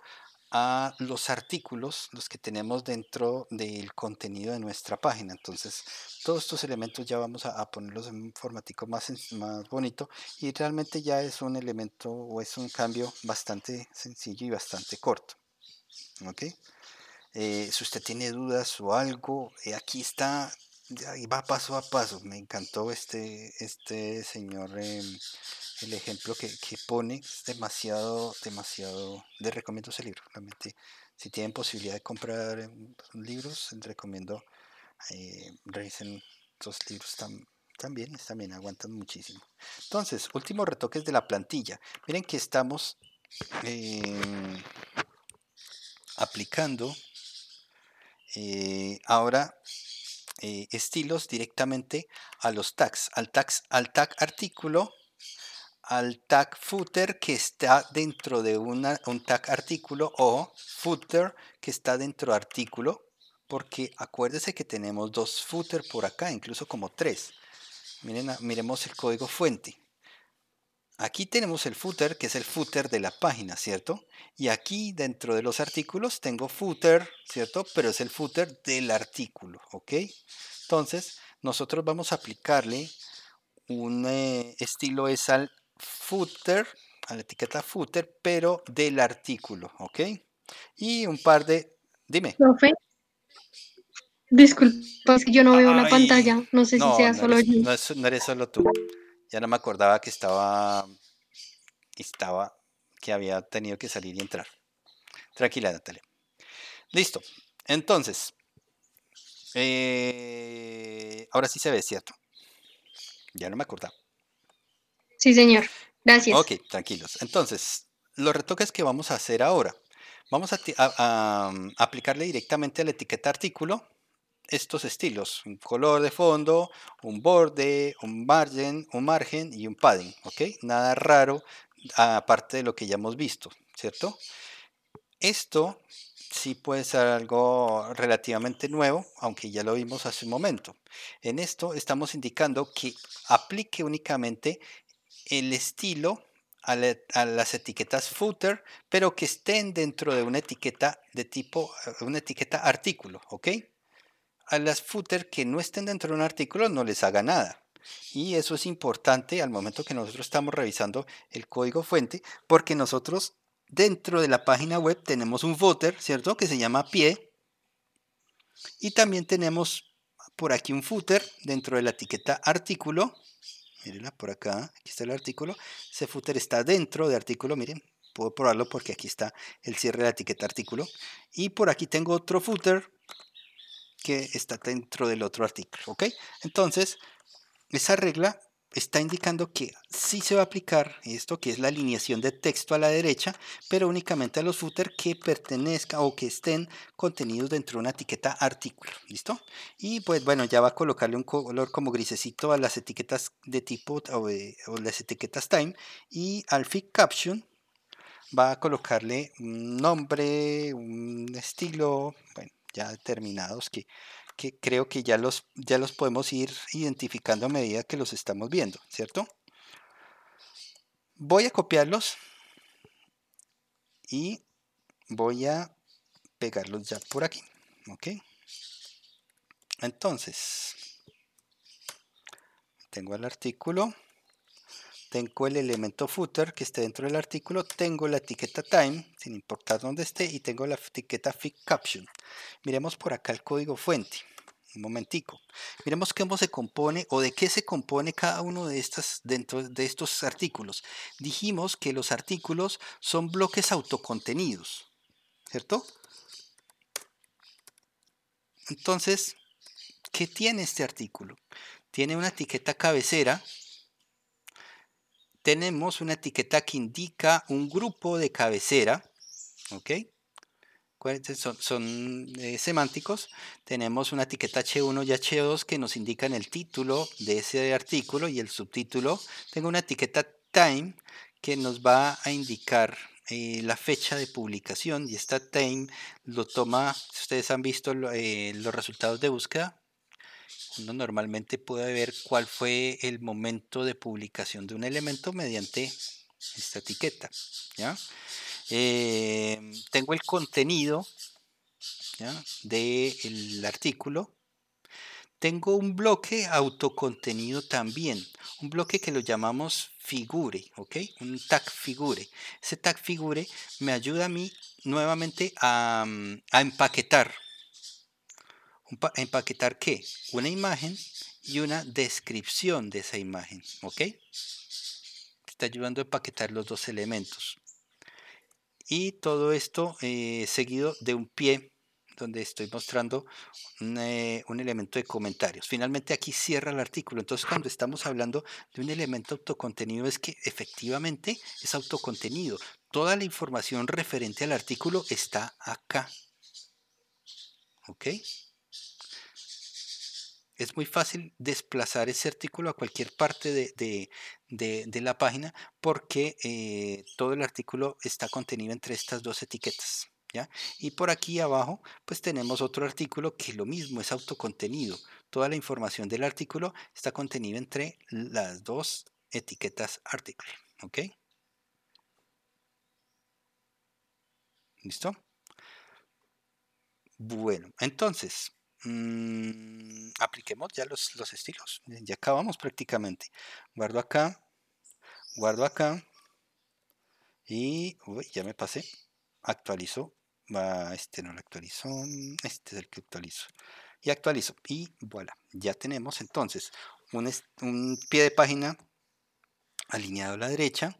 a los artículos, los que tenemos dentro del contenido de nuestra página. Entonces, todos estos elementos ya vamos a, ponerlos en un formatico más, más bonito y realmente ya es un elemento o es un cambio bastante sencillo y bastante corto. ¿Ok? Eh, si usted tiene dudas o algo, eh, aquí está, y va paso a paso. Me encantó este, este señor. Em, el ejemplo que, pone es demasiado, demasiado, les recomiendo ese libro, realmente, si tienen posibilidad de comprar em, libros, les recomiendo, eh, revisen libros también, también aguantan muchísimo. Entonces, retoque retoques de la plantilla. Miren que estamos em, aplicando eh, ahora eh, estilos directamente a los tags, al, tags, al tag artículo al tag footer que está dentro de un tag artículo o footer que está dentro de artículo, porque acuérdese que tenemos dos footer por acá, incluso como tres. Miren, ah, miremos el código fuente. Aquí tenemos el footer, que es el footer de la página, ¿cierto? Y aquí dentro de los artículos tengo footer, ¿cierto? Pero es el footer del artículo, ¿ok? Entonces, nosotros vamos a aplicarle un eh, estilo es al footer, a la etiqueta footer, pero del artículo, ¿ok? Y un par de... Dime. Profe, disculpa, es que yo no veo la pantalla, no sé si sea solo yo. No, eres solo tú. Ya no me acordaba que estaba... Estaba... Que había tenido que salir y entrar. Tranquila, Natalia. Listo. Entonces, eh, ahora sí se ve, ¿cierto? Ya no me acordaba. Sí, señor. Gracias. Ok, tranquilos. Entonces, los retoques que vamos a hacer ahora. Vamos a, mm, aplicarle directamente a la etiqueta artículo estos estilos, un color de fondo, un borde, un margen, un margen y un padding, ¿ok? Nada raro, aparte de lo que ya hemos visto, ¿cierto? Esto sí puede ser algo relativamente nuevo, aunque ya lo vimos hace un momento. En esto estamos indicando que aplique únicamente el estilo a, las etiquetas footer, pero que estén dentro de una etiqueta de tipo, eh, una etiqueta artículo, ¿ok? A las footer que no estén dentro de un artículo no les haga nada. Y eso es importante al momento que nosotros estamos revisando el código fuente, porque nosotros dentro de la página web tenemos un footer, ¿cierto? Que se llama pie. Y también tenemos por aquí un footer dentro de la etiqueta artículo Mírenla por acá. Aquí está el artículo. Ese footer está dentro de artículo. Miren, puedo probarlo porque aquí está el cierre de la etiqueta artículo. Y por aquí tengo otro footer que está dentro del otro artículo. ¿Ok? Entonces, esa regla está indicando que sí se va a aplicar esto que es la alineación de texto a la derecha, pero únicamente a los footer que pertenezcan o que estén contenidos dentro de una etiqueta artículo, ¿listo? Y pues bueno, ya va a colocarle un color como grisecito a las etiquetas de tipo o, eh, las etiquetas time y al fit caption va a colocarle un nombre, un estilo, bueno, ya determinados que que creo que ya los, ya los podemos ir identificando a medida que los estamos viendo, ¿cierto? Voy a copiarlos y voy a pegarlos ya por aquí, ¿ok? Entonces, tengo el artículo tengo el elemento footer que esté dentro del artículo, tengo la etiqueta time, sin importar dónde esté, y tengo la etiqueta fit caption. Miremos por acá el código fuente. Un momentico. Miremos cómo se compone o de qué se compone cada uno de estas dentro de estos artículos. Dijimos que los artículos son bloques autocontenidos, ¿cierto? Entonces, ¿qué tiene este artículo? Tiene una etiqueta cabecera tenemos una etiqueta que indica un grupo de cabecera, ¿ok? Son, eh, semánticos. Tenemos una etiqueta H1 y H2 que nos indican el título de ese artículo y el subtítulo. Tengo una etiqueta Time que nos va a indicar eh, la fecha de publicación y esta time lo toma, si ustedes han visto eh, los resultados de búsqueda, normalmente puede ver cuál fue el momento de publicación de un elemento mediante esta etiqueta. Em, tengo el contenido del artículo. Tengo un bloque autocontenido también, un bloque que lo llamamos figure, ¿ok? Un tag figure. Ese tag figure me ayuda a mí nuevamente a, mm, a empaquetar empaquetar qué? Una imagen y una descripción de esa imagen, ¿ok? está ayudando a empaquetar los dos elementos. Y todo esto eh, seguido de un pie donde estoy mostrando un, eh, un, elemento de comentarios. Finalmente aquí cierra el artículo. Entonces cuando estamos hablando de un elemento autocontenido es que efectivamente es autocontenido. Toda la información referente al artículo está acá. ¿Ok? es muy fácil desplazar ese artículo a cualquier parte de, la página porque eh, todo el artículo está contenido entre estas dos etiquetas. ¿ya? Y por aquí abajo pues tenemos otro artículo que lo mismo es autocontenido. Toda la información del artículo está contenida entre las dos etiquetas artículo. ¿Listo? Bueno, entonces Mm, apliquemos ya los, estilos. Ya acabamos prácticamente. Guardo acá, guardo acá. Y ya me pasé. Actualizo. Va, este no lo actualizo. Mm, este es el que actualizo. Y actualizo. Y voilà. Ya tenemos entonces un, un pie de página alineado a la derecha.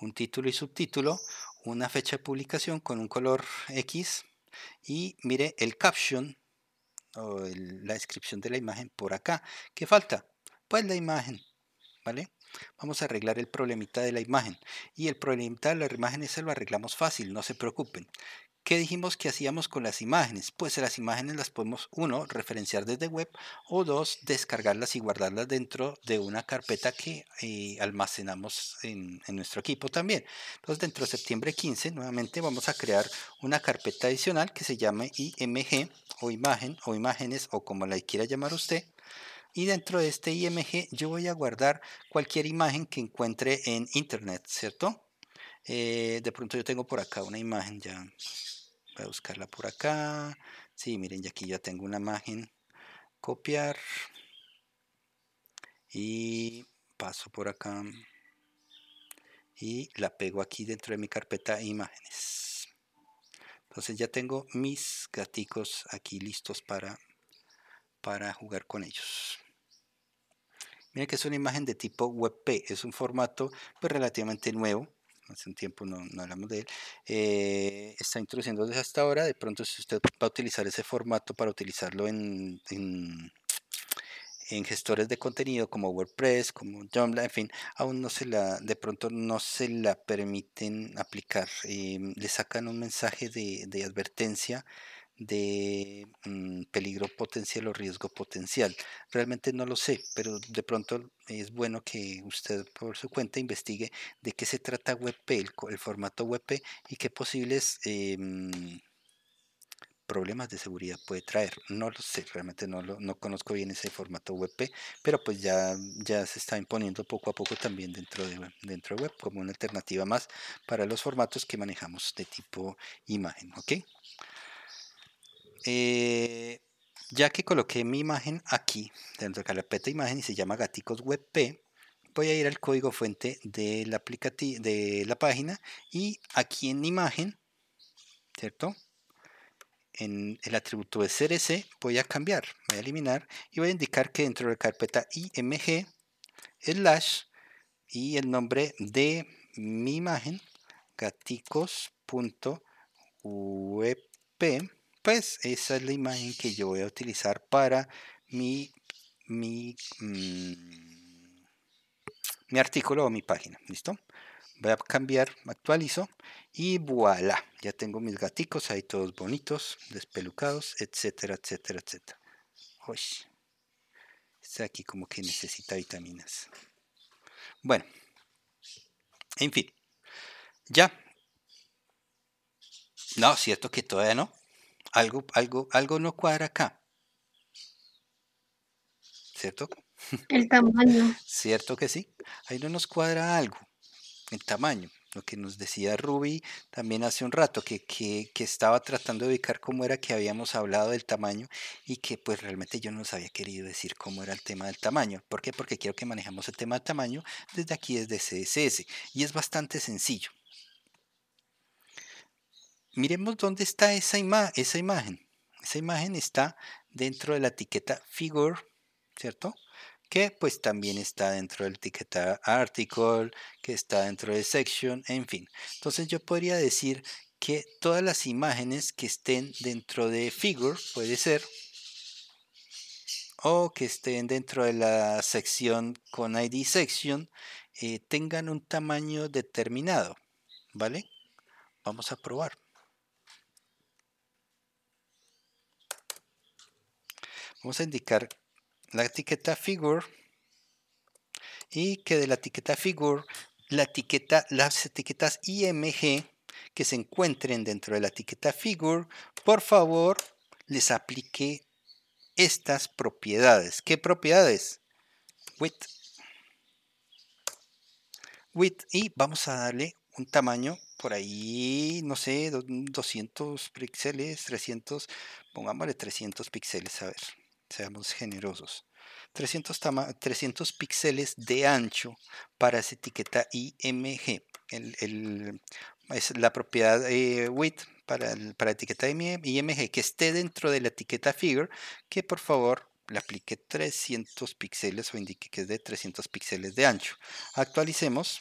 Un título y subtítulo. Una fecha de publicación con un color X. Y mire el caption o la descripción de la imagen por acá. ¿Qué falta? Pues la imagen, ¿vale? Vamos a arreglar el problemita de la imagen. Y el problemita de la imagen ese lo arreglamos fácil, no se preocupen. ¿Qué dijimos que hacíamos con las imágenes? Pues las imágenes las podemos, uno, referenciar desde web o dos, descargarlas y guardarlas dentro de una carpeta que eh, almacenamos en, nuestro equipo también. Entonces, dentro de septiembre 15, nuevamente vamos a crear una carpeta adicional que se llama IMG o imagen o imágenes o como la quiera llamar usted. Y dentro de este IMG yo voy a guardar cualquier imagen que encuentre en internet, ¿cierto? Eh, de pronto yo tengo por acá una imagen ya. Voy a buscarla por acá. Sí, miren, ya aquí ya tengo una imagen. Copiar. Y paso por acá. Y la pego aquí dentro de mi carpeta imágenes. Entonces ya tengo mis gaticos aquí listos para, para jugar con ellos. Miren que es una imagen de tipo WebP, es un formato pues, relativamente nuevo hace un tiempo no, hablamos de él, eh, está introduciendo desde hasta ahora. De pronto, si usted va a utilizar ese formato para utilizarlo en, en, gestores de contenido como WordPress, como Joomla, en fin, aún no se la, de pronto no se la permiten aplicar. Em, le sacan un mensaje de, de advertencia de mm, peligro potencial o riesgo potencial. Realmente no lo sé, pero de pronto es bueno que usted por su cuenta investigue de qué se trata WebP, el, formato WebP y qué posibles em, problemas de seguridad puede traer. No lo sé, realmente no, lo, no conozco bien ese formato WebP, pero pues ya, ya se está imponiendo poco a poco también dentro de, dentro de web como una alternativa más para los formatos que manejamos de tipo imagen. Eh, ya que coloqué mi imagen aquí, dentro de carpeta imagen y se llama gaticos webp, voy a ir al código fuente de la, página y aquí en imagen, ¿cierto? En el atributo src voy a cambiar, voy a eliminar y voy a indicar que dentro de carpeta img slash y el nombre de mi imagen gaticos.webp pues esa es la imagen que yo voy a utilizar para mi, mi, mm, mi artículo o mi página. ¿Listo? Voy a cambiar, actualizo y voilà. Ya tengo mis gaticos ahí todos bonitos, despelucados, etcétera, etcétera, etcétera. Uy, está aquí como que necesita vitaminas. Bueno, en fin, ya. No, cierto que todavía no algo, algo, algo no cuadra acá. ¿Cierto? El tamaño. ¿Cierto que sí? Ahí no nos cuadra algo, el tamaño. Lo que nos decía Ruby también hace un rato, que, estaba tratando de ubicar cómo era que habíamos hablado del tamaño y que pues realmente yo no nos había querido decir cómo era el tema del tamaño. ¿Por qué? Porque quiero que manejemos el tema del tamaño desde aquí, desde CSS. Y es bastante sencillo miremos dónde está esa, ima esa imagen. Esa imagen está dentro de la etiqueta figure, ¿cierto? Que pues también está dentro de la etiqueta article, que está dentro de section, en fin. Entonces yo podría decir que todas las imágenes que estén dentro de figure, puede ser, o que estén dentro de la sección con ID section, eh, tengan un tamaño determinado, ¿vale? Vamos a probar. Vamos a indicar la etiqueta figure y que de la etiqueta figure la etiqueta, las etiquetas IMG que se encuentren dentro de la etiqueta figure, por favor les aplique estas propiedades. ¿Qué propiedades? Width. Width. Y vamos a darle un tamaño por ahí, no sé, 200 píxeles, 300, pongámosle 300 píxeles, a ver seamos generosos. 300, 300 píxeles de ancho para esa etiqueta IMG. es la propiedad width para, el, para la etiqueta IMG que esté dentro de la etiqueta figure, que por favor le aplique 300 píxeles o indique que es de 300 píxeles de ancho. Actualicemos.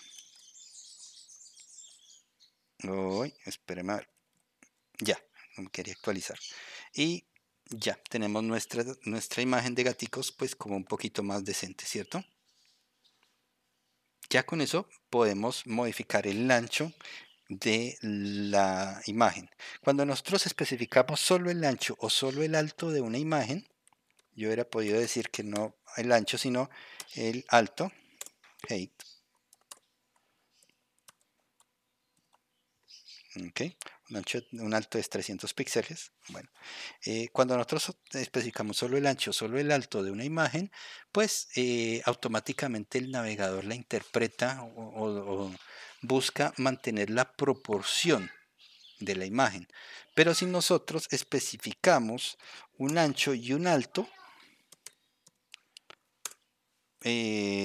Uy, mal. Ya, quería actualizar. Y ya tenemos nuestra, imagen de gaticos pues como un poquito más decente, ¿cierto? Ya con eso podemos modificar el ancho de la imagen. Cuando nosotros especificamos solo el ancho o solo el alto de una imagen, yo hubiera podido decir que no el ancho, sino el alto, height un alto es 300 píxeles. Bueno, eh, cuando nosotros especificamos solo el ancho, solo el alto de una imagen, pues eh, automáticamente el navegador la interpreta o, o, busca mantener la proporción de la imagen. Pero si nosotros especificamos un ancho y un alto, eh,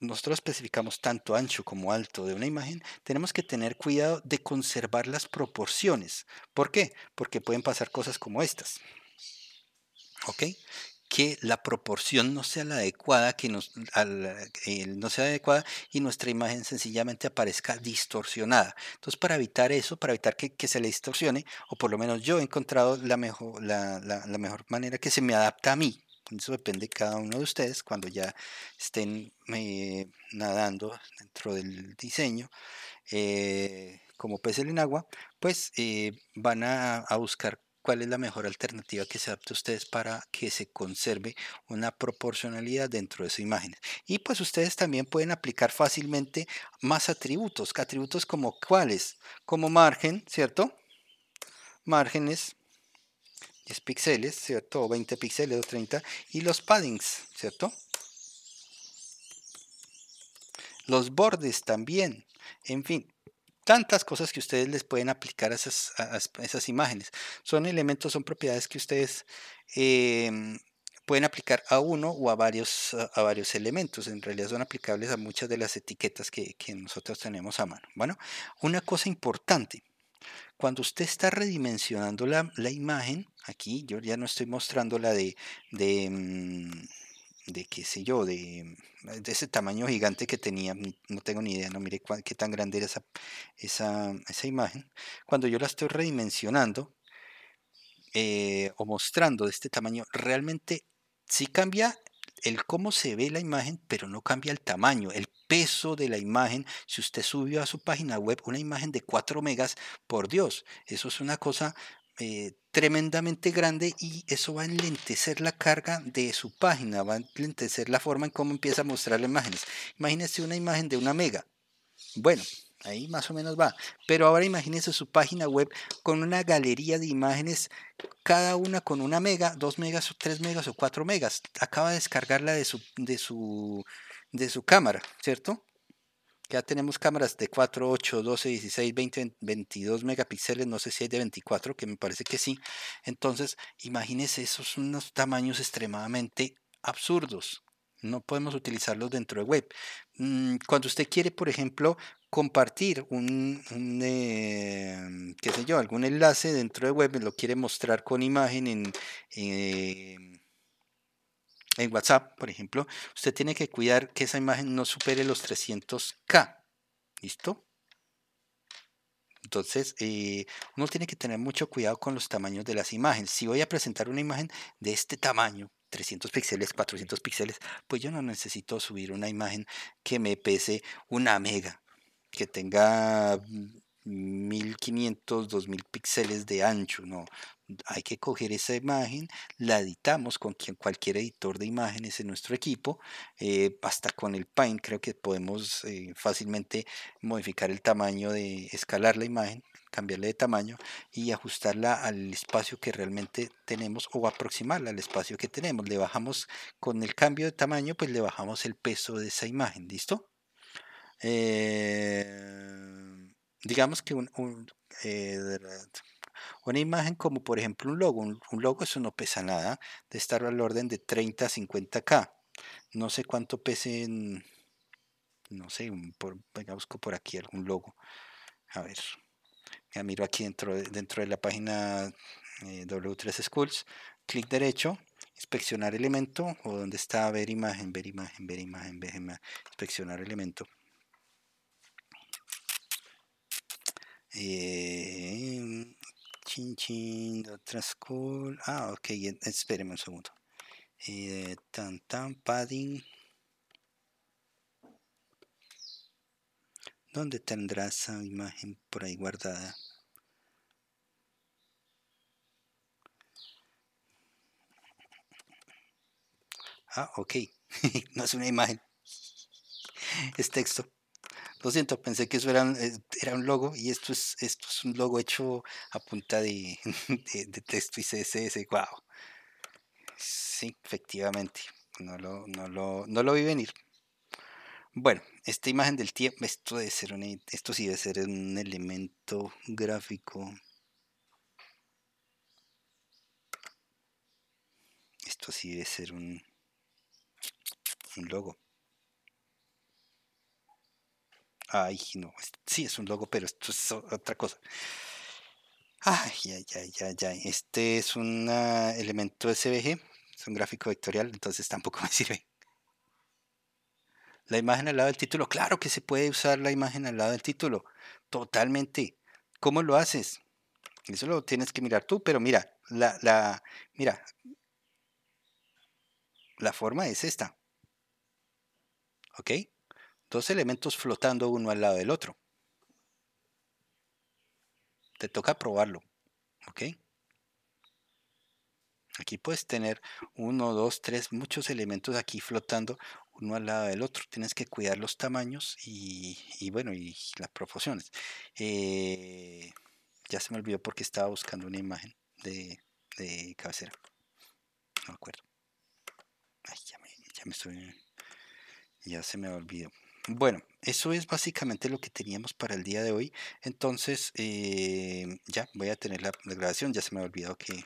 nosotros especificamos tanto ancho como alto de una imagen, tenemos que tener cuidado de conservar las proporciones. ¿Por qué? Porque pueden pasar cosas como estas. ¿Ok? que la proporción no sea la adecuada, que eh, no sea adecuada y nuestra imagen sencillamente aparezca distorsionada. Entonces, para evitar eso, para evitar que, se le distorsione, o por lo menos yo he encontrado la mejor, la mejor manera que se me adapta a mí, eso depende de cada uno de ustedes cuando ya estén eh, nadando dentro del diseño. Eh, como pez en agua, pues eh, van a, buscar cuál es la mejor alternativa que se adapte a ustedes para que se conserve una proporcionalidad dentro de su imagen Y pues ustedes también pueden aplicar fácilmente más atributos, atributos como cuáles, como margen, ¿cierto? Márgenes, 10 píxeles, ¿cierto? O 20 píxeles o 30. Y los paddings, ¿cierto? Los bordes también. En fin, tantas cosas que ustedes les pueden aplicar a esas, imágenes. Son elementos, son propiedades que ustedes em, pueden aplicar a uno o a varios, a varios elementos. En realidad son aplicables a muchas de las etiquetas que nosotros tenemos a mano. Bueno, una cosa importante. Cuando usted está redimensionando la, imagen, aquí yo ya no estoy mostrando la de, de, mm, qué sé yo, mm, de, ese tamaño gigante que tenía, no tengo ni idea, no mire qué tan grande era esa, imagen. Cuando yo la estoy redimensionando, eh, o mostrando de este tamaño, realmente sí cambia el cómo se ve la imagen, pero no cambia el tamaño, el peso de la imagen. Si usted subió a su página web una imagen de 4 megas, por Dios, eso es una cosa eh, tremendamente grande y eso va a enlentecer la carga de su página, va a enlentecer la forma en cómo empieza a mostrar las imágenes. Imagínese una imagen de una mega. Bueno, Ahí más o menos va. Pero ahora imagínense su página web con una galería de imágenes, cada una con una mega, dos megas, o tres megas o cuatro megas. Acaba de descargarla de su, de su, de su cámara, ¿cierto? Ya tenemos cámaras de 4, 8, 12, 16, 20, 22 megapíxeles, no sé si hay de 24, que me parece que sí. Entonces, imagínense esos unos tamaños extremadamente absurdos. No podemos utilizarlos dentro de web. Mm, cuando usted quiere, por ejemplo, compartir un, em, qué sé yo, algún enlace dentro de web, lo quiere mostrar con imagen en, em, en WhatsApp, por ejemplo, usted tiene que cuidar que esa imagen no supere los 300K. ¿Listo? Entonces, eh, uno tiene que tener mucho cuidado con los tamaños de las imágenes. Si voy a presentar una imagen de este tamaño, 300 píxeles, 400 píxeles, pues yo no necesito subir una imagen que me pese una mega, que tenga 1500, 2000 píxeles de ancho, no. Hay que coger esa imagen, la editamos con quien, cualquier editor de imágenes en nuestro equipo, eh, hasta con el Paint creo que podemos eh, fácilmente modificar el tamaño de escalar la imagen, cambiarle de tamaño y ajustarla al espacio que realmente tenemos o aproximarla al espacio que tenemos. Le bajamos con el cambio de tamaño, pues le bajamos el peso de esa imagen, ¿listo? Em, digamos que eh, una imagen como por ejemplo un logo, un, logo eso no pesa nada, de estar al orden de 30 a 50k. No sé cuánto pesen no sé, por, por aquí algún logo. A ver, ya miro aquí dentro de, dentro de la página eh, W3 Schools, clic derecho, inspeccionar elemento, o donde está ver imagen, ver imagen, ver imagen, ver inspeccionar elemento. Eh, chin chin, otra school. Ah, ok, espérenme un segundo. Eh, tan tan, padding. ¿Dónde tendrá esa imagen por ahí guardada? Ah, ok. no es una imagen. Es texto. Lo siento, pensé que eso eh, era, un logo y esto es, esto es un logo hecho a punta de, texto y CSS. ¡Wow! Sí, efectivamente. No no lo vi venir. Bueno, esta imagen del tiempo, esto, debe ser un, e, sí ser un elemento gráfico. Esto sí debe ser un, un logo. Ay, no, sí es un logo, pero esto es otra cosa. Ay, ay, ay, ay, ay. Este es un elemento SVG, es un gráfico vectorial, entonces tampoco me sirve. La imagen al lado del título, claro que se puede usar la imagen al lado del título, totalmente. ¿Cómo lo haces? Eso lo tienes que mirar tú, pero mira, la, mira, la forma es esta. ¿Ok? Dos elementos flotando uno al lado del otro. Te toca probarlo. ¿Ok? Aquí puedes tener uno, dos, tres, muchos elementos aquí flotando uno al lado del otro. Tienes que cuidar los tamaños y, bueno, y las proporciones. Eh, ya se me olvidó porque estaba buscando una imagen de, de cabecera. No me acuerdo. ya me, estoy. Ya se me olvidó. Bueno, eso es básicamente lo que teníamos para el día de hoy. Entonces, eh, ya voy a tener la, la grabación. Ya se me ha olvidado que.